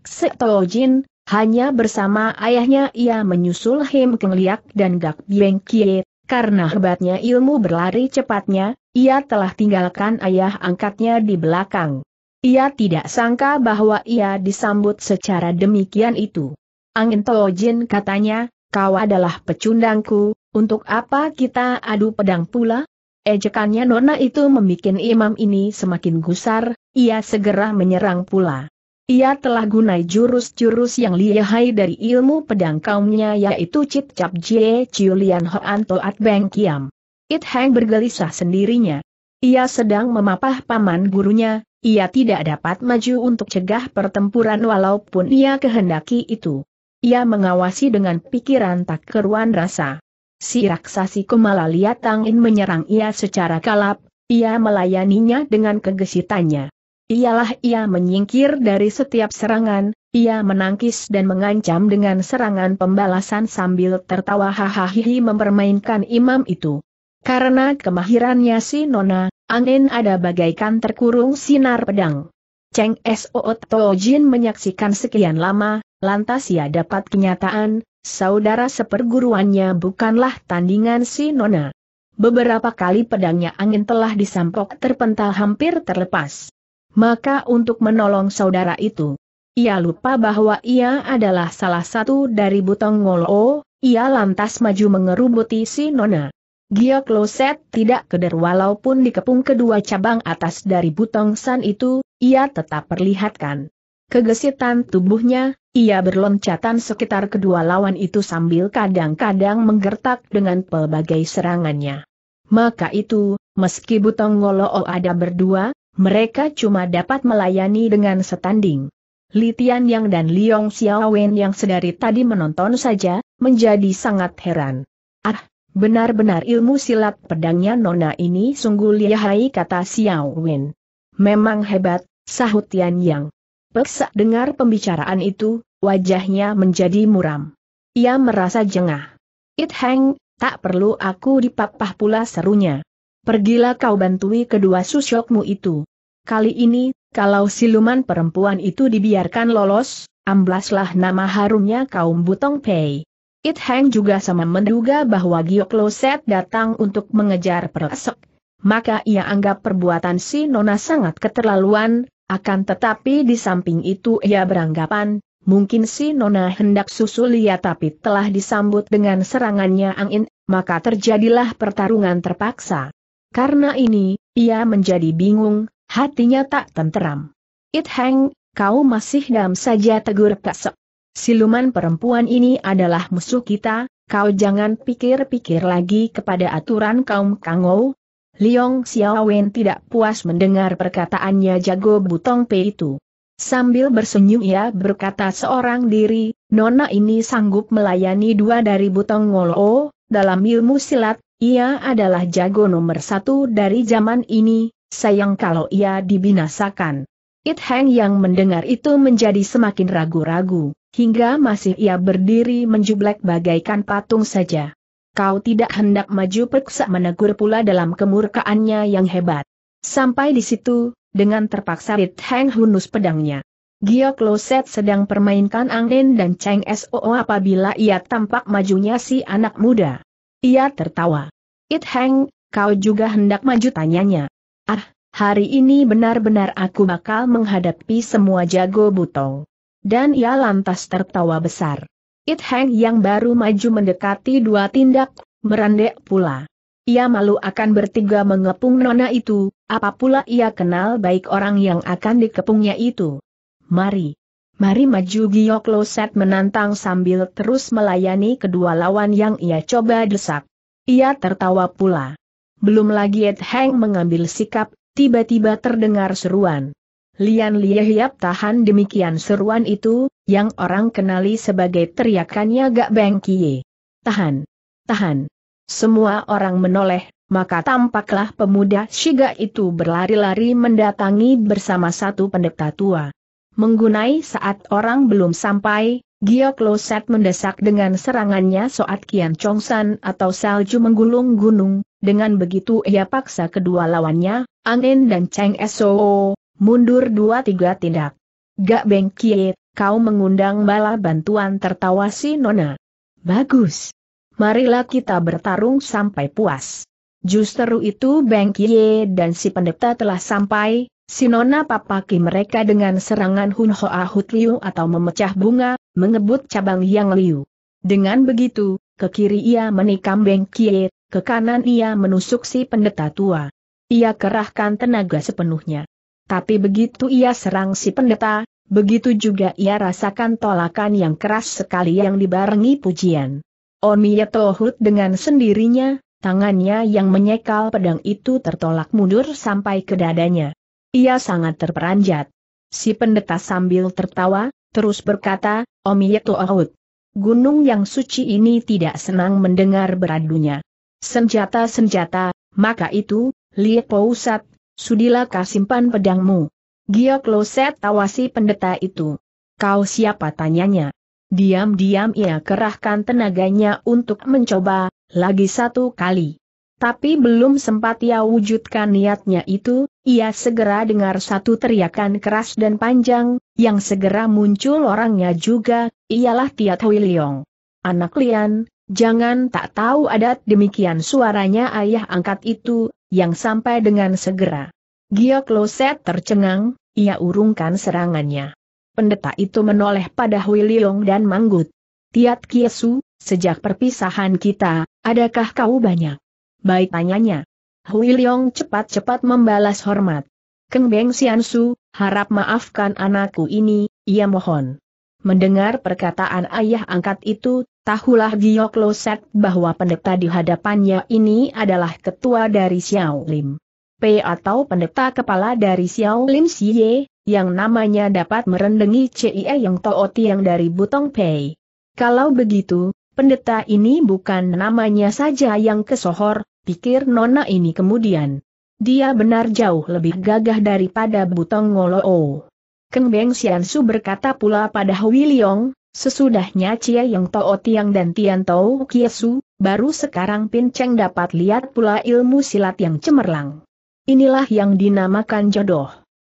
Jin, hanya bersama ayahnya ia menyusul Him Keng Liak dan Gak Bieng Kie, karena hebatnya ilmu berlari cepatnya, ia telah tinggalkan ayah angkatnya di belakang. Ia tidak sangka bahwa ia disambut secara demikian itu. Angin Jin katanya, kau adalah pecundangku, untuk apa kita adu pedang pula? Ejekannya Nona itu membuat imam ini semakin gusar, ia segera menyerang pula. Ia telah gunai jurus-jurus yang lihai dari ilmu pedang kaumnya yaitu Cip Cap Jie Chulian Hoan Toat Beng Kiam. It Heng bergelisah sendirinya. Ia sedang memapah paman gurunya, ia tidak dapat maju untuk cegah pertempuran walaupun ia kehendaki itu. Ia mengawasi dengan pikiran tak keruan rasa si raksasi Kumala lihat Tangin menyerang ia secara kalap, ia melayaninya dengan kegesitannya. Ialah ia menyingkir dari setiap serangan, ia menangkis dan mengancam dengan serangan pembalasan sambil tertawa hahaha mempermainkan imam itu. Karena kemahirannya si Nona, angin ada bagaikan terkurung sinar pedang. Cheng Soot Tojin menyaksikan sekian lama, lantas ia dapat kenyataan, saudara seperguruannya bukanlah tandingan si Nona. Beberapa kali pedangnya angin telah disampok terpental hampir terlepas. Maka untuk menolong saudara itu, ia lupa bahwa ia adalah salah satu dari butong ngolo, oh, ia lantas maju mengerubuti si Nona. Gia Kloset tidak keder walaupun dikepung kedua cabang atas dari butong san itu, ia tetap perlihatkan. Kegesitan tubuhnya, ia berloncatan sekitar kedua lawan itu sambil kadang-kadang menggertak dengan pelbagai serangannya. Maka itu, meski Butong Ngoloo oh ada berdua, mereka cuma dapat melayani dengan setanding. Li Yang dan Liong Xiaowen yang sedari tadi menonton saja, menjadi sangat heran. Ah, benar-benar ilmu silat pedangnya Nona ini sungguh lihai kata Xiaowen. Memang hebat, sahut Tian Yang. Peksa dengar pembicaraan itu, wajahnya menjadi muram. Ia merasa jengah. It Hang, tak perlu aku dipapah pula serunya. Pergilah kau bantui kedua susyokmu itu. Kali ini, kalau siluman perempuan itu dibiarkan lolos, amblaslah nama harumnya kaum Butong Pei. It Hang juga sama menduga bahwa Giok Loset datang untuk mengejar peresek. Maka ia anggap perbuatan si Nona sangat keterlaluan, akan tetapi di samping itu ia beranggapan, mungkin si Nona hendak susul ia tapi telah disambut dengan serangannya angin, maka terjadilah pertarungan terpaksa. Karena ini, ia menjadi bingung, hatinya tak tenteram. It hang, kau masih dam saja tegur Pak Siluman perempuan ini adalah musuh kita, kau jangan pikir-pikir lagi kepada aturan kaum Kangou, Liong Xiaowen tidak puas mendengar perkataannya jago butong Pe itu. Sambil bersenyum ia berkata seorang diri, Nona ini sanggup melayani dua dari butong ngolo, dalam ilmu silat, ia adalah jago nomor satu dari zaman ini, sayang kalau ia dibinasakan. It Heng yang mendengar itu menjadi semakin ragu-ragu, hingga masih ia berdiri menjublek bagaikan patung saja kau tidak hendak maju peksa menegur pula dalam kemurkaannya yang hebat. Sampai di situ, dengan terpaksa Rit Heng hunus pedangnya. Gio Kloset sedang permainkan angin dan Cheng SOO apabila ia tampak majunya si anak muda. Ia tertawa. It Heng, kau juga hendak maju tanyanya. Ah, hari ini benar-benar aku bakal menghadapi semua jago butong. Dan ia lantas tertawa besar. It Heng yang baru maju mendekati dua tindak, merendek pula. Ia malu akan bertiga mengepung nona itu, apa pula ia kenal baik orang yang akan dikepungnya itu. Mari. Mari maju Giyok Loset menantang sambil terus melayani kedua lawan yang ia coba desak. Ia tertawa pula. Belum lagi Ed Heng mengambil sikap, tiba-tiba terdengar seruan. Lian Lia Hiap tahan demikian seruan itu, yang orang kenali sebagai teriakannya Gak Beng Kie. Tahan! Tahan! Semua orang menoleh, maka tampaklah pemuda Shiga itu berlari-lari mendatangi bersama satu pendeta tua. Menggunai saat orang belum sampai, Giok Loset mendesak dengan serangannya Soat Kian Chongsan atau salju menggulung gunung, dengan begitu ia paksa kedua lawannya, Angin dan Cheng Soo, mundur dua tiga tindak. Gak Beng Kie kau mengundang bala bantuan tertawa si Nona. Bagus. Marilah kita bertarung sampai puas. Justru itu Beng Kie dan si pendeta telah sampai, si Nona papaki mereka dengan serangan Hun Hoa Hut Liu atau memecah bunga, mengebut cabang Yang Liu. Dengan begitu, ke kiri ia menikam Beng Kie, ke kanan ia menusuk si pendeta tua. Ia kerahkan tenaga sepenuhnya. Tapi begitu ia serang si pendeta, Begitu juga ia rasakan tolakan yang keras sekali yang dibarengi pujian. Omiya oh, Tohut dengan sendirinya, tangannya yang menyekal pedang itu tertolak mundur sampai ke dadanya. Ia sangat terperanjat. Si pendeta sambil tertawa, terus berkata, Omiya oh, Tohut, gunung yang suci ini tidak senang mendengar beradunya. Senjata-senjata, maka itu, Lie Pousat, sudilah kasimpan pedangmu. Giok Loset tawasi pendeta itu. Kau siapa tanyanya? Diam-diam ia kerahkan tenaganya untuk mencoba, lagi satu kali. Tapi belum sempat ia wujudkan niatnya itu, ia segera dengar satu teriakan keras dan panjang, yang segera muncul orangnya juga, ialah Tiat Hui Liong. Anak Lian, jangan tak tahu adat demikian suaranya ayah angkat itu, yang sampai dengan segera. Gia Kloset tercengang, ia urungkan serangannya. Pendeta itu menoleh pada Hui Liong dan Manggut. Tiat Kiesu, sejak perpisahan kita, adakah kau banyak? Baik tanyanya. Hui Liong cepat-cepat membalas hormat. Keng Beng Su, harap maafkan anakku ini, ia mohon. Mendengar perkataan ayah angkat itu, tahulah Gio Loset bahwa pendeta di hadapannya ini adalah ketua dari Xiao Lim. P atau pendeta kepala dari Xiao Lim Siye, yang namanya dapat merendengi CIE yang Tao Tiang dari Butong Pei. Kalau begitu, pendeta ini bukan namanya saja yang kesohor, pikir Nona ini kemudian. Dia benar jauh lebih gagah daripada Butong Ngoloo. Keng Beng Xiansu berkata pula pada Hui Liong, sesudahnya Cie Yang Tao Tiang dan Tian Tao Kiesu, baru sekarang Pinceng dapat lihat pula ilmu silat yang cemerlang. Inilah yang dinamakan jodoh.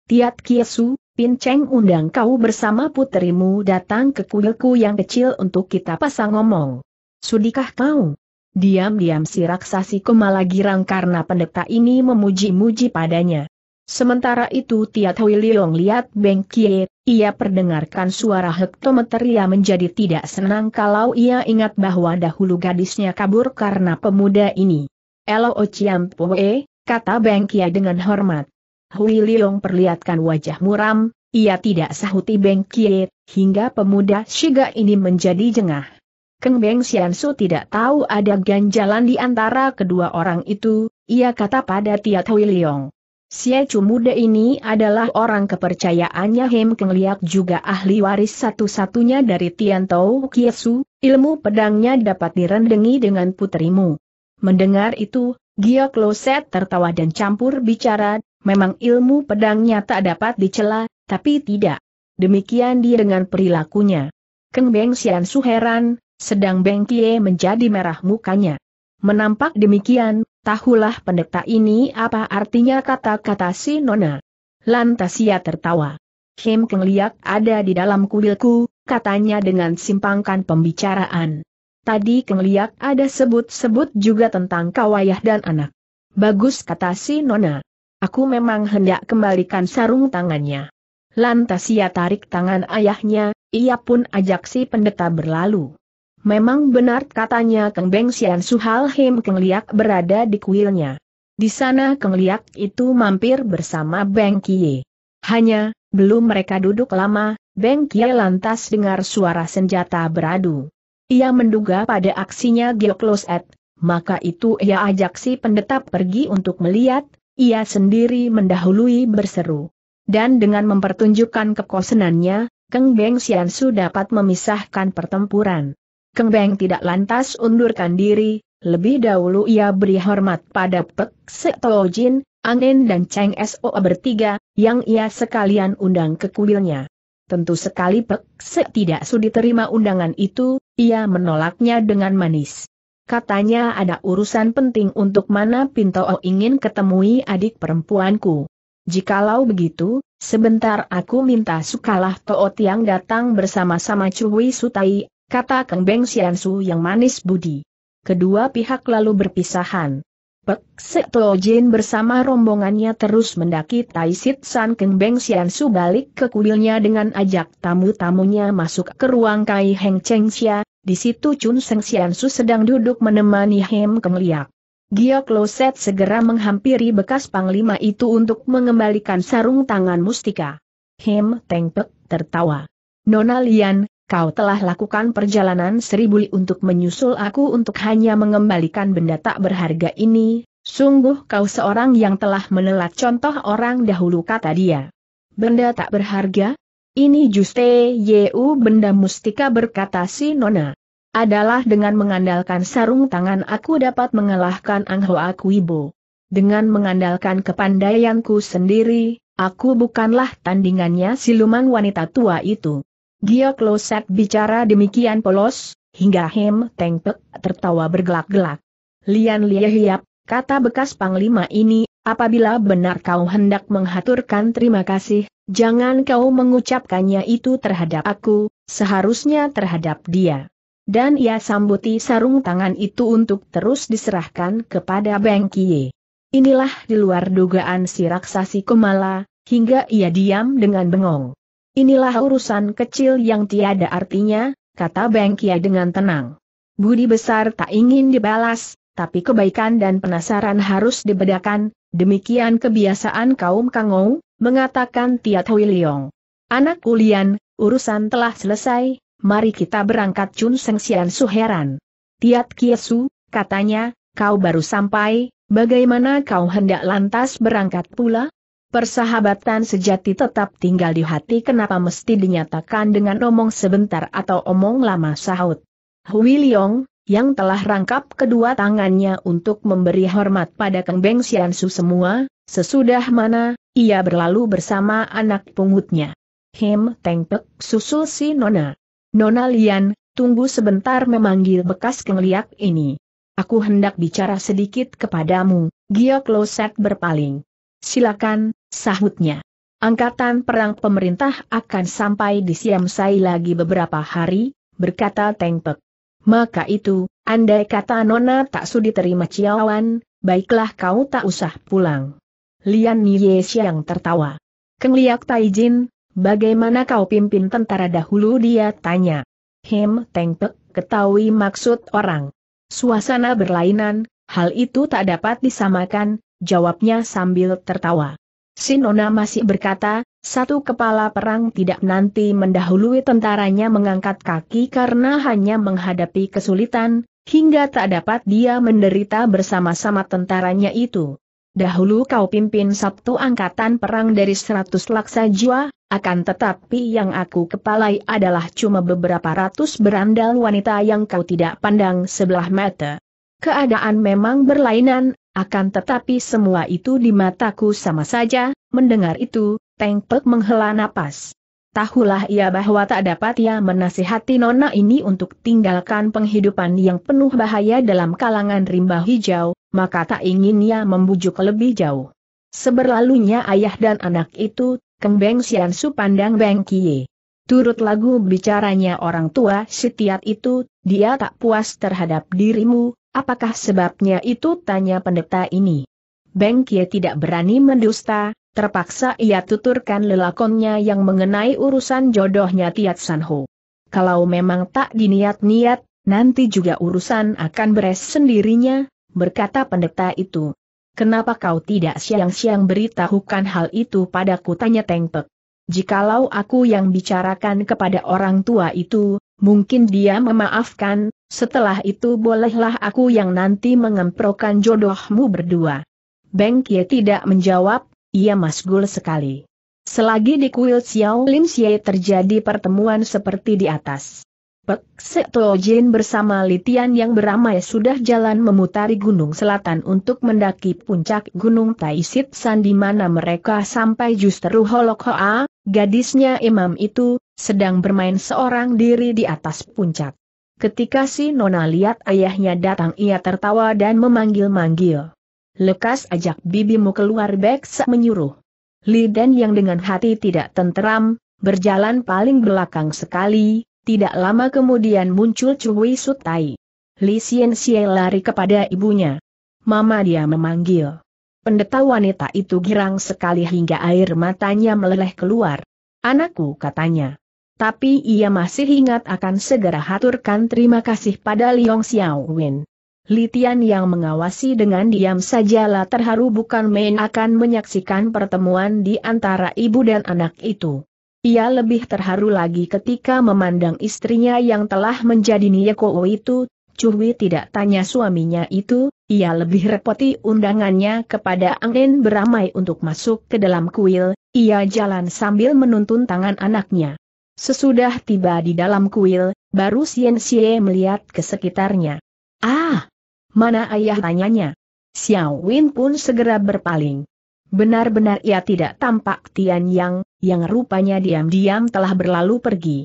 Tiat Kiesu, Pinceng undang kau bersama puterimu datang ke kuilku yang kecil untuk kita pasang ngomong. Sudikah kau? Diam-diam si raksasi Kumala girang karena pendeta ini memuji-muji padanya. Sementara itu Tiat Hui Leong lihat Beng Kie, ia perdengarkan suara hektometer ia menjadi tidak senang kalau ia ingat bahwa dahulu gadisnya kabur karena pemuda ini. Elo Ociampoe? kata Beng Kia dengan hormat. Hui Liong perlihatkan wajah muram, ia tidak sahuti Beng Kie, hingga pemuda Shiga ini menjadi jengah. Keng Beng Xiansu tidak tahu ada ganjalan di antara kedua orang itu, ia kata pada Tiat Hui Liong. Siecu muda ini adalah orang kepercayaannya Hem Keng Liak juga ahli waris satu-satunya dari Tian Tau Kiesu, ilmu pedangnya dapat direndengi dengan putrimu. Mendengar itu, Gio Loset tertawa dan campur bicara, memang ilmu pedangnya tak dapat dicela, tapi tidak. Demikian dia dengan perilakunya. Keng Beng Sian Su sedang Beng Kie menjadi merah mukanya. Menampak demikian, tahulah pendeta ini apa artinya kata-kata si Nona. Lantas ia tertawa. Kim Keng Liak ada di dalam kuilku, katanya dengan simpangkan pembicaraan. Tadi Keng Liak ada sebut-sebut juga tentang kawayah dan anak. Bagus kata si Nona. Aku memang hendak kembalikan sarung tangannya. Lantas ia tarik tangan ayahnya, ia pun ajak si pendeta berlalu. Memang benar katanya Keng Beng Sian Suhal Him Keng Liak berada di kuilnya. Di sana Keng Liak itu mampir bersama Beng Kie. Hanya, belum mereka duduk lama, Beng Kie lantas dengar suara senjata beradu. Ia menduga pada aksinya Geokloset, maka itu ia ajak si pendeta pergi untuk melihat, ia sendiri mendahului berseru. Dan dengan mempertunjukkan kekosenannya, Keng Beng Siansu dapat memisahkan pertempuran. Keng Beng tidak lantas undurkan diri, lebih dahulu ia beri hormat pada Pek Setojin, Angin dan Cheng So bertiga, yang ia sekalian undang ke kuilnya. Tentu sekali Pek Se tidak sudi terima undangan itu, ia menolaknya dengan manis. Katanya ada urusan penting untuk mana o ingin ketemui adik perempuanku. Jikalau begitu, sebentar aku minta sukalah toot Tiang datang bersama-sama Cui Sutai, kata Keng Beng Siansu yang manis budi. Kedua pihak lalu berpisahan. Pek Sek Jin bersama rombongannya terus mendaki Tai San Keng Beng Siansu balik ke kuilnya dengan ajak tamu-tamunya masuk ke ruang Kai Heng Cheng Xia, di situ Chun Seng Xiansu sedang duduk menemani Hem Kemliak. Gia Kloset segera menghampiri bekas panglima itu untuk mengembalikan sarung tangan mustika. Hem Tengpek tertawa. Nona Lian, kau telah lakukan perjalanan seribu li untuk menyusul aku untuk hanya mengembalikan benda tak berharga ini, sungguh kau seorang yang telah menelat contoh orang dahulu kata dia. Benda tak berharga? Ini juste Yu benda mustika berkata si Nona. Adalah dengan mengandalkan sarung tangan aku dapat mengalahkan Angho ibu. Dengan mengandalkan kepandaianku sendiri, aku bukanlah tandingannya siluman wanita tua itu. Gia Kloset bicara demikian polos, hingga Hem Tengpek tertawa bergelak-gelak. Lian Lia Hiap, kata bekas panglima ini Apabila benar kau hendak menghaturkan terima kasih, jangan kau mengucapkannya itu terhadap aku, seharusnya terhadap dia. Dan ia sambuti sarung tangan itu untuk terus diserahkan kepada Beng Kie. Inilah di luar dugaan si raksasi Kumala, hingga ia diam dengan bengong. Inilah urusan kecil yang tiada artinya, kata Beng Kie dengan tenang. Budi besar tak ingin dibalas, tapi kebaikan dan penasaran harus dibedakan, Demikian kebiasaan kaum Kangou, mengatakan Tiat Hui Liong. Anak kulian, urusan telah selesai, mari kita berangkat Chun Seng Sian Su Tiat Kiesu, katanya, kau baru sampai, bagaimana kau hendak lantas berangkat pula? Persahabatan sejati tetap tinggal di hati kenapa mesti dinyatakan dengan omong sebentar atau omong lama sahut. Hui Liong, yang telah rangkap kedua tangannya untuk memberi hormat pada Kang Beng Xiansu semua, sesudah mana, ia berlalu bersama anak pungutnya. Hem Tengpek susul si Nona. Nona Lian, tunggu sebentar memanggil bekas Kang Liak ini. Aku hendak bicara sedikit kepadamu, Giok Loset berpaling. Silakan, sahutnya. Angkatan perang pemerintah akan sampai di Siamsai lagi beberapa hari, berkata Tengpek. Maka itu, andai kata Nona tak sudi terima Ciawan, baiklah kau tak usah pulang. Lian Nye Xiang tertawa. Kengliak Liak Taijin, bagaimana kau pimpin tentara dahulu dia tanya. Hem Teng Pek, ketahui maksud orang. Suasana berlainan, hal itu tak dapat disamakan, jawabnya sambil tertawa. Si Nona masih berkata, satu kepala perang tidak nanti mendahului tentaranya mengangkat kaki karena hanya menghadapi kesulitan, hingga tak dapat dia menderita bersama-sama tentaranya itu. Dahulu kau pimpin Sabtu Angkatan Perang dari seratus laksa jiwa, akan tetapi yang aku kepalai adalah cuma beberapa ratus berandal wanita yang kau tidak pandang sebelah mata. Keadaan memang berlainan, akan tetapi semua itu di mataku sama saja, mendengar itu, Teng Pek menghela napas. Tahulah ia bahwa tak dapat ia menasihati nona ini untuk tinggalkan penghidupan yang penuh bahaya dalam kalangan rimba hijau, maka tak ingin ia membujuk lebih jauh. Seberlalunya ayah dan anak itu, kembeng sian su pandang Beng Kie. Turut lagu bicaranya orang tua setiap itu, dia tak puas terhadap dirimu, apakah sebabnya itu tanya pendeta ini. Beng Kie tidak berani mendusta, Terpaksa ia tuturkan lelakonnya yang mengenai urusan jodohnya Tiat Sanho. Kalau memang tak diniat-niat, nanti juga urusan akan beres sendirinya, berkata pendeta itu. Kenapa kau tidak siang-siang beritahukan hal itu padaku tanya Tengpek. Jikalau aku yang bicarakan kepada orang tua itu, mungkin dia memaafkan, setelah itu bolehlah aku yang nanti mengemprokan jodohmu berdua. Bengkie tidak menjawab, ia masgul sekali. Selagi di kuil Xiao Lim Xie terjadi pertemuan seperti di atas. Pek Seto Jin bersama Litian yang beramai sudah jalan memutari gunung selatan untuk mendaki puncak gunung Taisit San di mana mereka sampai justru Holok Hoa, gadisnya imam itu, sedang bermain seorang diri di atas puncak. Ketika si Nona lihat ayahnya datang ia tertawa dan memanggil-manggil. Lekas ajak bibimu keluar Beksa menyuruh. Liden yang dengan hati tidak tenteram, berjalan paling belakang sekali, tidak lama kemudian muncul Cui Sutai. Li Sien Xie lari kepada ibunya. Mama dia memanggil. Pendeta wanita itu girang sekali hingga air matanya meleleh keluar. Anakku katanya. Tapi ia masih ingat akan segera haturkan terima kasih pada Liong Wen. Litian yang mengawasi dengan diam sajalah terharu bukan main akan menyaksikan pertemuan di antara ibu dan anak itu. Ia lebih terharu lagi ketika memandang istrinya yang telah menjadi Nieko itu, Curwi tidak tanya suaminya itu, ia lebih repoti undangannya kepada Angin beramai untuk masuk ke dalam kuil, ia jalan sambil menuntun tangan anaknya. Sesudah tiba di dalam kuil, baru Sien Xie melihat ke sekitarnya. Ah, Mana ayah tanyanya? Xiao Win pun segera berpaling. Benar-benar ia tidak tampak Tian Yang, yang rupanya diam-diam telah berlalu pergi.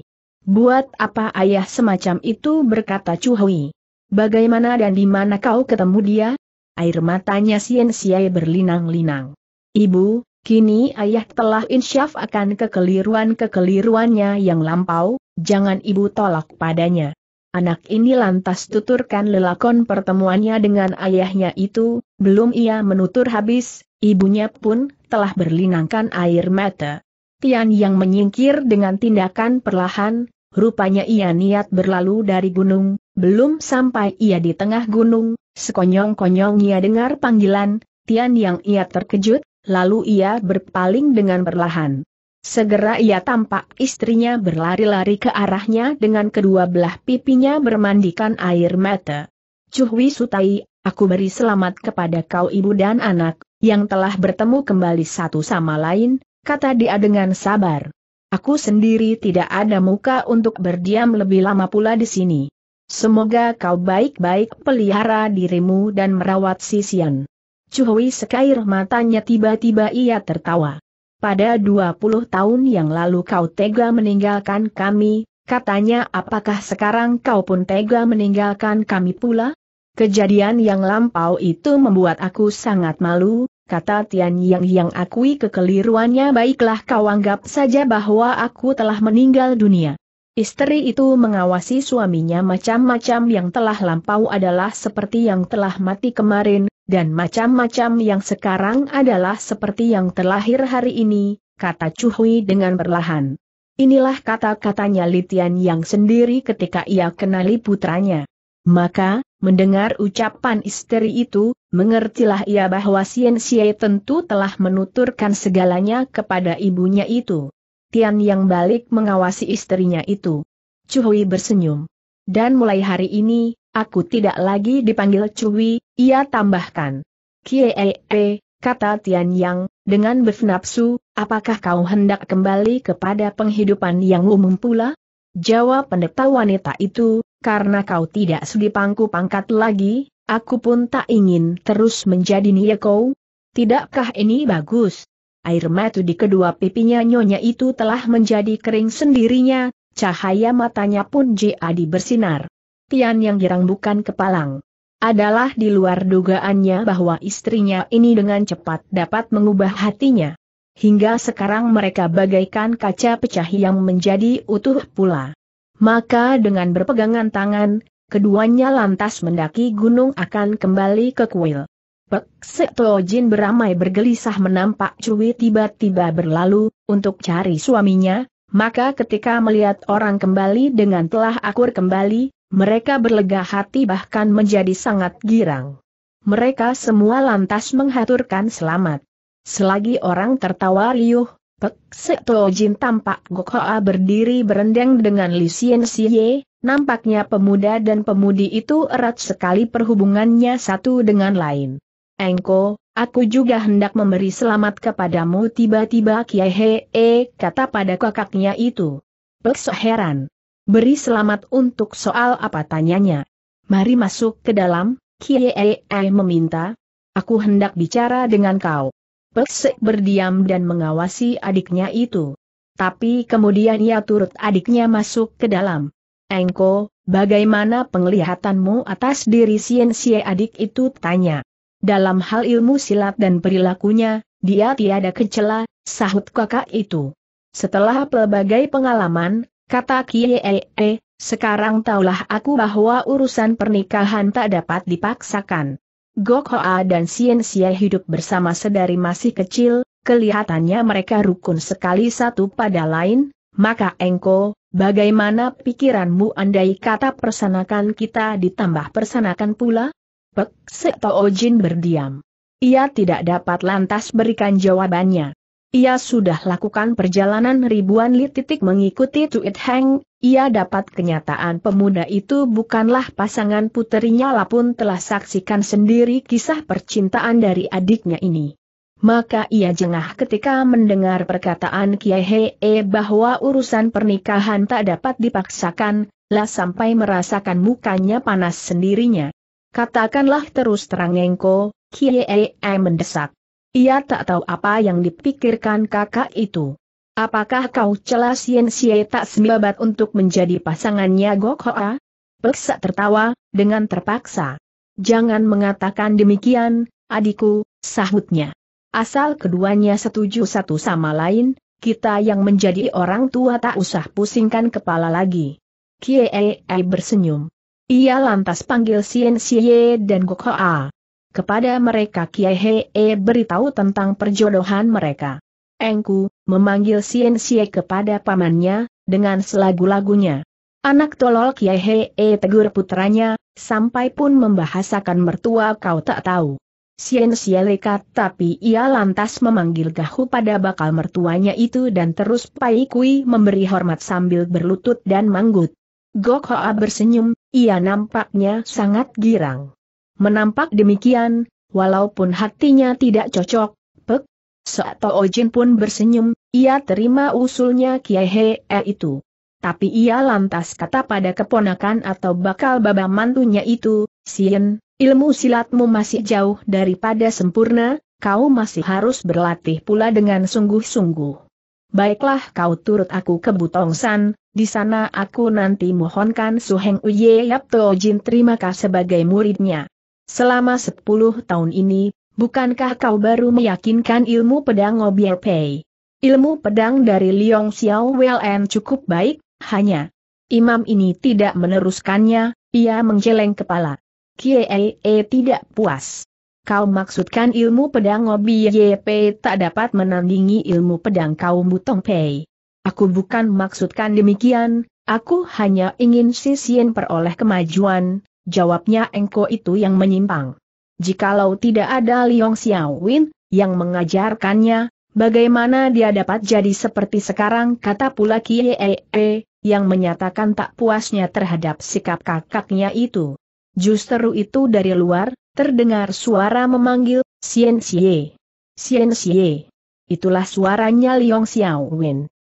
Buat apa ayah semacam itu berkata Chu Hui. Bagaimana dan di mana kau ketemu dia? Air matanya Sien Siai berlinang-linang. Ibu, kini ayah telah insyaf akan kekeliruan-kekeliruannya yang lampau, jangan ibu tolak padanya. Anak ini lantas tuturkan lelakon pertemuannya dengan ayahnya itu, belum ia menutur habis, ibunya pun telah berlinangkan air mata. Tian yang menyingkir dengan tindakan perlahan, rupanya ia niat berlalu dari gunung, belum sampai ia di tengah gunung, sekonyong konyong ia dengar panggilan, Tian yang ia terkejut, lalu ia berpaling dengan perlahan. Segera ia tampak istrinya berlari-lari ke arahnya dengan kedua belah pipinya bermandikan air mata. Cuhwi Sutai, aku beri selamat kepada kau ibu dan anak, yang telah bertemu kembali satu sama lain, kata dia dengan sabar. Aku sendiri tidak ada muka untuk berdiam lebih lama pula di sini. Semoga kau baik-baik pelihara dirimu dan merawat sisian. Cuhwi sekair matanya tiba-tiba ia tertawa pada 20 tahun yang lalu kau tega meninggalkan kami, katanya apakah sekarang kau pun tega meninggalkan kami pula? Kejadian yang lampau itu membuat aku sangat malu, kata Tian Yang yang akui kekeliruannya baiklah kau anggap saja bahwa aku telah meninggal dunia. Istri itu mengawasi suaminya macam-macam yang telah lampau adalah seperti yang telah mati kemarin, dan macam-macam yang sekarang adalah seperti yang terlahir hari ini, kata Chu Hui dengan perlahan. Inilah kata-katanya Litian yang sendiri ketika ia kenali putranya. Maka, mendengar ucapan istri itu, mengertilah ia bahwa Sien Xie tentu telah menuturkan segalanya kepada ibunya itu. Tian yang balik mengawasi istrinya itu. Chu Hui bersenyum. Dan mulai hari ini, Aku tidak lagi dipanggil Cui, ia tambahkan. Kie, kata Tian Yang, dengan bernapsu, apakah kau hendak kembali kepada penghidupan yang umum pula? Jawab pendeta wanita itu, karena kau tidak sudi pangku pangkat lagi, aku pun tak ingin terus menjadi kau. Tidakkah ini bagus? Air mata di kedua pipinya nyonya itu telah menjadi kering sendirinya, cahaya matanya pun jadi bersinar. Tian yang girang bukan kepalang. Adalah di luar dugaannya bahwa istrinya ini dengan cepat dapat mengubah hatinya. Hingga sekarang mereka bagaikan kaca pecah yang menjadi utuh pula. Maka dengan berpegangan tangan, keduanya lantas mendaki gunung akan kembali ke kuil. Pek Jin beramai bergelisah menampak Cui tiba-tiba berlalu, untuk cari suaminya, maka ketika melihat orang kembali dengan telah akur kembali, mereka berlega hati bahkan menjadi sangat girang. Mereka semua lantas menghaturkan selamat. Selagi orang tertawa riuh, Pek Tojin tampak Gokhoa berdiri berendang dengan Li Siye, nampaknya pemuda dan pemudi itu erat sekali perhubungannya satu dengan lain. Engko, Aku juga hendak memberi selamat kepadamu tiba-tiba Kiai Hee kata pada kakaknya itu. Pekso heran. Beri selamat untuk soal apa tanyanya. Mari masuk ke dalam, Kiei meminta. Aku hendak bicara dengan kau. Peksek berdiam dan mengawasi adiknya itu. Tapi kemudian ia turut adiknya masuk ke dalam. Engko, bagaimana penglihatanmu atas diri Sien Sie adik itu tanya. Dalam hal ilmu silat dan perilakunya, dia tiada kecela, sahut kakak itu. Setelah pelbagai pengalaman, Kata Kiee, eh, eh, sekarang taulah aku bahwa urusan pernikahan tak dapat dipaksakan. Gok Hoa dan Sien Xie hidup bersama sedari masih kecil, kelihatannya mereka rukun sekali satu pada lain, maka Engko, bagaimana pikiranmu andai kata persanakan kita ditambah persanakan pula? Pek Seto Ojin berdiam. Ia tidak dapat lantas berikan jawabannya. Ia sudah lakukan perjalanan ribuan li titik mengikuti Tuit Heng, ia dapat kenyataan pemuda itu bukanlah pasangan puterinya lah telah saksikan sendiri kisah percintaan dari adiknya ini. Maka ia jengah ketika mendengar perkataan Kiai Hee eh, bahwa urusan pernikahan tak dapat dipaksakan, lah sampai merasakan mukanya panas sendirinya. Katakanlah terus terang Engko, Kiai Hee eh, mendesak. Ia tak tahu apa yang dipikirkan kakak itu. Apakah kau celah Sien Xie tak semibat untuk menjadi pasangannya Gok Hoa? Peksa tertawa, dengan terpaksa. Jangan mengatakan demikian, adikku, sahutnya. Asal keduanya setuju satu sama lain, kita yang menjadi orang tua tak usah pusingkan kepala lagi. Kiei bersenyum. Ia lantas panggil Sien Xie dan Gokhoa. Kepada mereka Kiai Hee beritahu tentang perjodohan mereka. Engku, memanggil Sien Sien kepada pamannya, dengan selagu-lagunya. Anak tolol Kiai Hee tegur putranya, sampai pun membahasakan mertua kau tak tahu. Sien Sien lekat tapi ia lantas memanggil Gahu pada bakal mertuanya itu dan terus Pai Kui memberi hormat sambil berlutut dan manggut. Gokhoa bersenyum, ia nampaknya sangat girang. Menampak demikian, walaupun hatinya tidak cocok, Pek Soto Ojin pun bersenyum, ia terima usulnya Kiai He itu. Tapi ia lantas kata pada keponakan atau bakal baba mantunya itu, Sien, ilmu silatmu masih jauh daripada sempurna, kau masih harus berlatih pula dengan sungguh-sungguh. Baiklah kau turut aku ke Butongsan, di sana aku nanti mohonkan Suheng Uye Yap Jin terima kasih sebagai muridnya selama sepuluh tahun ini, bukankah kau baru meyakinkan ilmu pedang Ngobier Pei? Ilmu pedang dari Liong Xiao Wen cukup baik, hanya imam ini tidak meneruskannya, ia menggeleng kepala. Kiei tidak puas. Kau maksudkan ilmu pedang Obi tak dapat menandingi ilmu pedang kau Butong Pei. Aku bukan maksudkan demikian, aku hanya ingin Sisien peroleh kemajuan, Jawabnya engko itu yang menyimpang. Jikalau tidak ada Liong Xiaowin, yang mengajarkannya, bagaimana dia dapat jadi seperti sekarang kata pula Kiee, yang menyatakan tak puasnya terhadap sikap kakaknya itu. Justru itu dari luar, terdengar suara memanggil, Sien Xie. Sien Xie. Itulah suaranya Liong Xiaowin.